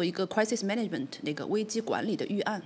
做一个 crisis management 那个危机管理的预案。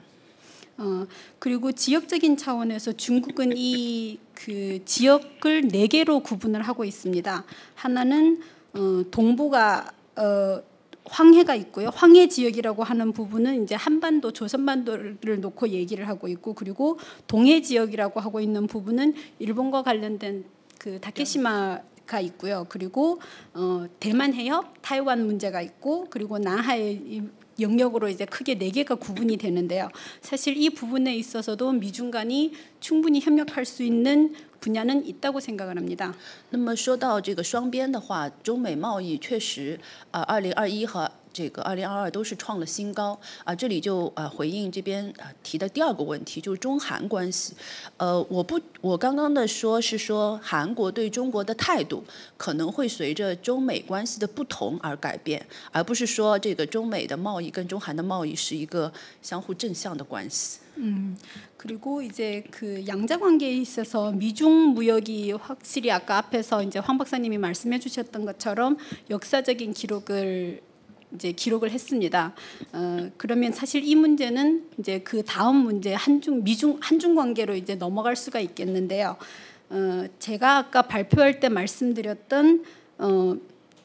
어, 그리고 지역적인 차원에서 중국은 이 그 지역을 네 개로 구분을 하고 있습니다. 하나는 어, 동부가 어, 황해가 있고요. 황해 지역이라고 하는 부분은 이제 한반도, 조선반도를 놓고 얘기를 하고 있고, 그리고 동해 지역이라고 하고 있는 부분은 일본과 관련된 그 다케시마 가 있고요. 그리고 어, 대만 해협, 타이완 문제가 있고 그리고 나하의 영역으로 이제 크게 네 개가 구분이 되는데요. 사실 이 부분에 있어서도 미중 간이 충분히 협력할 수 있는 분야는 있다고 생각을 합니다. 那么说到这个双边的话，中美贸易确实啊，二零二一和这个二零二二都是创了新高啊！这里就呃回应这边呃提的第二个问题，就是中韩关系。呃，我不，我刚刚的说是说韩国对中国的态度可能会随着中美关系的不同而改变，而不是说这个中美的贸易跟中韩的贸易是一个相互正向的关系。嗯，그리고이제그양자관계에있어서미중무역이확실히아까앞에서이제황박사님이말씀해주셨던것처럼역사적인기록을 이제 기록을 했습니다. 어, 그러면 사실 이 문제는 이제 그 다음 문제 한중 미중 한중 관계로 이제 넘어갈 수가 있겠는데요. 어, 제가 아까 발표할 때 말씀드렸던 어,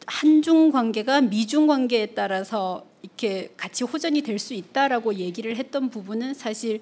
한중 관계가 미중 관계에 따라서 이렇게 같이 호전이 될 수 있다라고 얘기를 했던 부분은 사실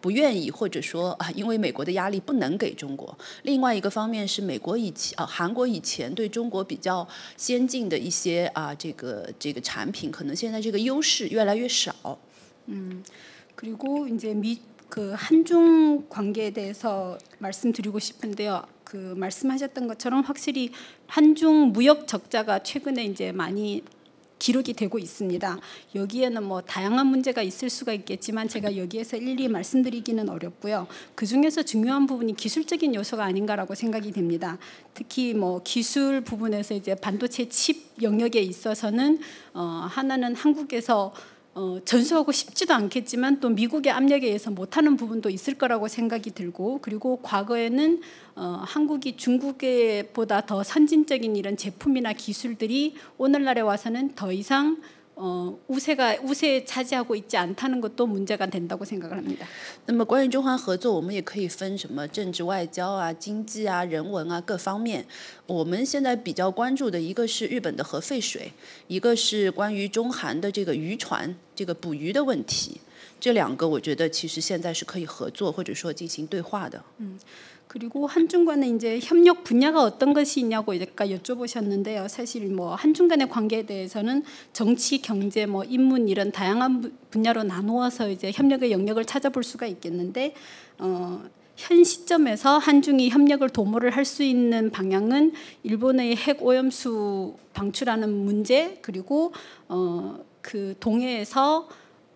不愿意，或者说啊，因为美国的压力不能给中国。另外一个方面是，美国以前啊，韩国以前对中国比较先进的一些啊，这个这个产品，可能现在这个优势越来越少。嗯，그리고이제미그한중관계에대해서말씀드리고싶은데요그말씀하셨던것처럼확실히한중무역적자가최근에이제많이 기록이 되고 있습니다. 여기에는 뭐 다양한 문제가 있을 수가 있겠지만 제가 여기에서 일일이 말씀드리기는 어렵고요. 그 중에서 중요한 부분이 기술적인 요소가 아닌가라고 생각이 됩니다. 특히 뭐 기술 부분에서 이제 반도체 칩 영역에 있어서는 어, 하나는 한국에서 어, 전수하고 싶지도 않겠지만 또 미국의 압력에 의해서 못하는 부분도 있을 거라고 생각이 들고 그리고 과거에는 어, 한국이 중국보다 더 선진적인 이런 제품이나 기술들이 오늘날에 와서는 더 이상 那么关于中韩合作，我们也可以分什么政治、外交啊、经济啊、人文啊各方面。我们现在比较关注的一个是日本的核废水，一个是关于中韩的这个渔船、这个捕鱼的问题。这两个我觉得其实现在是可以合作或者说进行对话的。嗯。 그리고 한중간에 이제 협력 분야가 어떤 것이 있냐고 아까 여쭤보셨는데요. 사실 뭐 한중간의 관계에 대해서는 정치, 경제, 뭐 인문 이런 다양한 분야로 나누어서 이제 협력의 영역을 찾아볼 수가 있겠는데 어, 현 시점에서 한중이 협력을 도모를 할 수 있는 방향은 일본의 핵 오염수 방출하는 문제 그리고 어, 그 동해에서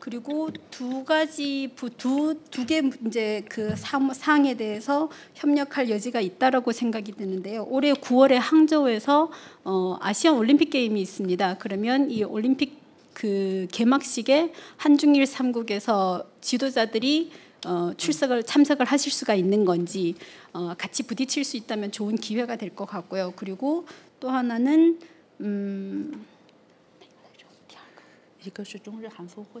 그리고 두 가지 두 두 개 이제 그 사항에 대해서 협력할 여지가 있다라고 생각이 드는데요. 올해 9월에 항저우에서 어, 아시아 올림픽 게임이 있습니다. 그러면 이 올림픽 그 개막식에 한중일 삼국에서 지도자들이 어, 출석을 참석을 하실 수가 있는 건지 어, 같이 부딪힐 수 있다면 좋은 기회가 될 것 같고요. 그리고 또 하나는 음. 一个是中日韩峰会。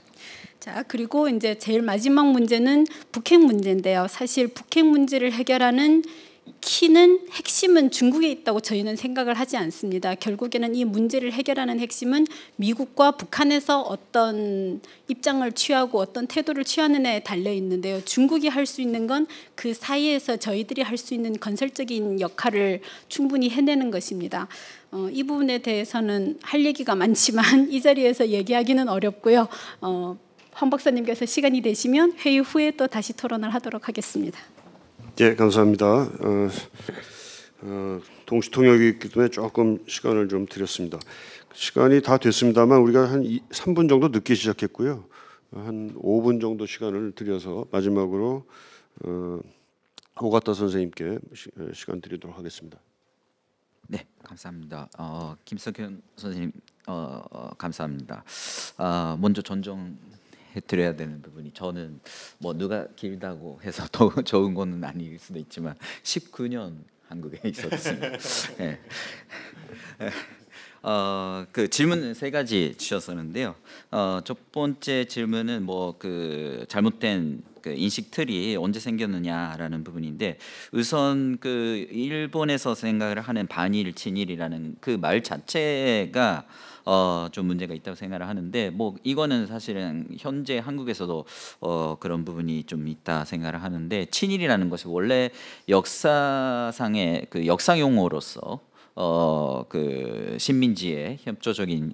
자, 그리고 이제 제일 마지막 문제는 북핵 문제인데요. 사실 북핵 문제를 해결하는 키는 핵심은 중국에 있다고 저희는 생각을 하지 않습니다. 결국에는 이 문제를 해결하는 핵심은 미국과 북한에서 어떤 입장을 취하고 어떤 태도를 취하느냐에 달려 있는데요. 중국이 할 수 있는 건 그 사이에서 저희들이 할 수 있는 건설적인 역할을 충분히 해내는 것입니다. 어, 이 부분에 대해서는 할 얘기가 많지만 [LAUGHS] 이 자리에서 얘기하기는 어렵고요. 어, 황 박사님께서 시간이 되시면 회의 후에 또 다시 토론을 하도록 하겠습니다. 예, 감사합니다. 어, 어, 동시 통역이 있기 때문에 조금 시간을 좀 드렸습니다. 시간이 다 됐습니다만 우리가 한 2, 3분 정도 늦게 시작했고요. 한 5분 정도 시간을 들여서 마지막으로 어, 오가타 선생님께 시, 어, 간 드리도록 하겠습니다. 네, 감사합니다. 어, 김석현 선생님 어, 어 감사합니다. 아, 먼저 전정 해드려야 되는 부분이 저는 뭐 누가 길다고 해서 [LAUGHS] 더 좋은 거는 아닐 수도 있지만 19년 한국에 [LAUGHS] 있었습니다. 네. [LAUGHS] 어, 그 질문 세 가지 주셨었는데요. 어, 첫 번째 질문은 뭐 그 잘못된 그 인식 틀이 언제 생겼느냐라는 부분인데 우선 그 일본에서 생각을 하는 반일 친일이라는 그 말 자체가 어, 좀 문제가 있다고 생각을 하는데 뭐 이거는 사실은 현재 한국에서도 어, 그런 부분이 좀 있다 생각을 하는데 친일이라는 것이 원래 역사상의 그 역사 용어로서 어, 그 신민지의 협조적인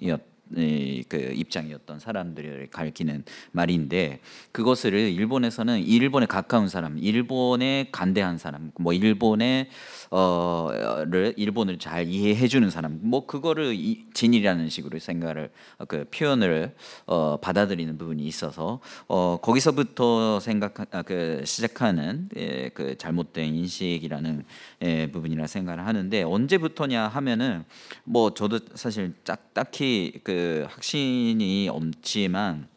그 입장이었던 사람들을 가리키는 말인데 그것을 일본에서는 일본에 가까운 사람, 일본에 간대한 사람, 뭐 일본에 어를 일본을 잘 이해해 주는 사람 뭐 그거를 이, 진이라는 식으로 생각을 어, 그 표현을 어, 받아들이는 부분이 있어서 어, 거기서부터 생각 아, 그 시작하는 예, 그 잘못된 인식이라는 예, 부분이라 생각을 하는데 언제부터냐 하면은 뭐 저도 사실 딱 딱히 그 확신이 없지만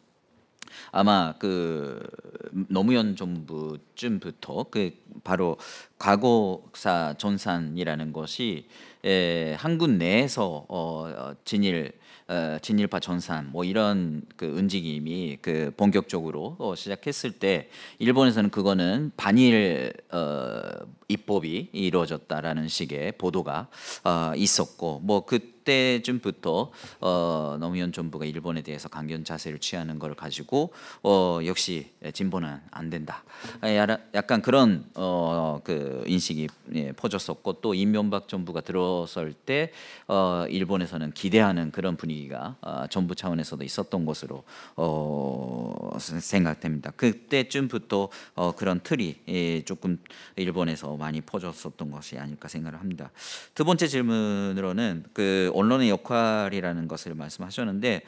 아마 그 노무현 정부쯤부터 그 바로 과거사 전산이라는 것이 에, 한군 내에서 어, 어, 진일 어, 진일파 전산 뭐 이런 그 움직임이 그 본격적으로 어, 시작했을 때 일본에서는 그거는 반일 어, 입법이 이루어졌다라는 식의 보도가 어, 있었고 뭐 그때쯤부터 어, 노무현 정부가 일본에 대해서 강경 자세를 취하는 걸 가지고 어, 역시 진보는 안 된다 아, 약간 그런 어, 그 인식이 예, 퍼졌었고 또 임명박 정부가 들어설 때 어, 일본에서는 기대하는 그런 분위기가 어, 정부 차원에서도 있었던 것으로 어, 생각됩니다 그때쯤부터 어, 그런 틀이 예, 조금 일본에서 많이 퍼졌었던 것이 아닐까 생각을 합니다. 두 번째 질문으로는 그 언론의 역할이라는 것을 말씀하셨는데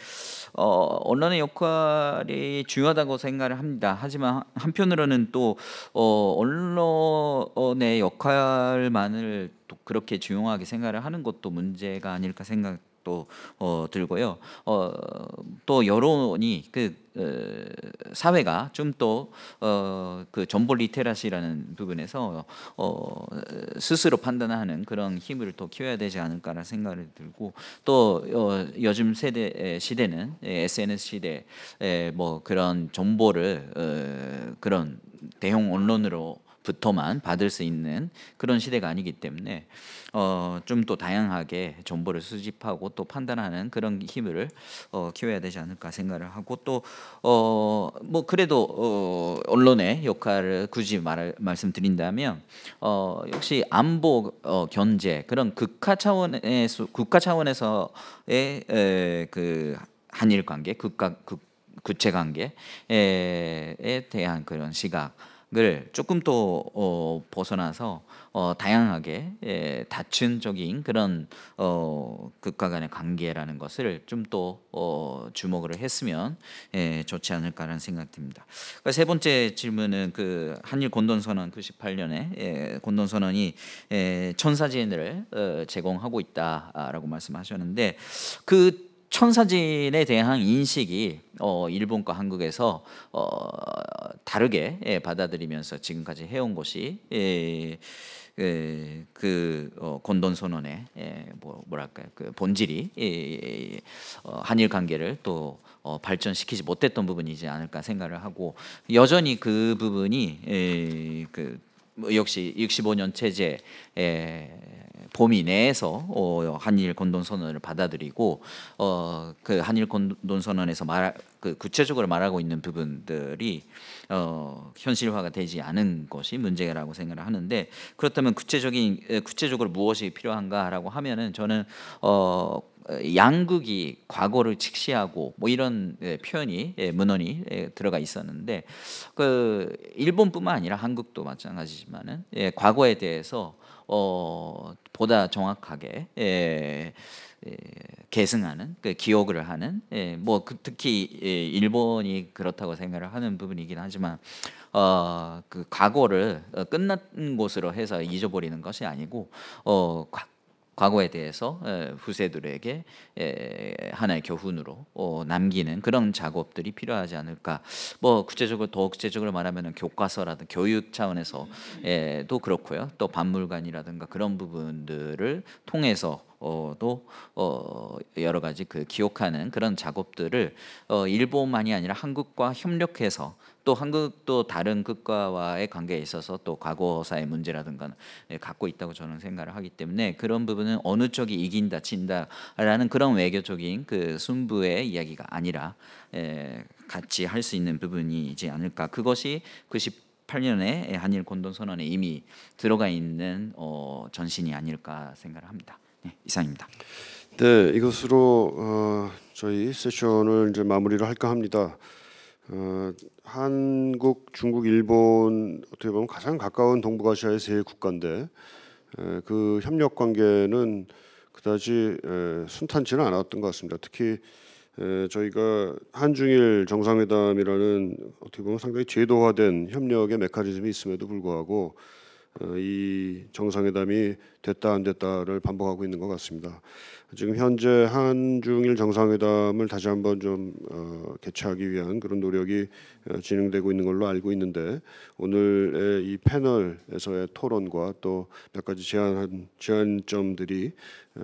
어, 언론의 역할이 중요하다고 생각을 합니다. 하지만 한편으로는 또 어, 언론의 역할만을 그렇게 중요하게 생각을 하는 것도 문제가 아닐까 생각. 생각도 어, 들고요. 어, 또 여론이 그 어, 사회가 좀 또그 어, 정보 리테라시라는 부분에서 어, 스스로 판단하는 그런 힘을 더 키워야 되지 않을까라는 생각이 들고 또 어, 요즘 세대 시대는 SNS 예, 시대 뭐 그런 정보를 어, 그런 대형 언론으로부터만 받을 수 있는 그런 시대가 아니기 때문에 어, 좀 또 다양하게 정보를 수집하고 또 판단하는 그런 힘을 어, 키워야 되지 않을까 생각을 하고 또 어, 뭐 그래도 어, 언론의 역할을 굳이 말, 할 말씀드린다면 어, 역시 안보 어, 견제 그런 극화 차원의 에 국가 차원에서의 에, 그 한일 관계 국가 국, 구체 관계에 대한 그런 시각. 을 조금 또 어, 벗어나서 어, 다양하게 예, 다층적인 그런 어, 극과 간의 관계라는 것을 좀또 어, 주목을 했으면 예, 좋지 않을까라는 생각 듭니다. 그러니까 세 번째 질문은 그 한일 곤돈 선언 98년에 예, 곤돈 선언이 예, 천사지혜를 어, 제공하고 있다라고 말씀하셨는데 그 천사진에 대한 인식이 어, 일본과 한국에서 어, 다르게 예, 받아들이면서 지금까지 해온 것이 예, 예, 그 어, 곤돈 선언의 예, 뭐, 뭐랄까요 그 본질이 예, 어, 한일 관계를 또 어, 발전시키지 못했던 부분이지 않을까 생각을 하고 여전히 그 부분이 예, 그 뭐 역시 65년 체제에 범위 내에서 어, 한일 공동 선언을 받아들이고 어, 그 한일 공동 선언에서 말그 구체적으로 말하고 있는 부분들이 어, 현실화가 되지 않은 것이 문제라고 생각을 하는데 그렇다면 구체적인 구체적으로 무엇이 필요한가라고 하면은 저는 어, 양국이 과거를 직시하고 뭐 이런 예, 표현이 예, 문헌이 예, 들어가 있었는데 그 일본뿐만 아니라 한국도 마찬가지지만은 과거에 대해서 어, 보다 정확하게 예, 예, 계승하는 그 기억을 하는 예, 뭐 그, 특히 예, 일본이 그렇다고 생각을 하는 부분이긴 하지만 어, 그 과거를 어, 끝난 곳으로 해서 잊어버리는 것이 아니고 어, 과거에 대해서 예, 후세들에게 예, 하나의 교훈으로 어, 남기는 그런 작업들이 필요하지 않을까. 뭐 구체적으로 더 구체적으로 말하면 교과서라든 교육 차원에서도 예, 그렇고요. 또 박물관이라든가 그런 부분들을 통해서 어,도 어, 여러 가지 그 기억하는 그런 작업들을 어, 일본만이 아니라 한국과 협력해서 또 한국도 다른 국가와의 관계에 있어서 또 과거사의 문제라든가 예, 갖고 있다고 저는 생각을 하기 때문에 그런 부분은 어느 쪽이 이긴다 진다라는 그런 외교적인 그순부의 이야기가 아니라 예, 같이 할 수 있는 부분이지 않을까 그것이 98년에 한일 공동 선언에 이미 들어가 있는 어, 전신이 아닐까 생각을 합니다. 네, 이상입니다. 네, 이것으로 어, 저희 세션을 이제 마무리를 할까 합니다. 어, 한국, 중국, 일본 어떻게 보면 가장 가까운 동북아시아의 세 국가인데 그 협력 관계는 그다지 순탄치는 않았던 것 같습니다. 특히 저희가 한중일 정상회담이라는 어떻게 보면 상당히 제도화된 협력의 메커니즘이 있음에도 불구하고 어, 이 정상회담이 됐다 안 됐다를 반복하고 있는 것 같습니다. 지금 현재 한중일 정상회담을 다시 한번 좀 어, 개최하기 위한 그런 노력이 어, 진행되고 있는 걸로 알고 있는데 오늘의 이 패널에서의 토론과 또 몇 가지 제안 제안점들이 에,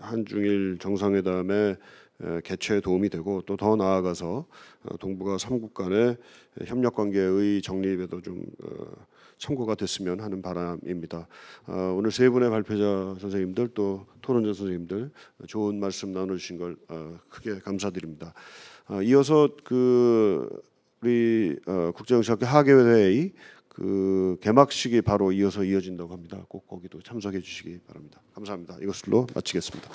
한중일 정상회담에 개최에 도움이 되고 또 더 나아가서 어, 동북아 삼국 간의 협력 관계의 정립에도 좀 어, 참고가 됐으면 하는 바람입니다. 어, 오늘 세 분의 발표자 선생님들 또 토론자 선생님들 좋은 말씀 나눠신걸 어, 크게 감사드립니다. 어, 이어서 그 우리 어, 국제영시학교 하계회의 그 개막식이 바로 이어서 이어진다고 합니다. 꼭 거기도 참석해 주시기 바랍니다. 감사합니다. 이것으로 마치겠습니다.